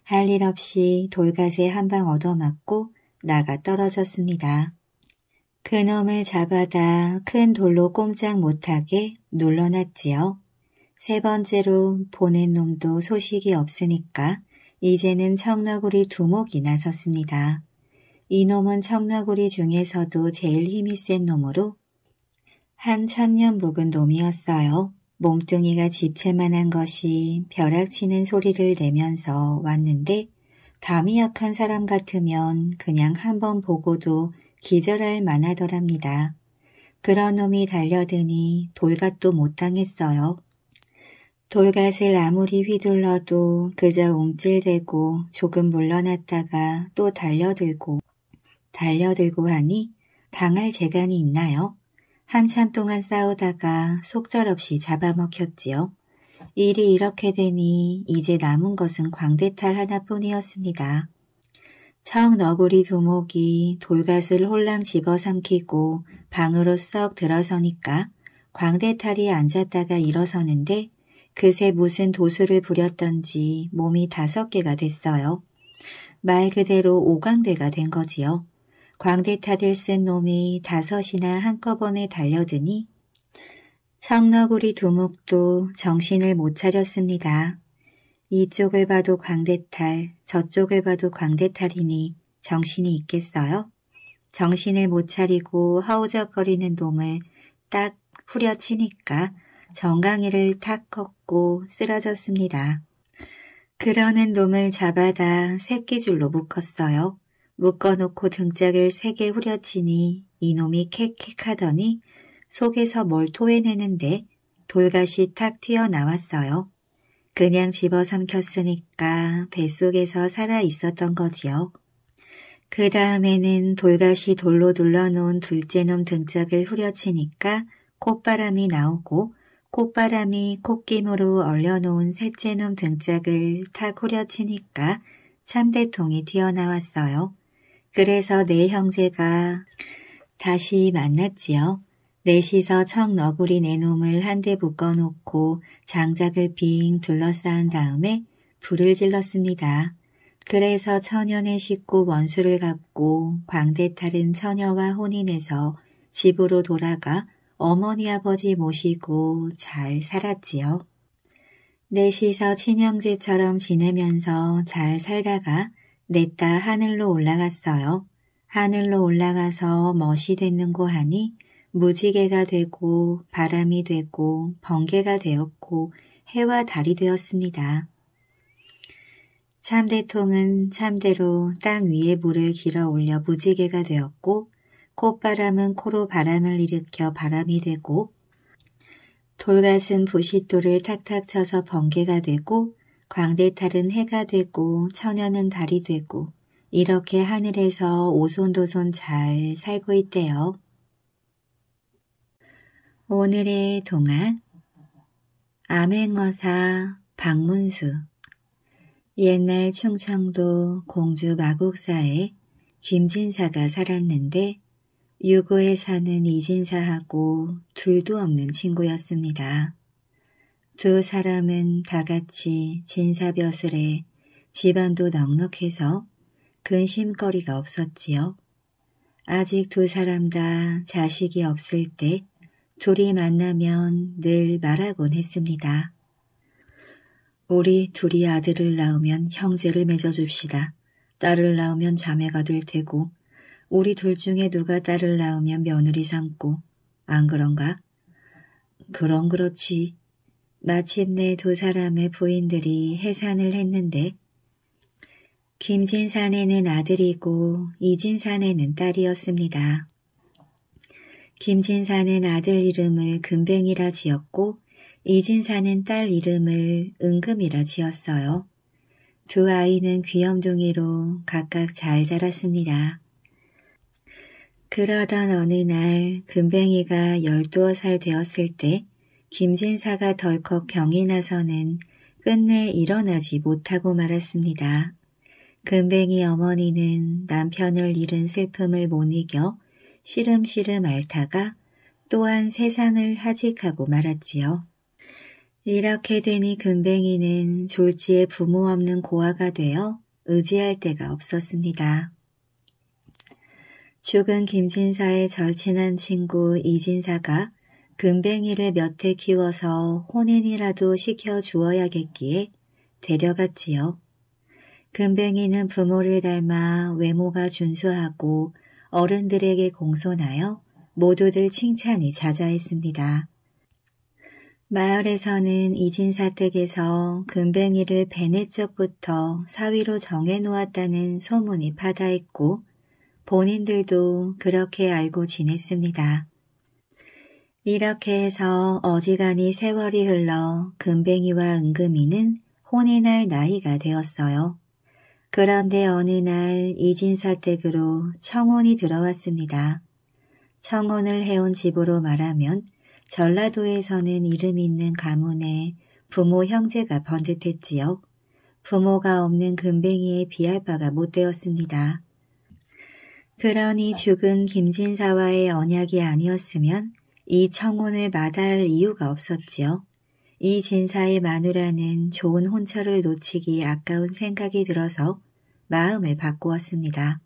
할 일 없이 돌갓에 한 방 얻어맞고 나가 떨어졌습니다. 그놈을 잡아다 큰 돌로 꼼짝 못하게 눌러놨지요. 세 번째로 보낸 놈도 소식이 없으니까 이제는 청너구리 두목이나 섰습니다. 이놈은 청너구리 중에서도 제일 힘이 센 놈으로 한 천년 묵은 놈이었어요. 몸뚱이가 집채만한 것이 벼락치는 소리를 내면서 왔는데 담이 약한 사람 같으면 그냥 한번 보고도 기절할 만하더랍니다. 그런 놈이 달려드니 돌갓도 못 당했어요. 돌갓을 아무리 휘둘러도 그저 움찔대고 조금 물러났다가 또 달려들고 달려들고 하니 당할 재간이 있나요? 한참 동안 싸우다가 속절없이 잡아먹혔지요. 일이 이렇게 되니 이제 남은 것은 광대탈 하나뿐이었습니다. 청너구리 두목이 돌갓을 홀랑 집어삼키고 방으로 썩 들어서니까 광대탈이 앉았다가 일어서는데 그새 무슨 도수를 부렸던지 몸이 다섯 개가 됐어요. 말 그대로 오광대가 된 거지요. 광대타을쓴 놈이 다섯이나 한꺼번에 달려드니 청너구리 두목도 정신을 못 차렸습니다. 이쪽을 봐도 광대탈, 저쪽을 봐도 광대탈이니 정신이 있겠어요? 정신을 못 차리고 허우적거리는 놈을 딱 후려치니까 정강이를 탁 꺾고 쓰러졌습니다. 그러는 놈을 잡아다 새끼줄로 묶었어요. 묶어놓고 등짝을 세게 후려치니 이놈이 캑캑하더니 속에서 뭘 토해내는데 돌가이탁 튀어나왔어요. 그냥 집어삼켰으니까 뱃속에서 살아 있었던 거지요. 그 다음에는 돌가시 돌로 눌러놓은 둘째 놈 등짝을 후려치니까 콧바람이 나오고 콧바람이 콧김으로 얼려놓은 셋째 놈 등짝을 탁 후려치니까 참대통이 튀어나왔어요. 그래서 내 형제가 다시 만났지요. 넷이서 청너구리 내놈을 한데 묶어놓고 장작을 빙둘러싼 다음에 불을 질렀습니다. 그래서 천연의 식구 원수를 갚고 광대탈은 처녀와 혼인해서 집으로 돌아가 어머니 아버지 모시고 잘 살았지요. 넷이서 친형제처럼 지내면서 잘 살다가 냈다 하늘로 올라갔어요. 하늘로 올라가서 멋이 됐는고 하니 무지개가 되고 바람이 되고 번개가 되었고 해와 달이 되었습니다. 참대통은 참대로 땅 위에 물을 길어 올려 무지개가 되었고 콧바람은 코로 바람을 일으켜 바람이 되고 돌가슴 부싯돌을 탁탁 쳐서 번개가 되고 광대탈은 해가 되고 천연은 달이 되고 이렇게 하늘에서 오손도손 잘 살고 있대요. 오늘의 동안 암행어사 박문수 옛날 충청도 공주 마곡사에 김진사가 살았는데 유고에 사는 이진사하고 둘도 없는 친구였습니다. 두 사람은 다같이 진사벼슬에 집안도 넉넉해서 근심거리가 없었지요. 아직 두 사람 다 자식이 없을 때 둘이 만나면 늘 말하곤 했습니다. 우리 둘이 아들을 낳으면 형제를 맺어줍시다. 딸을 낳으면 자매가 될 테고 우리 둘 중에 누가 딸을 낳으면 며느리 삼고 안 그런가? 그럼 그렇지. 마침내 두 사람의 부인들이 해산을 했는데 김진산에는 아들이고 이진산에는 딸이었습니다. 김진사는 아들 이름을 금뱅이라 지었고 이진사는 딸 이름을 은금이라 지었어요. 두 아이는 귀염둥이로 각각 잘 자랐습니다. 그러던 어느 날 금뱅이가 열두어 살 되었을 때 김진사가 덜컥 병이 나서는 끝내 일어나지 못하고 말았습니다. 금뱅이 어머니는 남편을 잃은 슬픔을 못 이겨 시름시름 앓다가 또한 세상을 하직하고 말았지요. 이렇게 되니 금뱅이는 졸지에 부모 없는 고아가 되어 의지할 데가 없었습니다. 죽은 김진사의 절친한 친구 이진사가 금뱅이를 몇 해 키워서 혼인이라도 시켜 주어야겠기에 데려갔지요. 금뱅이는 부모를 닮아 외모가 준수하고 어른들에게 공손하여 모두들 칭찬이 자자했습니다. 마을에서는 이진사택에서 금뱅이를 배내적부터 사위로 정해놓았다는 소문이 파다했고 본인들도 그렇게 알고 지냈습니다. 이렇게 해서 어지간히 세월이 흘러 금뱅이와 은금이는 혼인할 나이가 되었어요. 그런데 어느 날이진사댁으로 청혼이 들어왔습니다. 청혼을 해온 집으로 말하면 전라도에서는 이름 있는 가문에 부모 형제가 번듯했지요. 부모가 없는 금뱅이에 비할 바가 못 되었습니다. 그러니 죽은 김진사와의 언약이 아니었으면 이 청혼을 마다할 이유가 없었지요. 이 진사의 마누라는 좋은 혼처를 놓치기 아까운 생각이 들어서 마음을 바꾸었습니다.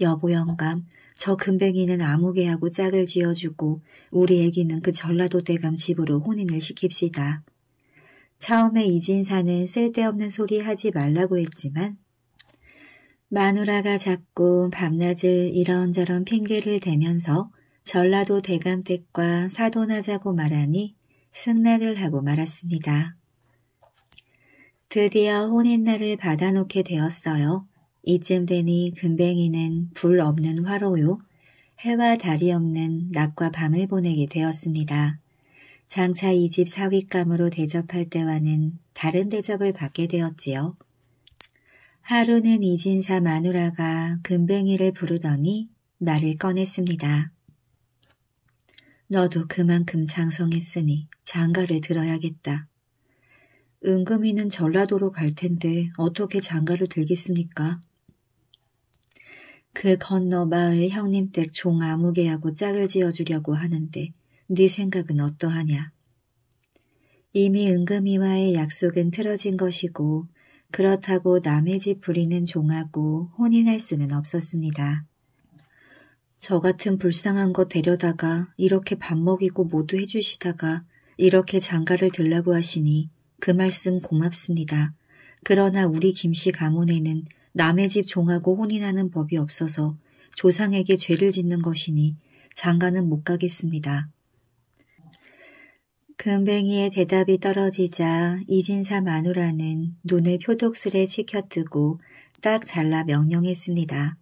여보 영감, 저 금뱅이는 아무개하고 짝을 지어주고 우리 애기는 그 전라도 대감 집으로 혼인을 시킵시다. 처음에 이진사는 쓸데없는 소리 하지 말라고 했지만 마누라가 자꾸 밤낮을 이런저런 핑계를 대면서 전라도 대감댁과 사돈하자고 말하니 승낙을 하고 말았습니다. 드디어 혼인날을 받아놓게 되었어요. 이쯤 되니 금뱅이는 불 없는 화로요, 해와 달이 없는 낮과 밤을 보내게 되었습니다. 장차 이 집 사윗감으로 대접할 때와는 다른 대접을 받게 되었지요. 하루는 이진사 마누라가 금뱅이를 부르더니 말을 꺼냈습니다. 너도 그만큼 장성했으니 장가를 들어야겠다. 은금이는 전라도로 갈 텐데 어떻게 장가를 들겠습니까? 그 건너 마을 형님 댁 종아무개하고 짝을 지어주려고 하는데 네 생각은 어떠하냐? 이미 은금이와의 약속은 틀어진 것이고 그렇다고 남의 집 부리는 종하고 혼인할 수는 없었습니다. 저 같은 불쌍한 거 데려다가 이렇게 밥 먹이고 모두 해주시다가 이렇게 장가를 들라고 하시니 그 말씀 고맙습니다. 그러나 우리 김씨 가문에는 남의 집 종하고 혼인하는 법이 없어서 조상에게 죄를 짓는 것이니 장가는 못 가겠습니다. 금뱅이의 대답이 떨어지자 이진사 마누라는 눈을 표독스레 치켜뜨고 딱 잘라 명령했습니다.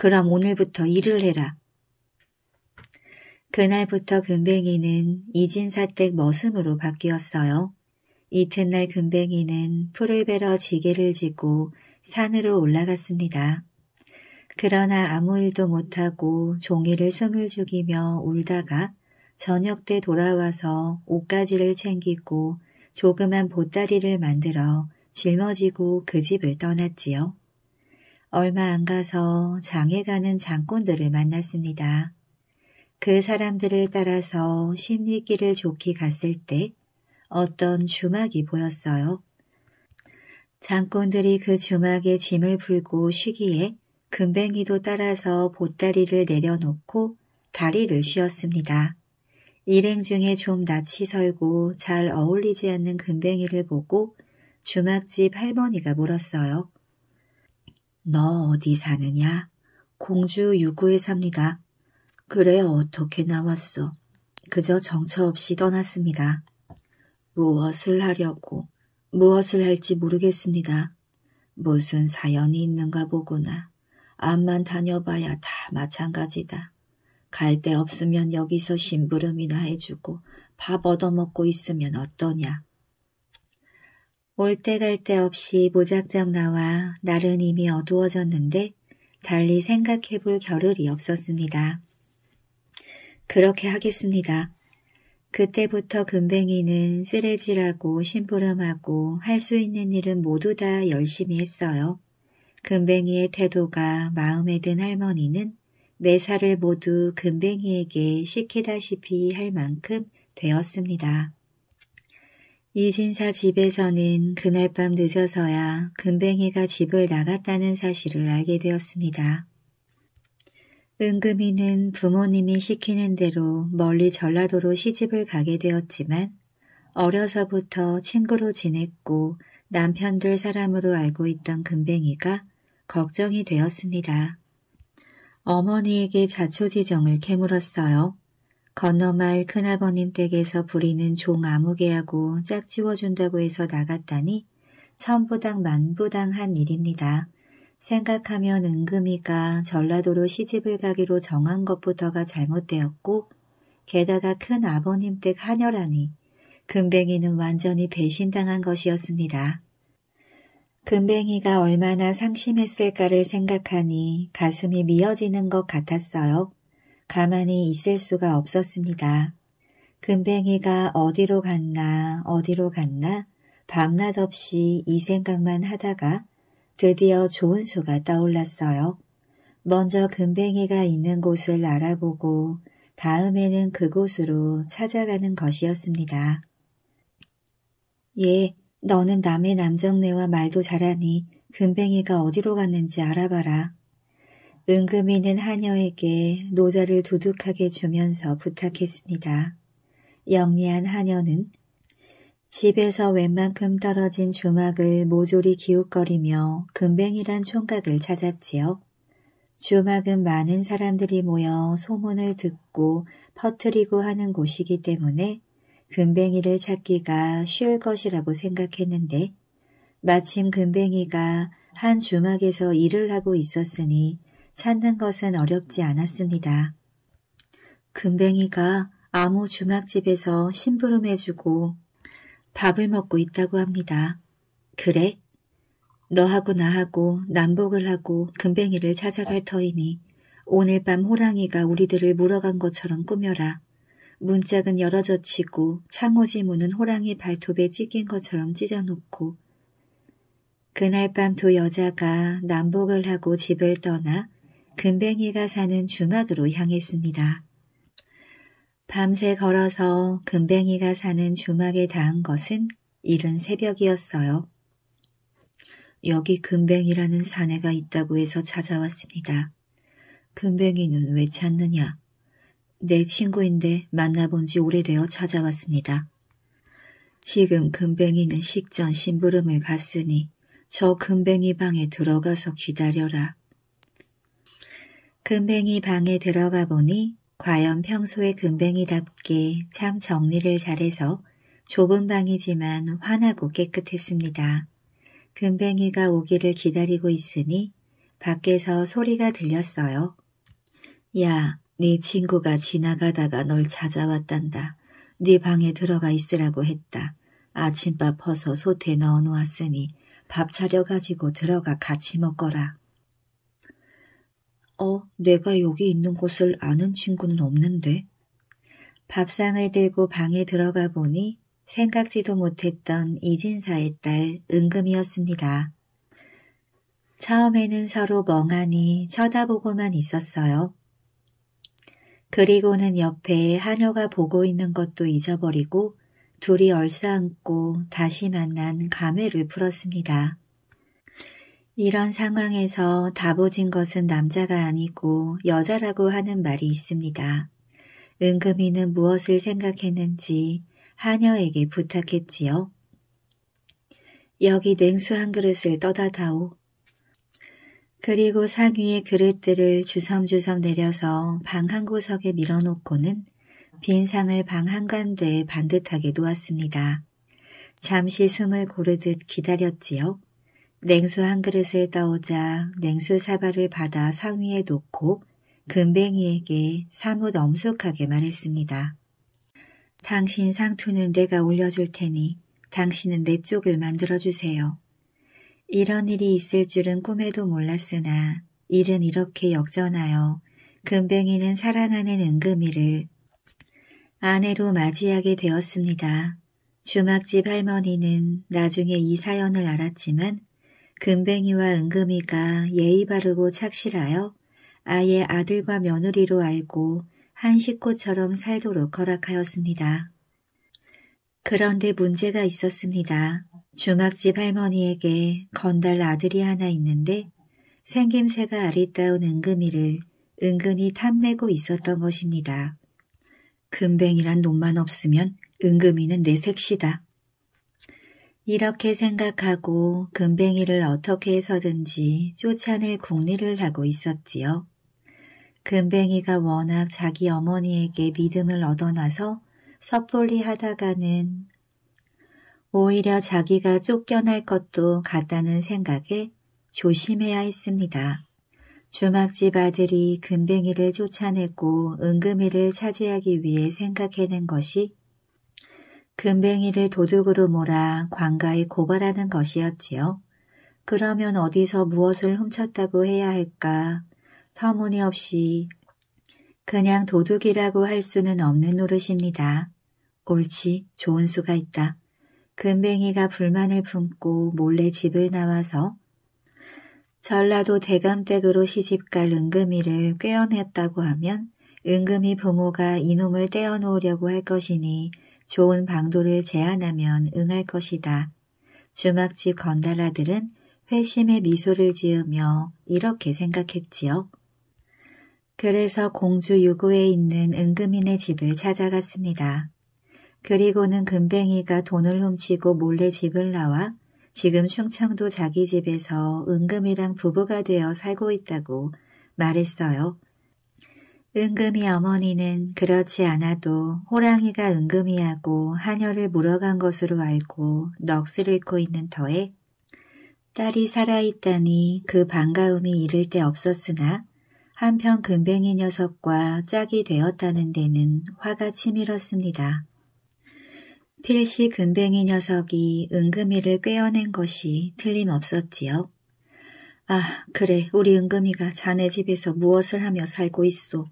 그럼 오늘부터 일을 해라. 그날부터 금뱅이는 이진사댁 머슴으로 바뀌었어요. 이튿날 금뱅이는 풀을 베러 지게를 지고 산으로 올라갔습니다. 그러나 아무 일도 못하고 종이를 숨을 죽이며 울다가 저녁 때 돌아와서 옷가지를 챙기고 조그만 보따리를 만들어 짊어지고 그 집을 떠났지요. 얼마 안 가서 장에 가는 장꾼들을 만났습니다. 그 사람들을 따라서 십리길을 좋게 갔을 때 어떤 주막이 보였어요. 장꾼들이 그 주막에 짐을 풀고 쉬기에 금뱅이도 따라서 보따리를 내려놓고 다리를 쉬었습니다. 일행 중에 좀 낯이 설고 잘 어울리지 않는 금뱅이를 보고 주막집 할머니가 물었어요. 너 어디 사느냐? 공주 유구에 삽니다. 그래 어떻게 나왔소? 그저 정처 없이 떠났습니다. 무엇을 하려고? 무엇을 할지 모르겠습니다. 무슨 사연이 있는가 보구나. 암만 다녀봐야 다 마찬가지다. 갈 데 없으면 여기서 심부름이나 해주고 밥 얻어먹고 있으면 어떠냐. 올때 갈 때 없이 모작정 나와 날은 이미 어두워졌는데 달리 생각해 볼 겨를이 없었습니다. 그렇게 하겠습니다. 그때부터 금뱅이는 쓰레지라고 심부름하고 할 수 있는 일은 모두 다 열심히 했어요. 금뱅이의 태도가 마음에 든 할머니는 매사를 모두 금뱅이에게 시키다시피 할 만큼 되었습니다. 이신사 집에서는 그날 밤 늦어서야 금뱅이가 집을 나갔다는 사실을 알게 되었습니다. 은금이는 부모님이 시키는 대로 멀리 전라도로 시집을 가게 되었지만 어려서부터 친구로 지냈고 남편 될 사람으로 알고 있던 금뱅이가 걱정이 되었습니다. 어머니에게 자초지정을 캐물었어요. 건너말 큰아버님 댁에서 부리는 종 아무개하고 짝지워준다고 해서 나갔다니 천부당 만부당한 일입니다. 생각하면 은금이가 전라도로 시집을 가기로 정한 것부터가 잘못되었고 게다가 큰 아버님 댁 한여라니 금뱅이는 완전히 배신당한 것이었습니다. 금뱅이가 얼마나 상심했을까를 생각하니 가슴이 미어지는 것 같았어요. 가만히 있을 수가 없었습니다. 금뱅이가 어디로 갔나 어디로 갔나 밤낮 없이 이 생각만 하다가 드디어 좋은 수가 떠올랐어요. 먼저 금뱅이가 있는 곳을 알아보고 다음에는 그곳으로 찾아가는 것이었습니다. 예, 너는 남의 남정네와 말도 잘하니 금뱅이가 어디로 갔는지 알아봐라. 은금이는 하녀에게 노자를 도둑하게 주면서 부탁했습니다. 영리한 하녀는 집에서 웬만큼 떨어진 주막을 모조리 기웃거리며 금뱅이란 총각을 찾았지요. 주막은 많은 사람들이 모여 소문을 듣고 퍼뜨리고 하는 곳이기 때문에 금뱅이를 찾기가 쉬울 것이라고 생각했는데 마침 금뱅이가 한 주막에서 일을 하고 있었으니 찾는 것은 어렵지 않았습니다. 금뱅이가 아무 주막집에서 심부름해주고 밥을 먹고 있다고 합니다. 그래? 너하고 나하고 남복을 하고 금뱅이를 찾아갈 터이니 오늘 밤 호랑이가 우리들을 물어간 것처럼 꾸며라. 문짝은 열어젖히고 창호지 문은 호랑이 발톱에 찢긴 것처럼 찢어놓고 그날 밤 두 여자가 남복을 하고 집을 떠나 금뱅이가 사는 주막으로 향했습니다. 밤새 걸어서 금뱅이가 사는 주막에 닿은 것은 이른 새벽이었어요. 여기 금뱅이라는 사내가 있다고 해서 찾아왔습니다. 금뱅이는 왜 찾느냐? 내 친구인데 만나본 지 오래되어 찾아왔습니다. 지금 금뱅이는 식전 심부름을 갔으니 저 금뱅이 방에 들어가서 기다려라. 금뱅이 방에 들어가 보니 과연 평소에 금뱅이답게 참 정리를 잘해서 좁은 방이지만 환하고 깨끗했습니다. 금뱅이가 오기를 기다리고 있으니 밖에서 소리가 들렸어요. 야, 네 친구가 지나가다가 널 찾아왔단다. 네 방에 들어가 있으라고 했다. 아침밥 퍼서 솥에 넣어놓았으니 밥 차려가지고 들어가 같이 먹거라. 어, 내가 여기 있는 곳을 아는 친구는 없는데. 밥상을 들고 방에 들어가 보니 생각지도 못했던 이진사의 딸 은금이었습니다. 처음에는 서로 멍하니 쳐다보고만 있었어요. 그리고는 옆에 한효가 보고 있는 것도 잊어버리고 둘이 얼싸안고 다시 만난 감회를 풀었습니다. 이런 상황에서 다보진 것은 남자가 아니고 여자라고 하는 말이 있습니다. 은금이는 무엇을 생각했는지 하녀에게 부탁했지요. 여기 냉수 한 그릇을 떠다다오. 그리고 상위의 그릇들을 주섬주섬 내려서 방 한 구석에 밀어놓고는 빈 상을 방 한간대에 반듯하게 놓았습니다. 잠시 숨을 고르듯 기다렸지요. 냉수 한 그릇을 떠오자 냉수 사발을 받아 상위에 놓고 금뱅이에게 사뭇 엄숙하게 말했습니다. 당신 상투는 내가 올려줄 테니 당신은 내 쪽을 만들어주세요. 이런 일이 있을 줄은 꿈에도 몰랐으나 일은 이렇게 역전하여 금뱅이는 사랑하는 은금이를 아내로 맞이하게 되었습니다. 주막집 할머니는 나중에 이 사연을 알았지만 금뱅이와 은금이가 예의 바르고 착실하여 아예 아들과 며느리로 알고 한 식구처럼 살도록 허락하였습니다. 그런데 문제가 있었습니다. 주막집 할머니에게 건달 아들이 하나 있는데 생김새가 아리따운 은금이를 은근히 탐내고 있었던 것입니다. 금뱅이란 놈만 없으면 은금이는 내 색시다. 이렇게 생각하고 금뱅이를 어떻게 해서든지 쫓아낼 궁리를 하고 있었지요. 금뱅이가 워낙 자기 어머니에게 믿음을 얻어놔서 섣불리 하다가는 오히려 자기가 쫓겨날 것도 같다는 생각에 조심해야 했습니다. 주막집 아들이 금뱅이를 쫓아내고 은금이를 차지하기 위해 생각해낸 것이 금뱅이를 도둑으로 몰아 광가에 고발하는 것이었지요. 그러면 어디서 무엇을 훔쳤다고 해야 할까? 터무니없이 그냥 도둑이라고 할 수는 없는 노릇입니다. 옳지, 좋은 수가 있다. 금뱅이가 불만을 품고 몰래 집을 나와서 전라도 대감댁으로 시집갈 은금이를 꿰어냈다고 하면 은금이 부모가 이놈을 떼어놓으려고 할 것이니 좋은 방도를 제안하면 응할 것이다. 주막집 건달아들은 회심의 미소를 지으며 이렇게 생각했지요. 그래서 공주 유구에 있는 은금인의 집을 찾아갔습니다. 그리고는 금뱅이가 돈을 훔치고 몰래 집을 나와 지금 충청도 자기 집에서 은금이랑 부부가 되어 살고 있다고 말했어요. 은금이 어머니는 그렇지 않아도 호랑이가 은금이하고 한여를 물어간 것으로 알고 넋을 잃고 있는 터에 딸이 살아있다니 그 반가움이 이를 데 없었으나 한편 금뱅이 녀석과 짝이 되었다는 데는 화가 치밀었습니다. 필시 금뱅이 녀석이 은금이를 꿰어낸 것이 틀림없었지요. 아, 그래, 우리 은금이가 자네 집에서 무엇을 하며 살고 있소.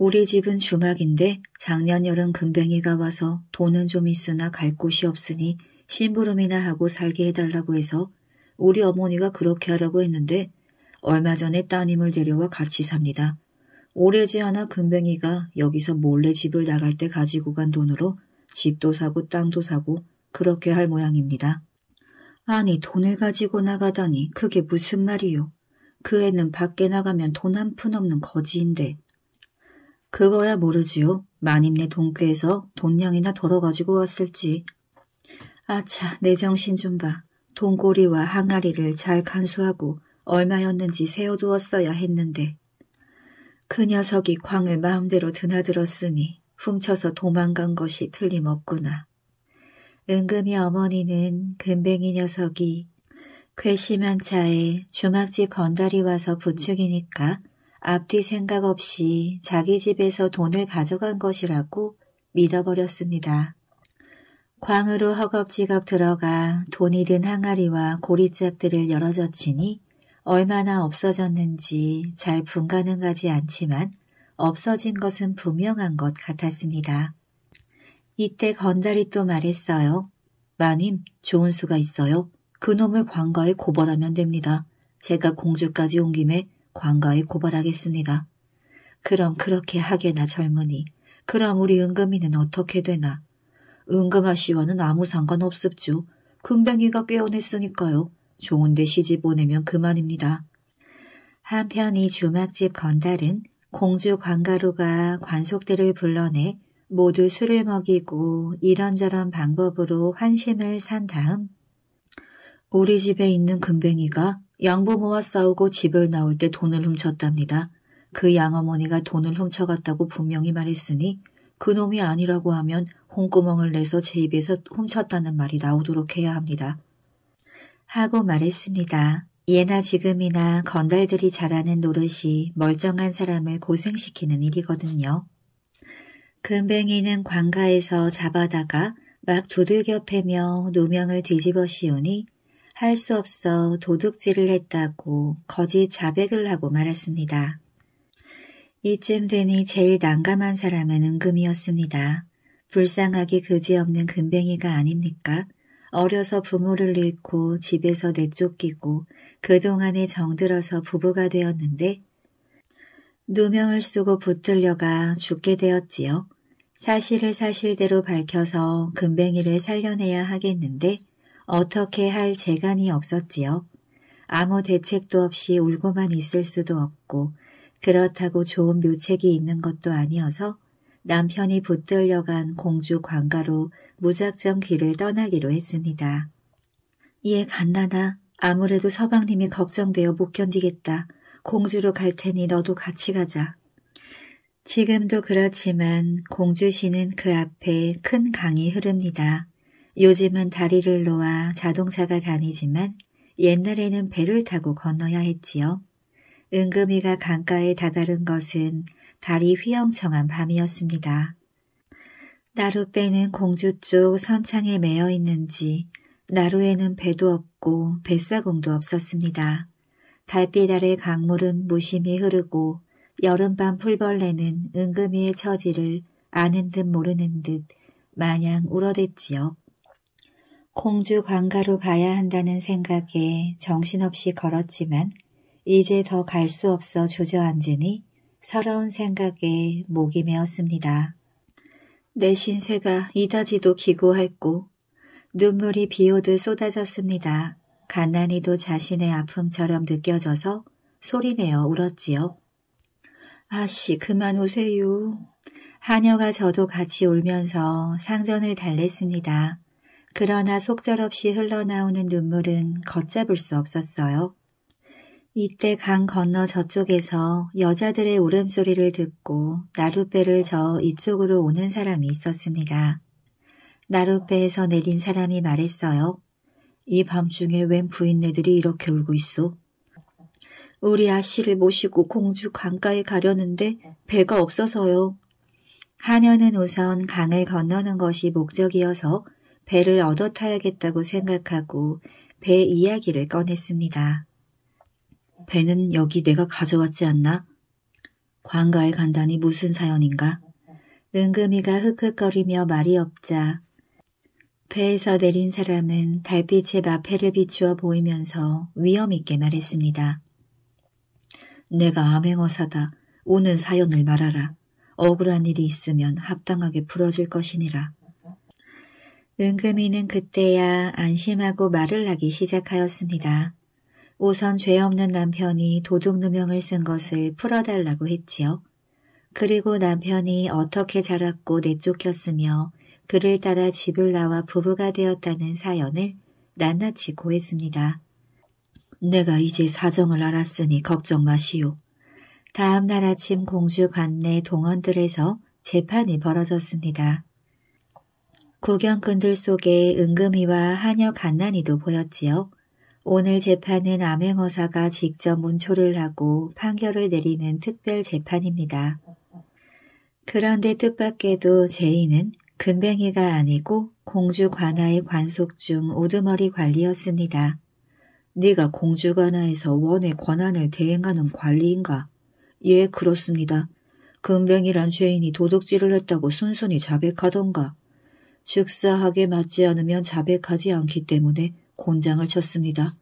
우리 집은 주막인데 작년 여름 금뱅이가 와서 돈은 좀 있으나 갈 곳이 없으니 심부름이나 하고 살게 해달라고 해서 우리 어머니가 그렇게 하라고 했는데 얼마 전에 따님을 데려와 같이 삽니다. 오래지 않아 금뱅이가 여기서 몰래 집을 나갈 때 가지고 간 돈으로 집도 사고 땅도 사고 그렇게 할 모양입니다. 아니 돈을 가지고 나가다니 그게 무슨 말이요. 그 애는 밖에 나가면 돈 한 푼 없는 거지인데 그거야 모르지요. 만임네 동께에서 돈냥이나 덜어가지고 왔을지. 아차, 내 정신 좀 봐. 동꼬리와 항아리를 잘 간수하고 얼마였는지 세워두었어야 했는데. 그 녀석이 광을 마음대로 드나들었으니 훔쳐서 도망간 것이 틀림없구나. 은금이 어머니는 금뱅이 녀석이 괘씸한 차에 주막집 건달이 와서 부축이니까 앞뒤 생각 없이 자기 집에서 돈을 가져간 것이라고 믿어버렸습니다. 광으로 허겁지겁 들어가 돈이 든 항아리와 고리짝들을 열어젖히니 얼마나 없어졌는지 잘분가능하지 않지만 없어진 것은 분명한 것 같았습니다. 이때 건달이 또 말했어요. 마님, 좋은 수가 있어요. 그놈을 광가에 고발하면 됩니다. 제가 공주까지 온 김에 관가에 고발하겠습니다. 그럼 그렇게 하게나 젊으니 그럼 우리 은금이는 어떻게 되나. 은금아 씨와는 아무 상관없습죠. 금뱅이가 깨어냈으니까요. 좋은데 시집 보내면 그만입니다. 한편 이 주막집 건달은 공주 관가루가 관속들을 불러내 모두 술을 먹이고 이런저런 방법으로 환심을 산 다음 우리 집에 있는 금뱅이가 양부모와 싸우고 집을 나올 때 돈을 훔쳤답니다. 그 양어머니가 돈을 훔쳐갔다고 분명히 말했으니 그놈이 아니라고 하면 홍구멍을 내서 제 입에서 훔쳤다는 말이 나오도록 해야 합니다. 하고 말했습니다. 예나 지금이나 건달들이 잘하는 노릇이 멀쩡한 사람을 고생시키는 일이거든요. 금뱅이는 광가에서 잡아다가 막 두들겨 패며 누명을 뒤집어 씌우니 할수 없어 도둑질을 했다고 거짓 자백을 하고 말았습니다. 이쯤 되니 제일 난감한 사람은 은금이었습니다. 불쌍하기 그지없는 금뱅이가 아닙니까? 어려서 부모를 잃고 집에서 내쫓기고 그동안에 정들어서 부부가 되었는데 누명을 쓰고 붙들려가 죽게 되었지요. 사실을 사실대로 밝혀서 금뱅이를 살려내야 하겠는데 어떻게 할 재간이 없었지요. 아무 대책도 없이 울고만 있을 수도 없고 그렇다고 좋은 묘책이 있는 것도 아니어서 남편이 붙들려간 공주 관가로 무작정 길을 떠나기로 했습니다. 예, 간나나. 아무래도 서방님이 걱정되어 못 견디겠다. 공주로 갈 테니 너도 같이 가자. 지금도 그렇지만 공주시는 그 앞에 큰 강이 흐릅니다. 요즘은 다리를 놓아 자동차가 다니지만 옛날에는 배를 타고 건너야 했지요. 은금이가 강가에 다다른 것은 달이 휘영청한 밤이었습니다. 나룻배는 공주 쪽 선창에 매여 있는지 나루에는 배도 없고 뱃사공도 없었습니다. 달빛 아래 강물은 무심히 흐르고 여름밤 풀벌레는 은금이의 처지를 아는 듯 모르는 듯 마냥 울어댔지요. 공주 관가로 가야 한다는 생각에 정신없이 걸었지만 이제 더 갈 수 없어 주저앉으니 서러운 생각에 목이 메었습니다. 내 신세가 이다지도 기고했고 눈물이 비오듯 쏟아졌습니다. 가난이도 자신의 아픔처럼 느껴져서 소리내어 울었지요. 아씨 그만 오세요. 하녀가 저도 같이 울면서 상전을 달랬습니다. 그러나 속절없이 흘러나오는 눈물은 걷잡을 수 없었어요. 이때 강 건너 저쪽에서 여자들의 울음소리를 듣고 나룻배를 저 이쪽으로 오는 사람이 있었습니다. 나룻배에서 내린 사람이 말했어요. 이 밤중에 웬 부인네들이 이렇게 울고 있어? 우리 아씨를 모시고 공주 강가에 가려는데 배가 없어서요. 하녀는 우선 강을 건너는 것이 목적이어서 배를 얻어 타야겠다고 생각하고 배 이야기를 꺼냈습니다. 배는 여기 내가 가져왔지 않나? 관가에 간다니 무슨 사연인가? 은금이가 흑흑거리며 말이 없자 배에서 내린 사람은 달빛에 마패를 비추어 보이면서 위험있게 말했습니다. 내가 암행어사다. 오는 사연을 말하라. 억울한 일이 있으면 합당하게 풀어줄 것이니라. 은금이는 그때야 안심하고 말을 하기 시작하였습니다. 우선 죄 없는 남편이 도둑 누명을 쓴 것을 풀어달라고 했지요. 그리고 남편이 어떻게 자랐고 내쫓겼으며 그를 따라 집을 나와 부부가 되었다는 사연을 낱낱이 고했습니다. 내가 이제 사정을 알았으니 걱정 마시오. 다음 날 아침 공주 관내 동원들에서 재판이 벌어졌습니다. 구경꾼들 속에 은금이와 한여 간난이도 보였지요. 오늘 재판은 암행어사가 직접 문초를 하고 판결을 내리는 특별 재판입니다. 그런데 뜻밖에도 제인은 금뱅이가 아니고 공주 관아의 관속 중 오두머리 관리였습니다. 네가 공주 관아에서 원의 권한을 대행하는 관리인가? 예, 그렇습니다. 금뱅이란 죄인이 도둑질을 했다고 순순히 자백하던가 즉사하게 맞지 않으면 자백하지 않기 때문에 곤장을 쳤습니다.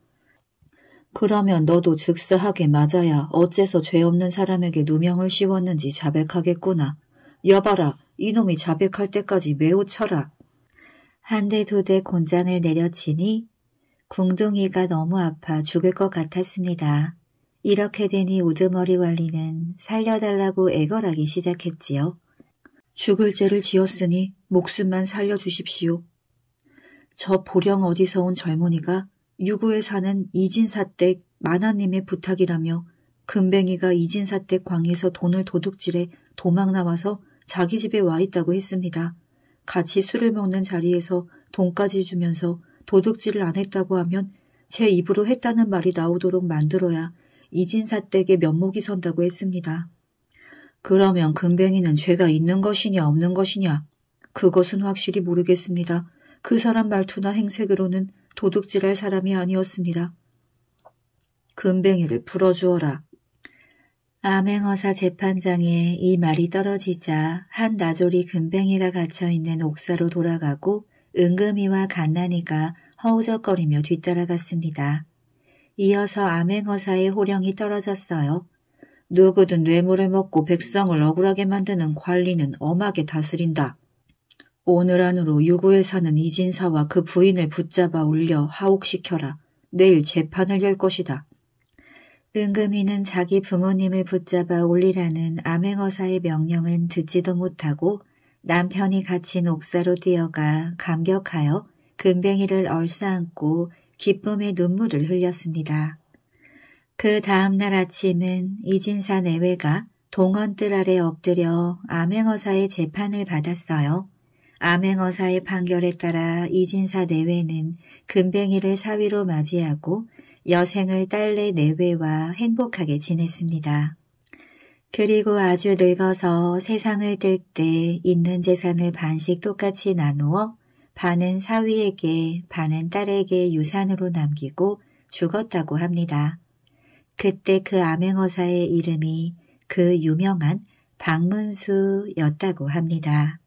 그러면 너도 즉사하게 맞아야 어째서 죄 없는 사람에게 누명을 씌웠는지 자백하겠구나. 여봐라, 이놈이 자백할 때까지 매우 쳐라. 한 대 두 대 곤장을 내려치니 궁둥이가 너무 아파 죽을 것 같았습니다. 이렇게 되니 우두머리 관리는 살려달라고 애걸하기 시작했지요. 죽을 죄를 지었으니 목숨만 살려주십시오. 저 보령 어디서 온 젊은이가 유구에 사는 이진사댁 만화님의 부탁이라며 금뱅이가 이진사댁 광에서 돈을 도둑질해 도망 나와서 자기 집에 와 있다고 했습니다. 같이 술을 먹는 자리에서 돈까지 주면서 도둑질을 안 했다고 하면 제 입으로 했다는 말이 나오도록 만들어야 이진사댁의 면목이 선다고 했습니다. 그러면 금뱅이는 죄가 있는 것이냐 없는 것이냐? 그것은 확실히 모르겠습니다. 그 사람 말투나 행색으로는 도둑질할 사람이 아니었습니다. 금뱅이를 불어주어라 암행어사 재판장에 이 말이 떨어지자 한 나조리 금뱅이가 갇혀있는 옥사로 돌아가고 은금이와 갓난이가 허우적거리며 뒤따라갔습니다. 이어서 암행어사의 호령이 떨어졌어요. 누구든 뇌물을 먹고 백성을 억울하게 만드는 관리는 엄하게 다스린다. 오늘 안으로 유구에 사는 이진사와 그 부인을 붙잡아 올려 하옥시켜라. 내일 재판을 열 것이다. 은금이는 자기 부모님을 붙잡아 올리라는 암행어사의 명령은 듣지도 못하고 남편이 갇힌 옥사로 뛰어가 감격하여 금뱅이를 얼싸안고 기쁨의 눈물을 흘렸습니다. 그 다음날 아침은 이진사 내외가 동원뜰 아래 엎드려 암행어사의 재판을 받았어요. 암행어사의 판결에 따라 이진사 내외는 금뱅이를 사위로 맞이하고 여생을 딸내 내외와 행복하게 지냈습니다. 그리고 아주 늙어서 세상을 뜰 때 있는 재산을 반씩 똑같이 나누어 반은 사위에게 반은 딸에게 유산으로 남기고 죽었다고 합니다. 그때 그 암행어사의 이름이 그 유명한 박문수였다고 합니다.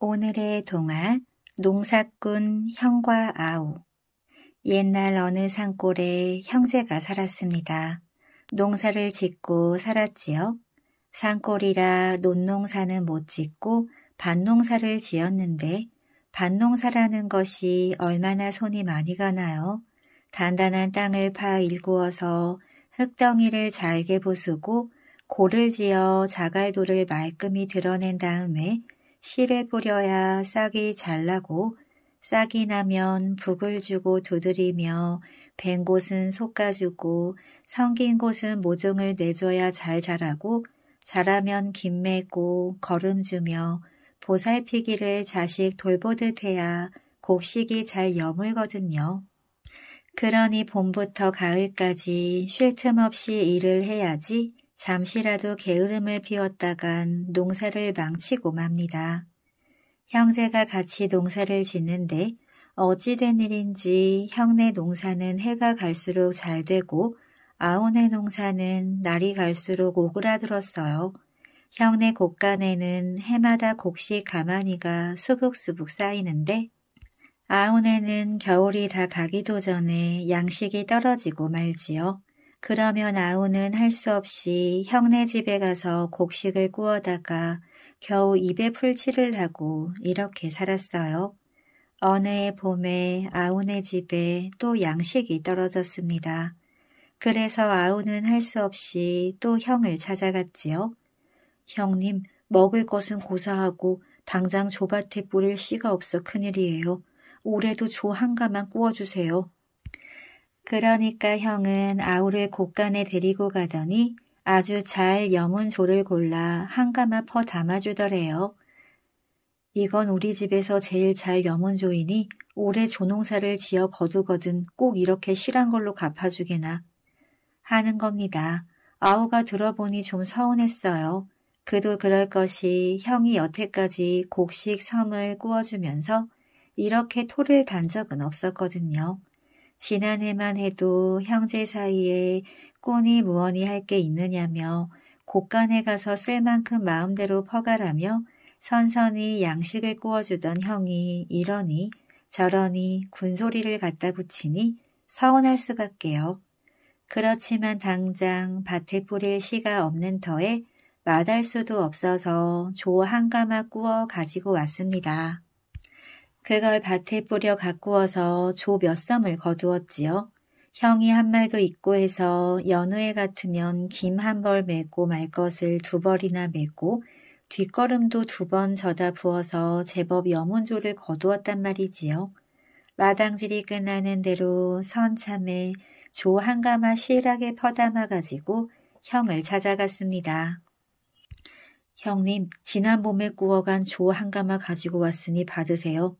오늘의 동화 농사꾼 형과 아우 옛날 어느 산골에 형제가 살았습니다. 농사를 짓고 살았지요. 산골이라 논농사는 못 짓고 반농사를 지었는데 반농사라는 것이 얼마나 손이 많이 가나요? 단단한 땅을 파 일구어서 흙덩이를 잘게 부수고 고를 지어 자갈돌을 말끔히 드러낸 다음에 씨를 뿌려야 싹이 잘나고 싹이 나면 북을 주고 두드리며 밴 곳은 솎아주고 성긴 곳은 모종을 내줘야 잘 자라고 자라면 김매고 걸음주며 보살피기를 자식 돌보듯 해야 곡식이 잘 여물거든요. 그러니 봄부터 가을까지 쉴 틈 없이 일을 해야지 잠시라도 게으름을 피웠다간 농사를 망치고 맙니다. 형제가 같이 농사를 짓는데 어찌된 일인지 형네 농사는 해가 갈수록 잘 되고 아온네 농사는 날이 갈수록 오그라들었어요. 형네 곳간에는 해마다 곡식 가마니가 수북수북 쌓이는데 아우네는 겨울이 다 가기도 전에 양식이 떨어지고 말지요. 그러면 아우는 할 수 없이 형네 집에 가서 곡식을 구워다가 겨우 입에 풀칠을 하고 이렇게 살았어요. 어느 해 봄에 아우네 집에 또 양식이 떨어졌습니다. 그래서 아우는 할 수 없이 또 형을 찾아갔지요. 형님, 먹을 것은 고사하고 당장 조밭에 뿌릴 씨가 없어 큰일이에요. 올해도 조 한 가만 구워주세요. 그러니까 형은 아우를 곳간에 데리고 가더니 아주 잘염문 조를 골라 한 가마 퍼 담아주더래요. 이건 우리 집에서 제일 잘염문 조이니 올해 조농사를 지어 거두거든 꼭 이렇게 실한 걸로 갚아주게나 하는 겁니다. 아우가 들어보니 좀 서운했어요. 그도 그럴 것이 형이 여태까지 곡식 섬을 꾸어주면서 이렇게 토를 단 적은 없었거든요. 지난해만 해도 형제 사이에 꼬니 무언이 할 게 있느냐며 곳간에 가서 쓸 만큼 마음대로 퍼가라며 선선히 양식을 구워주던 형이 이러니 저러니 군소리를 갖다 붙이니 서운할 수밖에요. 그렇지만 당장 밭에 뿌릴 시가 없는 터에 마달 수도 없어서 조한 가마 구워 가지고 왔습니다. 그걸 밭에 뿌려 가꾸어서 조 몇 섬을 거두었지요. 형이 한 말도 있고 해서 연우에 같으면 김 한 벌 메고 말 것을 두 벌이나 메고 뒷걸음도 두번 저다 부어서 제법 여문조를 거두었단 말이지요. 마당질이 끝나는 대로 선참에 조 한 가마 실하게 퍼담아 가지고 형을 찾아갔습니다. 형님, 지난 봄에 구워간 조 한 가마 가지고 왔으니 받으세요.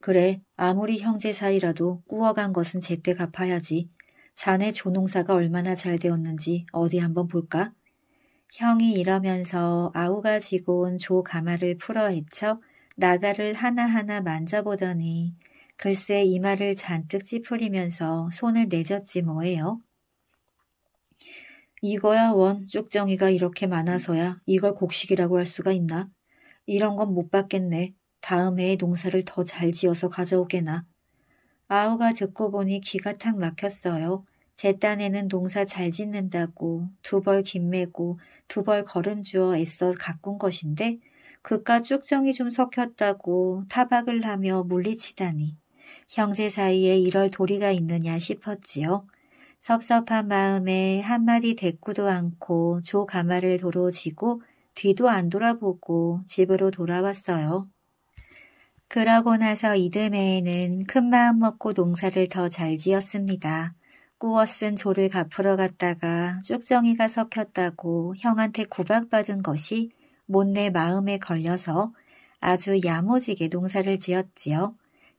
그래 아무리 형제 사이라도 꾸어간 것은 제때 갚아야지. 자네 조농사가 얼마나 잘 되었는지 어디 한번 볼까? 형이 이러면서 아우가 지고 온 조 가마를 풀어 헤쳐 나가를 하나하나 만져보더니 글쎄 이마를 잔뜩 찌푸리면서 손을 내젓지 뭐예요. 이거야 원 쭉정이가 이렇게 많아서야 이걸 곡식이라고 할 수가 있나? 이런 건 못 받겠네. 다음 해에 농사를 더 잘 지어서 가져오게나. 아우가 듣고 보니 기가 탁 막혔어요. 제 딴에는 농사 잘 짓는다고 두벌 김매고 두벌 걸음 주어 애써 가꾼 것인데 그깟 쭉정이 좀 섞였다고 타박을 하며 물리치다니 형제 사이에 이럴 도리가 있느냐 싶었지요. 섭섭한 마음에 한마디 대꾸도 않고 조 가마를 도로 지고 뒤도 안 돌아보고 집으로 돌아왔어요. 그러고 나서 이듬해에는 큰 마음 먹고 농사를 더 잘 지었습니다. 꾸어 쓴 조를 갚으러 갔다가 쭉정이가 섞였다고 형한테 구박받은 것이 못내 마음에 걸려서 아주 야무지게 농사를 지었지요.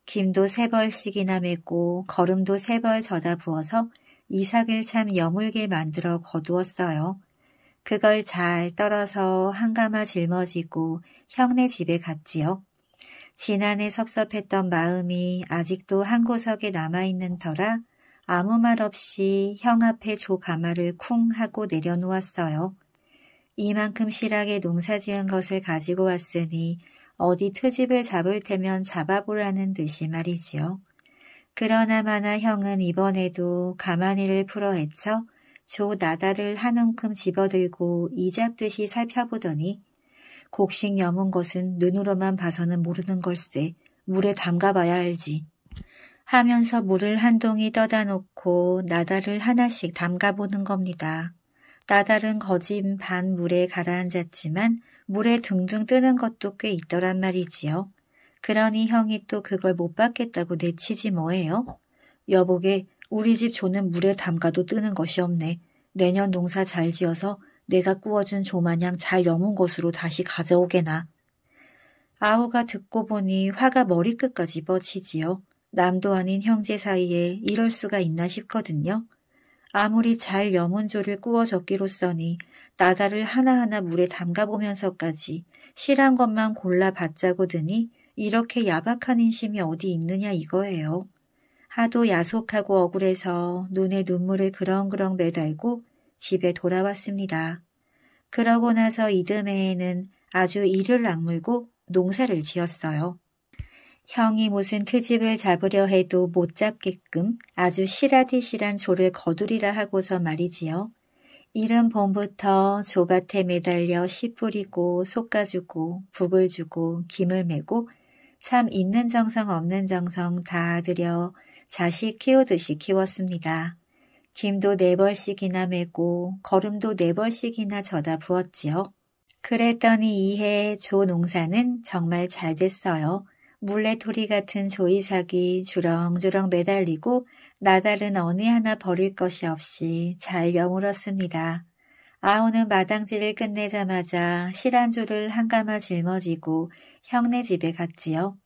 김도 세 벌씩이나 맺고 거름도 세벌 저다 부어서 이삭을 참 여물게 만들어 거두었어요. 그걸 잘 떨어서 한가마 짊어지고 형네 집에 갔지요. 지난해 섭섭했던 마음이 아직도 한 구석에 남아있는 터라 아무 말 없이 형 앞에 조 가마를 쿵 하고 내려놓았어요. 이만큼 실하게 농사지은 것을 가지고 왔으니 어디 트집을 잡을 테면 잡아보라는 듯이 말이지요. 그러나마나 형은 이번에도 가마니를 풀어 헤쳐 조 나다를 한 움큼 집어들고 이잡듯이 살펴보더니 곡식 여문 것은 눈으로만 봐서는 모르는 걸세. 물에 담가봐야 알지. 하면서 물을 한 동이 떠다 놓고 나달을 하나씩 담가보는 겁니다. 나달은 거진 반 물에 가라앉았지만 물에 둥둥 뜨는 것도 꽤 있더란 말이지요. 그러니 형이 또 그걸 못 받겠다고 내치지 뭐예요? 여보게 우리 집 조는 물에 담가도 뜨는 것이 없네. 내년 농사 잘 지어서 내가 꾸어준 조마냥 잘 여문 것으로 다시 가져오게나. 아우가 듣고 보니 화가 머리끝까지 뻗치지요. 남도 아닌 형제 사이에 이럴 수가 있나 싶거든요. 아무리 잘여문조를 꾸어줬기로써니 나다를 하나하나 물에 담가보면서까지 실한 것만 골라봤자고 드니 이렇게 야박한 인심이 어디 있느냐 이거예요. 하도 야속하고 억울해서 눈에 눈물을 그렁그렁 매달고 집에 돌아왔습니다. 그러고 나서 이듬해에는 아주 이를 악물고 농사를 지었어요. 형이 무슨 트집을 그 잡으려 해도 못 잡게끔 아주 시라디시란 조를 거두리라 하고서 말이지요. 이른 봄부터 조밭에 매달려 씨 뿌리고 솎아주고 북을 주고 김을 메고 참 있는 정성 없는 정성 다 들여 자식 키우듯이 키웠습니다. 김도 네 벌씩이나 메고 거름도 네 벌씩이나 저다 부었지요. 그랬더니 이해 조 농사는 정말 잘 됐어요. 물레토리 같은 조이삭이 주렁주렁 매달리고 나달은 어느 하나 버릴 것이 없이 잘 여물었습니다. 아우는 마당질을 끝내자마자 실안조를 한가마 짊어지고 형네 집에 갔지요.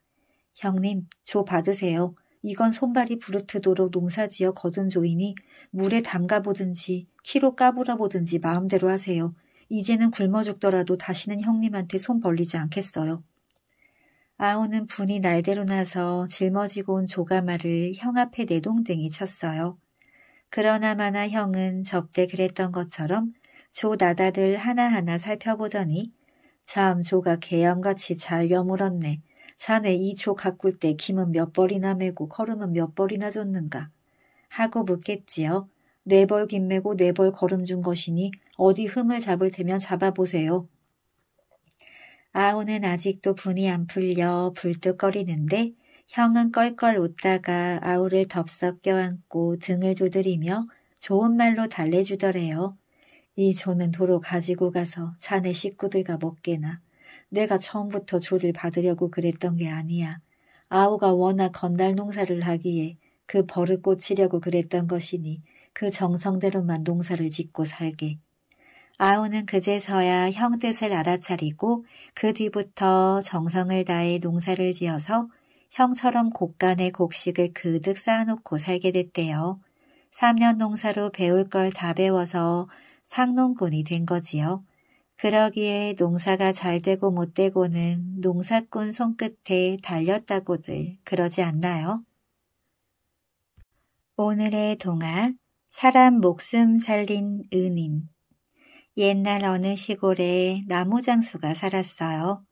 형님, 조 받으세요. 이건 손발이 부르트도록 농사지어 거둔 조이니 물에 담가보든지 키로 까불어보든지 마음대로 하세요. 이제는 굶어 죽더라도 다시는 형님한테 손 벌리지 않겠어요. 아우는 분이 날대로 나서 짊어지고 온 조가마를 형 앞에 내동댕이 쳤어요. 그러나마나 형은 접대 그랬던 것처럼 조 나다를 하나하나 살펴보더니 참 조가 개염같이 잘 여물었네. 산에 이초 가꿀 때 김은 몇 벌이나 메고 걸음은 몇 벌이나 줬는가 하고 묻겠지요. 네 벌김 메고 네벌 걸음 준 것이니 어디 흠을 잡을 테면 잡아보세요. 아우는 아직도 분이 안 풀려 불뚝거리는데 형은 껄껄 웃다가 아우를 덥석 껴안고 등을 두드리며 좋은 말로 달래주더래요. 이 조는 도로 가지고 가서 자네 식구들과 먹게나. 내가 처음부터 조를 받으려고 그랬던 게 아니야. 아우가 워낙 건달 농사를 하기에 그 버릇 꽂히려고 그랬던 것이니 그 정성대로만 농사를 짓고 살게. 아우는 그제서야 형 뜻을 알아차리고 그 뒤부터 정성을 다해 농사를 지어서 형처럼 곡간에 곡식을 그득 쌓아놓고 살게 됐대요. 3년 농사로 배울 걸 다 배워서 상농군이 된 거지요. 그러기에 농사가 잘 되고 못 되고는 농사꾼 손끝에 달렸다고들 그러지 않나요? 오늘의 동화 사람 목숨 살린 은인 옛날 어느 시골에 나무장수가 살았어요.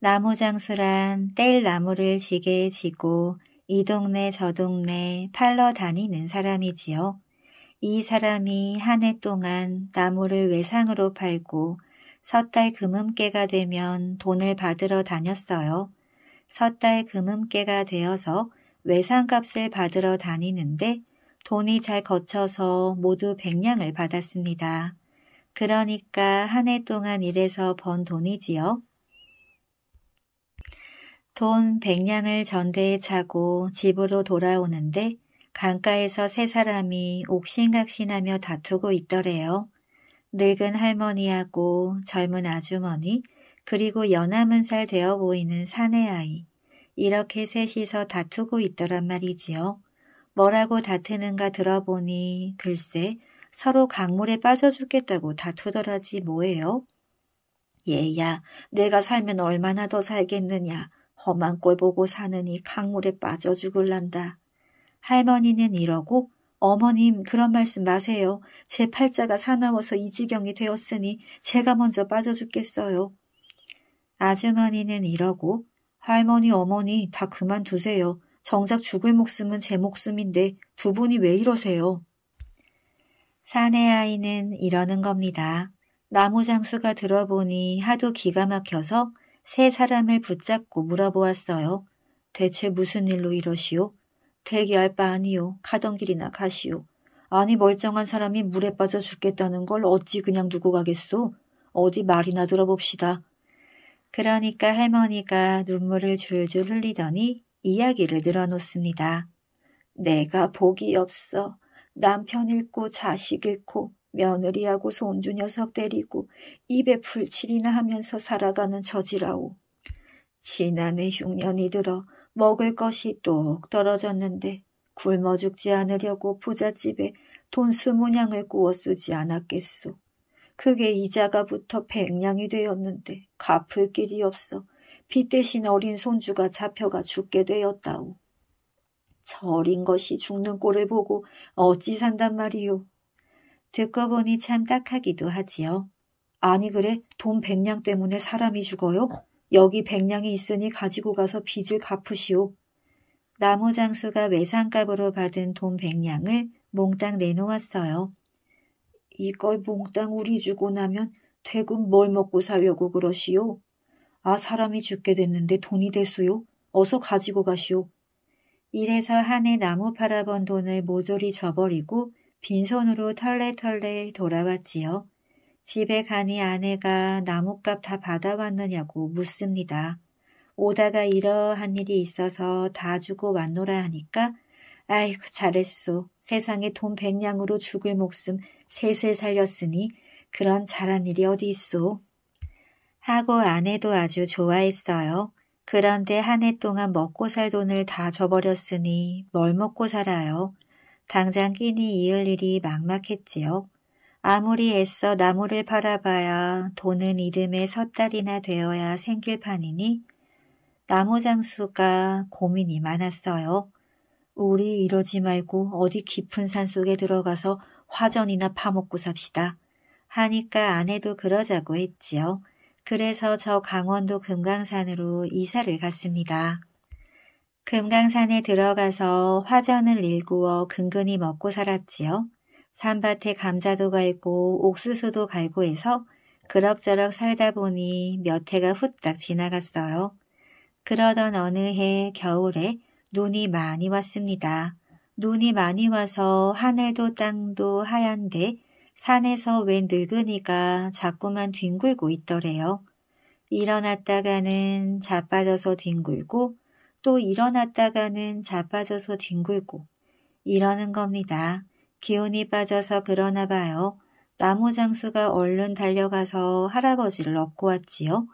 나무장수란 뗄 나무를 지게 지고 이 동네 저 동네 팔러 다니는 사람이지요. 이 사람이 한 해 동안 나무를 외상으로 팔고 섣달 금음깨가 되면 돈을 받으러 다녔어요. 섣달 금음깨가 되어서 외상값을 받으러 다니는데 돈이 잘 거쳐서 모두 백냥을 받았습니다. 그러니까 한 해 동안 일해서 번 돈이지요. 돈 백냥을 전대에 차고 집으로 돌아오는데 강가에서 세 사람이 옥신각신하며 다투고 있더래요. 늙은 할머니하고 젊은 아주머니, 그리고 연하은살 되어 보이는 사내 아이. 이렇게 셋이서 다투고 있더란 말이지요. 뭐라고 다투는가 들어보니 글쎄 서로 강물에 빠져 죽겠다고 다투더라지 뭐예요. 얘야, 내가 살면 얼마나 더 살겠느냐. 험한 꼴 보고 사느니 강물에 빠져 죽을란다. 할머니는 이러고 어머님 그런 말씀 마세요. 제 팔자가 사나워서 이 지경이 되었으니 제가 먼저 빠져 죽겠어요. 아주머니는 이러고 할머니 어머니 다 그만두세요. 정작 죽을 목숨은 제 목숨인데 두 분이 왜 이러세요? 사내 아이는 이러는 겁니다. 나무장수가 들어보니 하도 기가 막혀서 세 사람을 붙잡고 물어보았어요. 대체 무슨 일로 이러시오? 대기할 바 아니요. 가던 길이나 가시오. 아니 멀쩡한 사람이 물에 빠져 죽겠다는 걸 어찌 그냥 두고 가겠소? 어디 말이나 들어봅시다. 그러니까 할머니가 눈물을 줄줄 흘리더니 이야기를 늘어놓습니다. 내가 복이 없어. 남편 잃고 자식 잃고 며느리하고 손주 녀석 데리고 입에 불칠이나 하면서 살아가는 저지라오. 지난해 흉년이 들어 먹을 것이 똑 떨어졌는데 굶어 죽지 않으려고 부잣집에 돈 스무냥을 구워 쓰지 않았겠소. 그게 이자가 붙어 백냥이 되었는데 갚을 길이 없어 빚 대신 어린 손주가 잡혀가 죽게 되었다오. 저린 것이 죽는 꼴을 보고 어찌 산단 말이오. 듣고 보니 참 딱하기도 하지요. 아니 그래 돈 백냥 때문에 사람이 죽어요? 여기 백냥이 있으니 가지고 가서 빚을 갚으시오. 나무 장수가 외상값으로 받은 돈 백냥을 몽땅 내놓았어요. 이걸 몽땅 우리 주고 나면 퇴근 뭘 먹고 살려고 그러시오. 아 사람이 죽게 됐는데 돈이 됐수요 어서 가지고 가시오. 이래서 한 해 나무 팔아번 돈을 모조리 져버리고 빈손으로 털레털레 돌아왔지요. 집에 가니 아내가 나뭇값 다 받아왔느냐고 묻습니다. 오다가 이러한 일이 있어서 다 주고 왔노라 하니까 아이고 잘했소. 세상에 돈 백냥으로 죽을 목숨 셋을 살렸으니 그런 잘한 일이 어디 있소. 하고 아내도 아주 좋아했어요. 그런데 한 해 동안 먹고 살 돈을 다 줘버렸으니 뭘 먹고 살아요. 당장 끼니 이을 일이 막막했지요. 아무리 애써 나무를 팔아봐야 돈은 이듬해 섣달이나 되어야 생길 판이니 나무 장수가 고민이 많았어요. 우리 이러지 말고 어디 깊은 산속에 들어가서 화전이나 파먹고 삽시다. 하니까 아내도 그러자고 했지요. 그래서 저 강원도 금강산으로 이사를 갔습니다. 금강산에 들어가서 화전을 일구어 근근히 먹고 살았지요. 산밭에 감자도 갈고 옥수수도 갈고 해서 그럭저럭 살다 보니 몇 해가 후딱 지나갔어요. 그러던 어느 해 겨울에 눈이 많이 왔습니다. 눈이 많이 와서 하늘도 땅도 하얀데 산에서 웬 늙은이가 자꾸만 뒹굴고 있더래요. 일어났다가는 자빠져서 뒹굴고 또 일어났다가는 자빠져서 뒹굴고 이러는 겁니다. 기운이 빠져서 그러나 봐요. 나무 장수가 얼른 달려가서 할아버지를 업고 왔지요.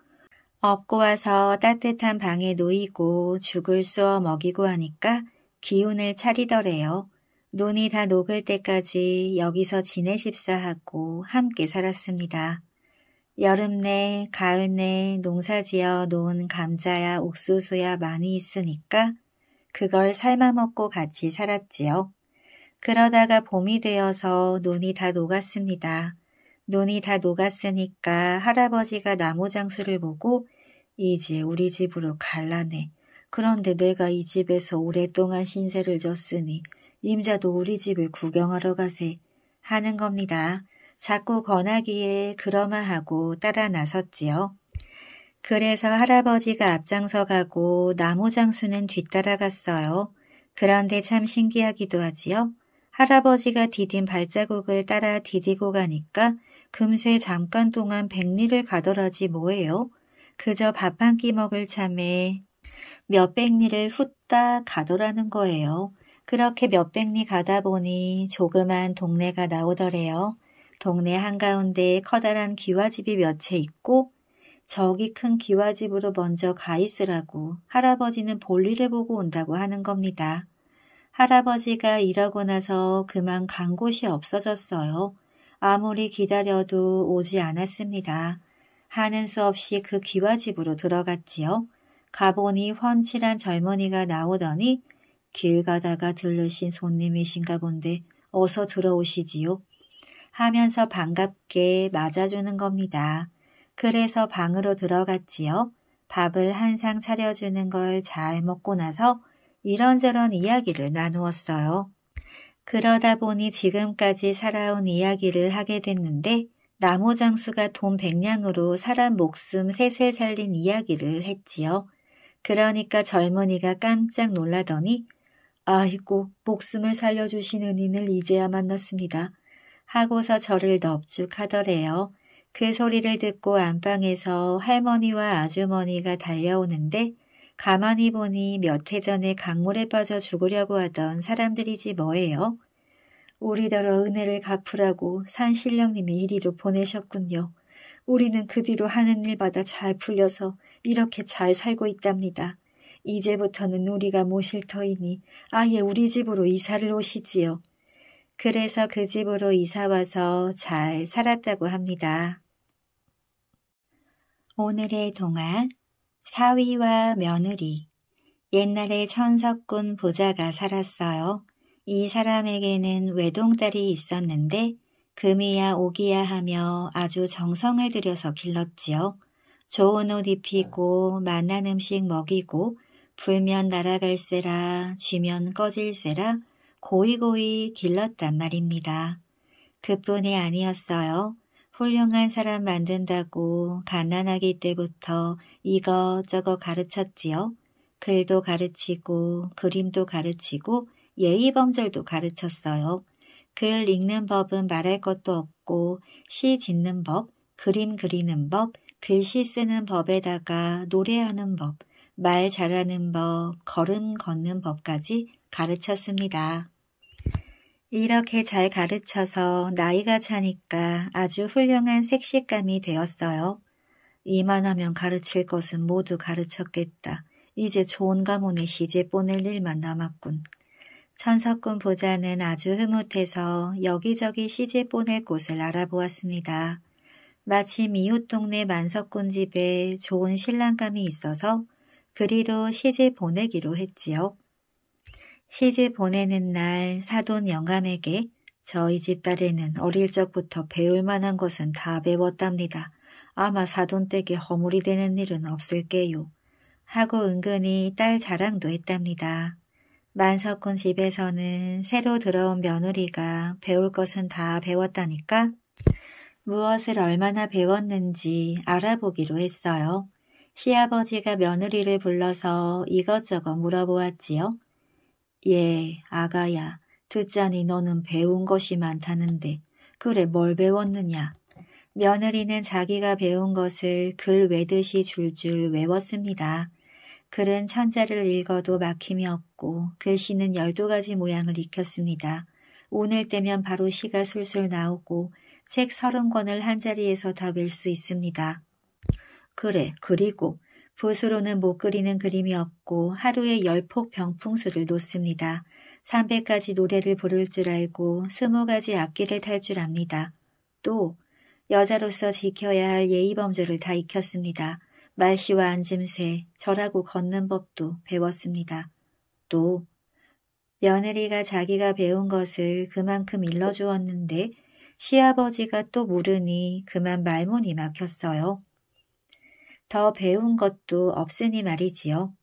업고 와서 따뜻한 방에 놓이고 죽을 쏘어 먹이고 하니까 기운을 차리더래요. 눈이 다 녹을 때까지 여기서 지내십사 하고 함께 살았습니다. 여름 내, 가을 내 농사지어 놓은 감자야 옥수수야 많이 있으니까 그걸 삶아먹고 같이 살았지요. 그러다가 봄이 되어서 논이 다 녹았습니다. 논이 다 녹았으니까 할아버지가 나무 장수를 보고 이제 우리 집으로 갈라네. 그런데 내가 이 집에서 오랫동안 신세를 졌으니 임자도 우리 집을 구경하러 가세 하는 겁니다. 자꾸 권하기에 그러마 하고 따라 나섰지요. 그래서 할아버지가 앞장서 가고 나무 장수는 뒤따라갔어요. 그런데 참 신기하기도 하지요. 할아버지가 디딘 발자국을 따라 디디고 가니까 금세 잠깐 동안 백리를 가더라지 뭐예요. 그저 밥 한 끼 먹을 참에 몇 백리를 후딱 가더라는 거예요. 그렇게 몇 백리 가다 보니 조그만 동네가 나오더래요. 동네 한가운데 커다란 기와집이 몇 채 있고 저기 큰 기와집으로 먼저 가 있으라고 할아버지는 볼일을 보고 온다고 하는 겁니다. 할아버지가 일하고 나서 그만 간 곳이 없어졌어요. 아무리 기다려도 오지 않았습니다. 하는 수 없이 그귀와집으로 들어갔지요. 가보니 훤칠한 젊은이가 나오더니 길 가다가 들르신 손님이신가 본데 어서 들어오시지요. 하면서 반갑게 맞아주는 겁니다. 그래서 방으로 들어갔지요. 밥을 한 상 차려주는 걸 잘 먹고 나서 이런저런 이야기를 나누었어요. 그러다 보니 지금까지 살아온 이야기를 하게 됐는데 나무장수가 돈 백냥으로 사람 목숨 세세 살린 이야기를 했지요. 그러니까 젊은이가 깜짝 놀라더니 아이고 목숨을 살려주시는 이를 이제야 만났습니다. 하고서 저를 넙죽하더래요. 그 소리를 듣고 안방에서 할머니와 아주머니가 달려오는데 가만히 보니 몇 해 전에 강물에 빠져 죽으려고 하던 사람들이지 뭐예요. 우리더러 은혜를 갚으라고 산신령님이 이리로 보내셨군요. 우리는 그 뒤로 하는 일마다 잘 풀려서 이렇게 잘 살고 있답니다. 이제부터는 우리가 모실 터이니 아예 우리 집으로 이사를 오시지요. 그래서 그 집으로 이사와서 잘 살았다고 합니다. 오늘의 동화 사위와 며느리. 옛날에 천석군 부자가 살았어요. 이 사람에게는 외동딸이 있었는데 금이야 오기야 하며 아주 정성을 들여서 길렀지요. 좋은 옷 입히고 만난 음식 먹이고 불면 날아갈세라 쥐면 꺼질세라 고이고이 길렀단 말입니다. 그뿐이 아니었어요. 훌륭한 사람 만든다고 가난하기 때부터 이것저것 가르쳤지요. 글도 가르치고 그림도 가르치고 예의범절도 가르쳤어요. 글 읽는 법은 말할 것도 없고 시 짓는 법, 그림 그리는 법, 글씨 쓰는 법에다가 노래하는 법, 말 잘하는 법, 걸음 걷는 법까지 가르쳤습니다. 이렇게 잘 가르쳐서 나이가 차니까 아주 훌륭한 색시감이 되었어요. 이만하면 가르칠 것은 모두 가르쳤겠다. 이제 좋은 가문의시제 보낼 일만 남았군. 천석군 부자는 아주 흐뭇해서 여기저기 시제 보낼 곳을 알아보았습니다. 마침 이웃 동네 만석군 집에 좋은 신랑감이 있어서 그리로 시제 보내기로 했지요. 시집 보내는 날 사돈 영감에게 저희 집 딸에는 어릴 적부터 배울 만한 것은 다 배웠답니다. 아마 사돈 댁에 허물이 되는 일은 없을게요. 하고 은근히 딸 자랑도 했답니다. 만석군 집에서는 새로 들어온 며느리가 배울 것은 다 배웠다니까 무엇을 얼마나 배웠는지 알아보기로 했어요. 시아버지가 며느리를 불러서 이것저것 물어보았지요. 예, 아가야, 듣자니 너는 배운 것이 많다는데 그래 뭘 배웠느냐. 며느리는 자기가 배운 것을 글 외듯이 줄줄 외웠습니다. 글은 천자를 읽어도 막힘이 없고 글씨는 열두 가지 모양을 익혔습니다. 오늘 때면 바로 시가 술술 나오고 책 서른 권을 한자리에서 다밀수 있습니다. 그래, 그리고 붓으로는 못 그리는 그림이 없고 하루에 열 폭 병풍수를 놓습니다. 300가지 노래를 부를 줄 알고 20가지 악기를 탈 줄 압니다. 또 여자로서 지켜야 할 예의범절을 다 익혔습니다. 말씨와 앉음새, 절하고 걷는 법도 배웠습니다. 또 며느리가 자기가 배운 것을 그만큼 일러주었는데 시아버지가 또 모르니 그만 말문이 막혔어요. 더 배운 것도 없으니 말이지요.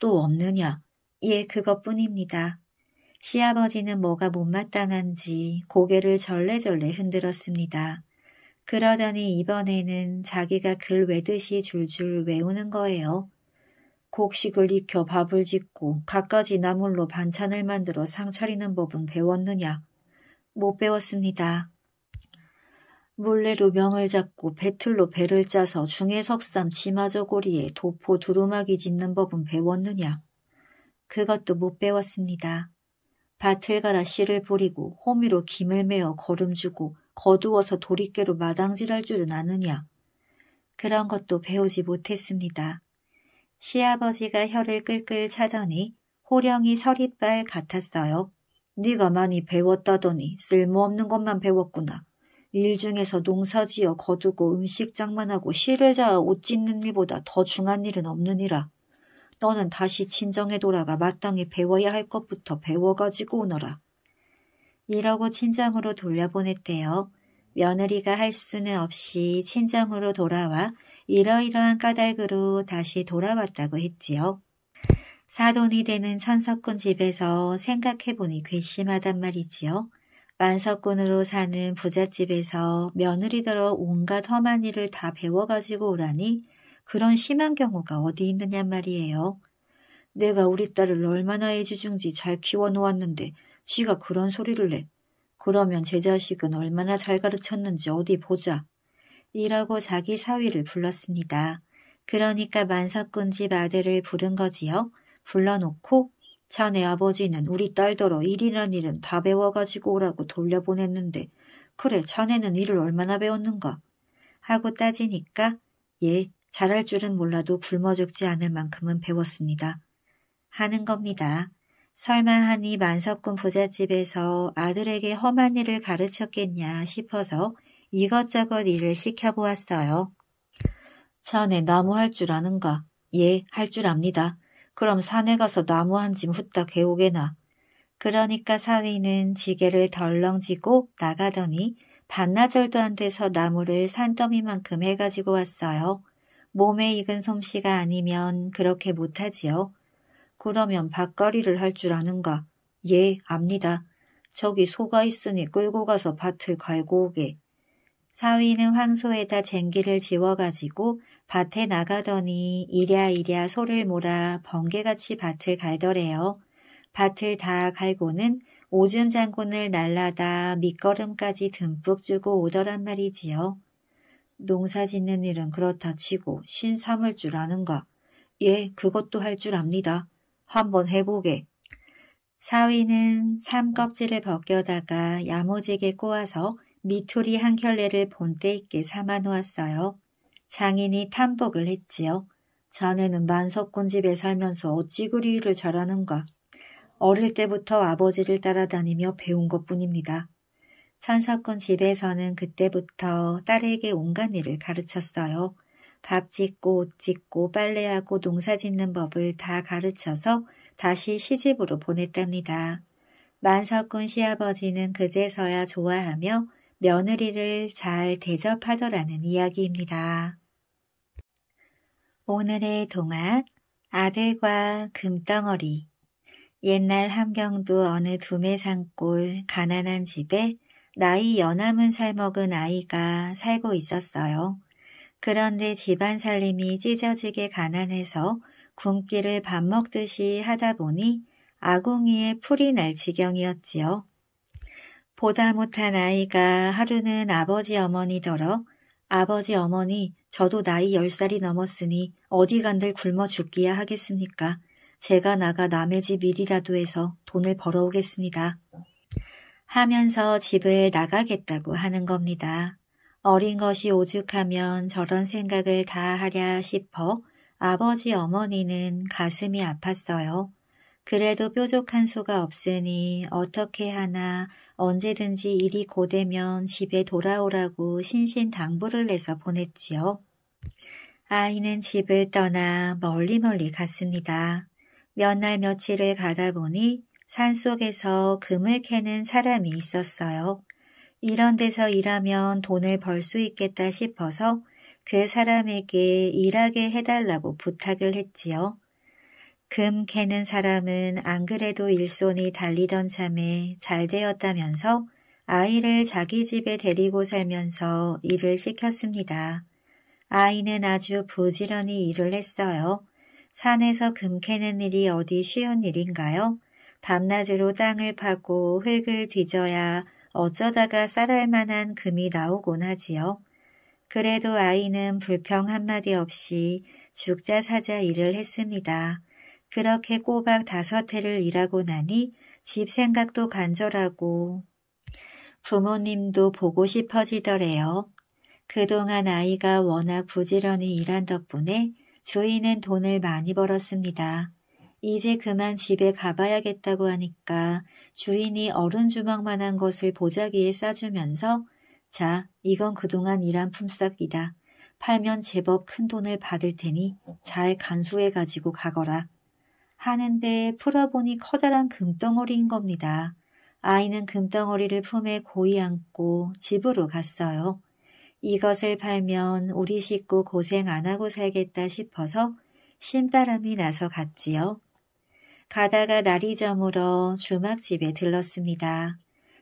또 없느냐? 예, 그것뿐입니다. 시아버지는 뭐가 못마땅한지 고개를 절레절레 흔들었습니다. 그러더니 이번에는 자기가 글 외듯이 줄줄 외우는 거예요. 곡식을 익혀 밥을 짓고 갖가지 나물로 반찬을 만들어 상차리는 법은 배웠느냐? 못 배웠습니다. 물레로 명을 잡고 배틀로 배를 짜서 중해석삼 지마저고리에 도포 두루마기 짓는 법은 배웠느냐. 그것도 못 배웠습니다. 밭을 갈아 씨를 뿌리고 호미로 김을 메어 거름주고 거두어서 도리깨로 마당질할 줄은 아느냐. 그런 것도 배우지 못했습니다. 시아버지가 혀를 끌끌 차더니 호령이 서리발 같았어요. 네가 많이 배웠다더니 쓸모없는 것만 배웠구나. 일 중에서 농사지어 거두고 음식 장만하고 실을 자아 옷 짓는 일보다 더 중한 일은 없느니라. 너는 다시 친정에 돌아가 마땅히 배워야 할 것부터 배워가지고 오너라. 이러고 친정으로 돌려보냈대요. 며느리가 할 수는 없이 친정으로 돌아와 이러이러한 까닭으로 다시 돌아왔다고 했지요. 사돈이 되는 천석군 집에서 생각해보니 괘씸하단 말이지요. 만석군으로 사는 부잣집에서 며느리들어 온갖 험한 일을 다 배워가지고 오라니 그런 심한 경우가 어디 있느냐 말이에요. 내가 우리 딸을 얼마나 애지중지 잘 키워놓았는데 지가 그런 소리를 내. 그러면 제 자식은 얼마나 잘 가르쳤는지 어디 보자. 이라고 자기 사위를 불렀습니다. 그러니까 만석군 집 아들을 부른 거지요. 불러놓고 자네 아버지는 우리 딸더러 일이란 일은 다 배워가지고 오라고 돌려보냈는데 그래 자네는 일을 얼마나 배웠는가? 하고 따지니까 예 잘할 줄은 몰라도 굶어 죽지 않을 만큼은 배웠습니다. 하는 겁니다. 설마 하니 만석군 부잣집에서 아들에게 험한 일을 가르쳤겠냐 싶어서 이것저것 일을 시켜보았어요. 자네 나무 할 줄 아는가? 예, 할 줄 압니다. 그럼 산에 가서 나무 한짐 후딱 해오게나. 그러니까 사위는 지게를 덜렁지고 나가더니 반나절도 안 돼서 나무를 산더미만큼 해가지고 왔어요. 몸에 익은 솜씨가 아니면 그렇게 못하지요. 그러면 밭거리를 할 줄 아는가? 예, 압니다. 저기 소가 있으니 끌고 가서 밭을 갈고 오게. 사위는 황소에다 쟁기를 지워가지고 밭에 나가더니 이랴이랴 소를 몰아 번개같이 밭을 갈더래요. 밭을 다 갈고는 오줌 장군을 날라다 밑거름까지 듬뿍 주고 오더란 말이지요. 농사 짓는 일은 그렇다 치고 신 삼을 줄 아는가? 예, 그것도 할 줄 압니다. 한번 해보게. 사위는 삼 껍질을 벗겨다가 야무지게 꼬아서 미토리한 켤레를 본때 있게 삼아 놓았어요. 장인이 탄복을 했지요. 자네는 만석군 집에 살면서 어찌 그리 일을 잘하는가. 어릴 때부터 아버지를 따라다니며 배운 것뿐입니다. 천석군 집에서는 그때부터 딸에게 온갖 일을 가르쳤어요. 밥 짓고 옷 짓고 빨래하고 농사 짓는 법을 다 가르쳐서 다시 시집으로 보냈답니다. 만석군 시아버지는 그제서야 좋아하며 며느리를 잘 대접하더라는 이야기입니다. 오늘의 동화 아들과 금덩어리 옛날 함경도 어느 두메산골 가난한 집에 나이 연함은 살먹은 아이가 살고 있었어요. 그런데 집안 살림이 찢어지게 가난해서 굶기를 밥 먹듯이 하다 보니 아궁이에 풀이 날 지경이었지요. 보다 못한 아이가 하루는 아버지 어머니더러 아버지 어머니 저도 나이 10살이 넘었으니 어디 간들 굶어 죽기야 하겠습니까. 제가 나가 남의 집 일이라도 해서 돈을 벌어오겠습니다. 하면서 집을 나가겠다고 하는 겁니다. 어린 것이 오죽하면 저런 생각을 다 하랴 싶어 아버지 어머니는 가슴이 아팠어요. 그래도 뾰족한 소가 없으니 어떻게 하나 언제든지 일이 고되면 집에 돌아오라고 신신당부를 내서 보냈지요. 아이는 집을 떠나 멀리 멀리 갔습니다. 몇 날 며칠을 가다 보니 산속에서 금을 캐는 사람이 있었어요. 이런 데서 일하면 돈을 벌 수 있겠다 싶어서 그 사람에게 일하게 해달라고 부탁을 했지요. 금 캐는 사람은 안 그래도 일손이 달리던 참에 잘 되었다면서 아이를 자기 집에 데리고 살면서 일을 시켰습니다. 아이는 아주 부지런히 일을 했어요. 산에서 금 캐는 일이 어디 쉬운 일인가요? 밤낮으로 땅을 파고 흙을 뒤져야 어쩌다가 쌀할 만한 금이 나오곤 하지요. 그래도 아이는 불평 한마디 없이 죽자 사자 일을 했습니다. 그렇게 꼬박 다섯 해를 일하고 나니 집 생각도 간절하고 부모님도 보고 싶어지더래요. 그동안 아이가 워낙 부지런히 일한 덕분에 주인은 돈을 많이 벌었습니다. 이제 그만 집에 가봐야겠다고 하니까 주인이 어른 주먹만한 것을 보자기에 싸주면서 자, 이건 그동안 일한 품삯이다. 팔면 제법 큰 돈을 받을 테니 잘 간수해가지고 가거라. 하는데 풀어보니 커다란 금덩어리인 겁니다. 아이는 금덩어리를 품에 고이 안고 집으로 갔어요. 이것을 팔면 우리 식구 고생 안 하고 살겠다 싶어서 신바람이 나서 갔지요. 가다가 날이 저물어 주막집에 들렀습니다.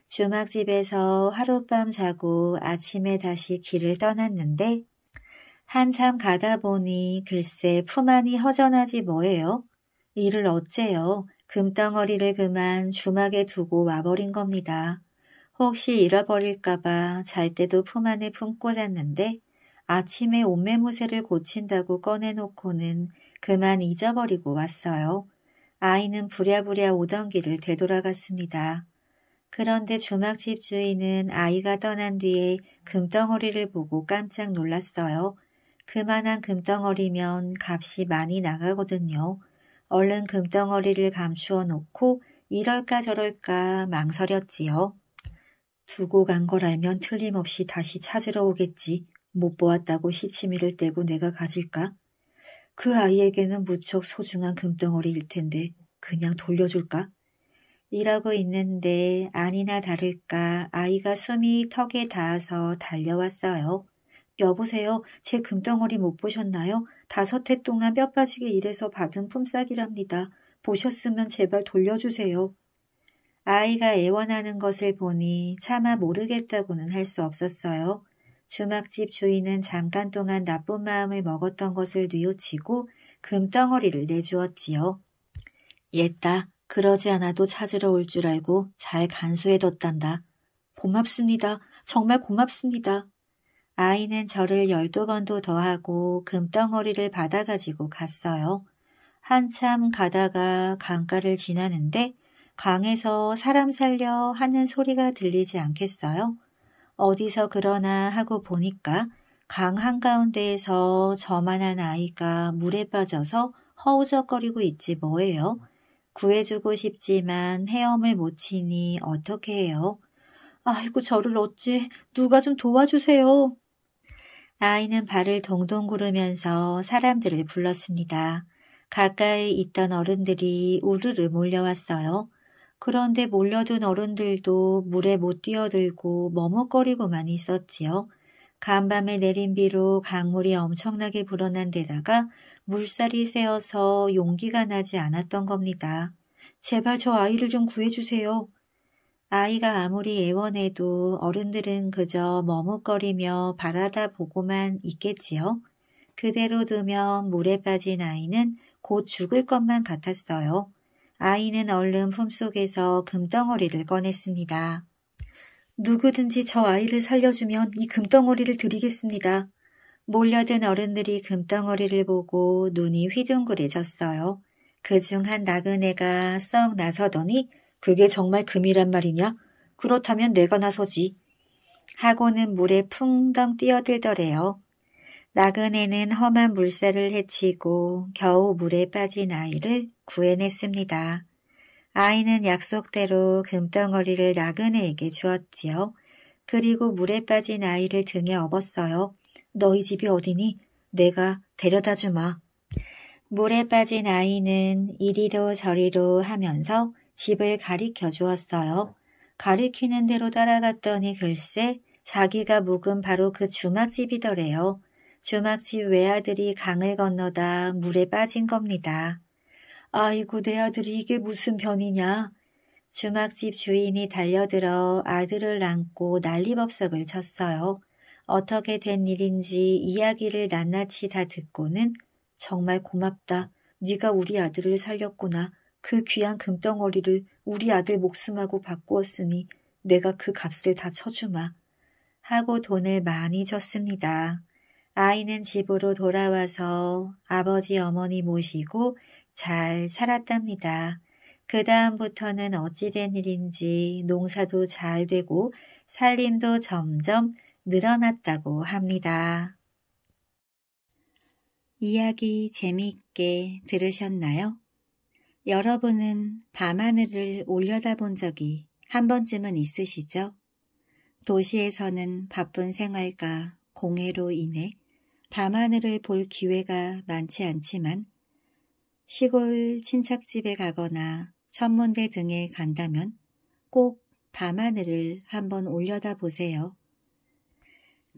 주막집에서 하룻밤 자고 아침에 다시 길을 떠났는데 한참 가다 보니 글쎄 품 안이 허전하지 뭐예요. 이를 어째요? 금덩어리를 그만 주막에 두고 와버린 겁니다. 혹시 잃어버릴까봐 잘 때도 품 안에 품고 잤는데 아침에 옷매무새를 고친다고 꺼내놓고는 그만 잊어버리고 왔어요. 아이는 부랴부랴 오던 길을 되돌아갔습니다. 그런데 주막집 주인은 아이가 떠난 뒤에 금덩어리를 보고 깜짝 놀랐어요. 그만한 금덩어리면 값이 많이 나가거든요. 얼른 금덩어리를 감추어 놓고 이럴까 저럴까 망설였지요. 두고 간 걸 알면 틀림없이 다시 찾으러 오겠지. 못 보았다고 시치미를 떼고 내가 가질까? 그 아이에게는 무척 소중한 금덩어리일 텐데 그냥 돌려줄까? 이러고 있는데 아니나 다를까 아이가 숨이 턱에 닿아서 달려왔어요. 여보세요. 제 금덩어리 못 보셨나요? 다섯 해 동안 뼈 빠지게 일해서 받은 품삯이랍니다. 보셨으면 제발 돌려주세요. 아이가 애원하는 것을 보니 차마 모르겠다고는 할 수 없었어요. 주막집 주인은 잠깐 동안 나쁜 마음을 먹었던 것을 뉘우치고 금덩어리를 내주었지요. 옛다. 그러지 않아도 찾으러 올 줄 알고 잘 간수해뒀단다. 고맙습니다. 정말 고맙습니다. 아이는 절을 열두 번도 더하고 금덩어리를 받아가지고 갔어요. 한참 가다가 강가를 지나는데 강에서 사람 살려 하는 소리가 들리지 않겠어요? 어디서 그러나 하고 보니까 강 한가운데에서 저만한 아이가 물에 빠져서 허우적거리고 있지 뭐예요? 구해주고 싶지만 헤엄을 못 치니 어떻게 해요? 아이고 저를 어찌 누가 좀 도와주세요. 아이는 발을 동동 구르면서 사람들을 불렀습니다. 가까이 있던 어른들이 우르르 몰려왔어요. 그런데 몰려든 어른들도 물에 못 뛰어들고 머뭇거리고만 있었지요. 간밤에 내린 비로 강물이 엄청나게 불어난 데다가 물살이 세어서 용기가 나지 않았던 겁니다. 제발 저 아이를 좀 구해주세요. 아이가 아무리 애원해도 어른들은 그저 머뭇거리며 바라다 보고만 있겠지요. 그대로 두면 물에 빠진 아이는 곧 죽을 것만 같았어요. 아이는 얼른 품속에서 금덩어리를 꺼냈습니다. 누구든지 저 아이를 살려주면 이 금덩어리를 드리겠습니다. 몰려든 어른들이 금덩어리를 보고 눈이 휘둥그레졌어요. 그 중 한 나그네가 썩 나서더니 그게 정말 금이란 말이냐? 그렇다면 내가 나서지. 하고는 물에 풍덩 뛰어들더래요. 나그네는 험한 물살을 헤치고 겨우 물에 빠진 아이를 구해냈습니다. 아이는 약속대로 금덩어리를 나그네에게 주었지요. 그리고 물에 빠진 아이를 등에 업었어요. 너희 집이 어디니? 내가 데려다 주마. 물에 빠진 아이는 이리로 저리로 하면서 집을 가리켜 주었어요. 가리키는 대로 따라갔더니 글쎄 자기가 묵은 바로 그 주막집이더래요. 주막집 외아들이 강을 건너다 물에 빠진 겁니다. 아이고 내 아들이 이게 무슨 변이냐. 주막집 주인이 달려들어 아들을 안고 난리법석을 쳤어요. 어떻게 된 일인지 이야기를 낱낱이 다 듣고는 정말 고맙다. 네가 우리 아들을 살렸구나. 그 귀한 금덩어리를 우리 아들 목숨하고 바꾸었으니 내가 그 값을 다 쳐주마. 하고 돈을 많이 줬습니다. 아이는 집으로 돌아와서 아버지 어머니 모시고 잘 살았답니다. 그 다음부터는 어찌된 일인지 농사도 잘 되고 살림도 점점 늘어났다고 합니다. 이야기 재미있게 들으셨나요? 여러분은 밤하늘을 올려다본 적이 한 번쯤은 있으시죠? 도시에서는 바쁜 생활과 공해로 인해 밤하늘을 볼 기회가 많지 않지만 시골 친척집에 가거나 천문대 등에 간다면 꼭 밤하늘을 한번 올려다 보세요.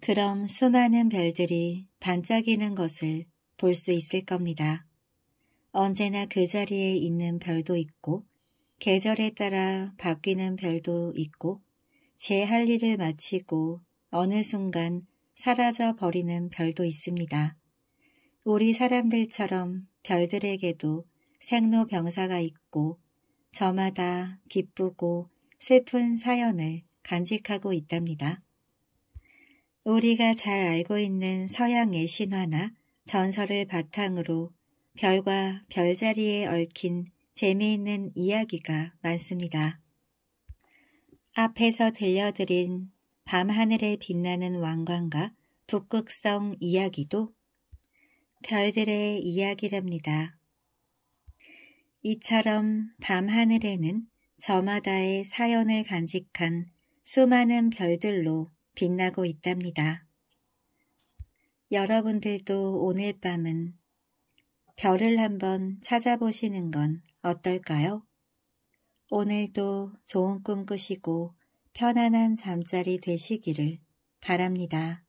그럼 수많은 별들이 반짝이는 것을 볼 수 있을 겁니다. 언제나 그 자리에 있는 별도 있고 계절에 따라 바뀌는 별도 있고 제 할 일을 마치고 어느 순간 사라져 버리는 별도 있습니다. 우리 사람들처럼 별들에게도 생로병사가 있고 저마다 기쁘고 슬픈 사연을 간직하고 있답니다. 우리가 잘 알고 있는 서양의 신화나 전설을 바탕으로 별과 별자리에 얽힌 재미있는 이야기가 많습니다. 앞에서 들려드린 밤하늘에 빛나는 왕관과 북극성 이야기도 별들의 이야기랍니다. 이처럼 밤하늘에는 저마다의 사연을 간직한 수많은 별들로 빛나고 있답니다. 여러분들도 오늘 밤은 별을 한번 찾아보시는 건 어떨까요? 오늘도 좋은 꿈 꾸시고 편안한 잠자리 되시기를 바랍니다.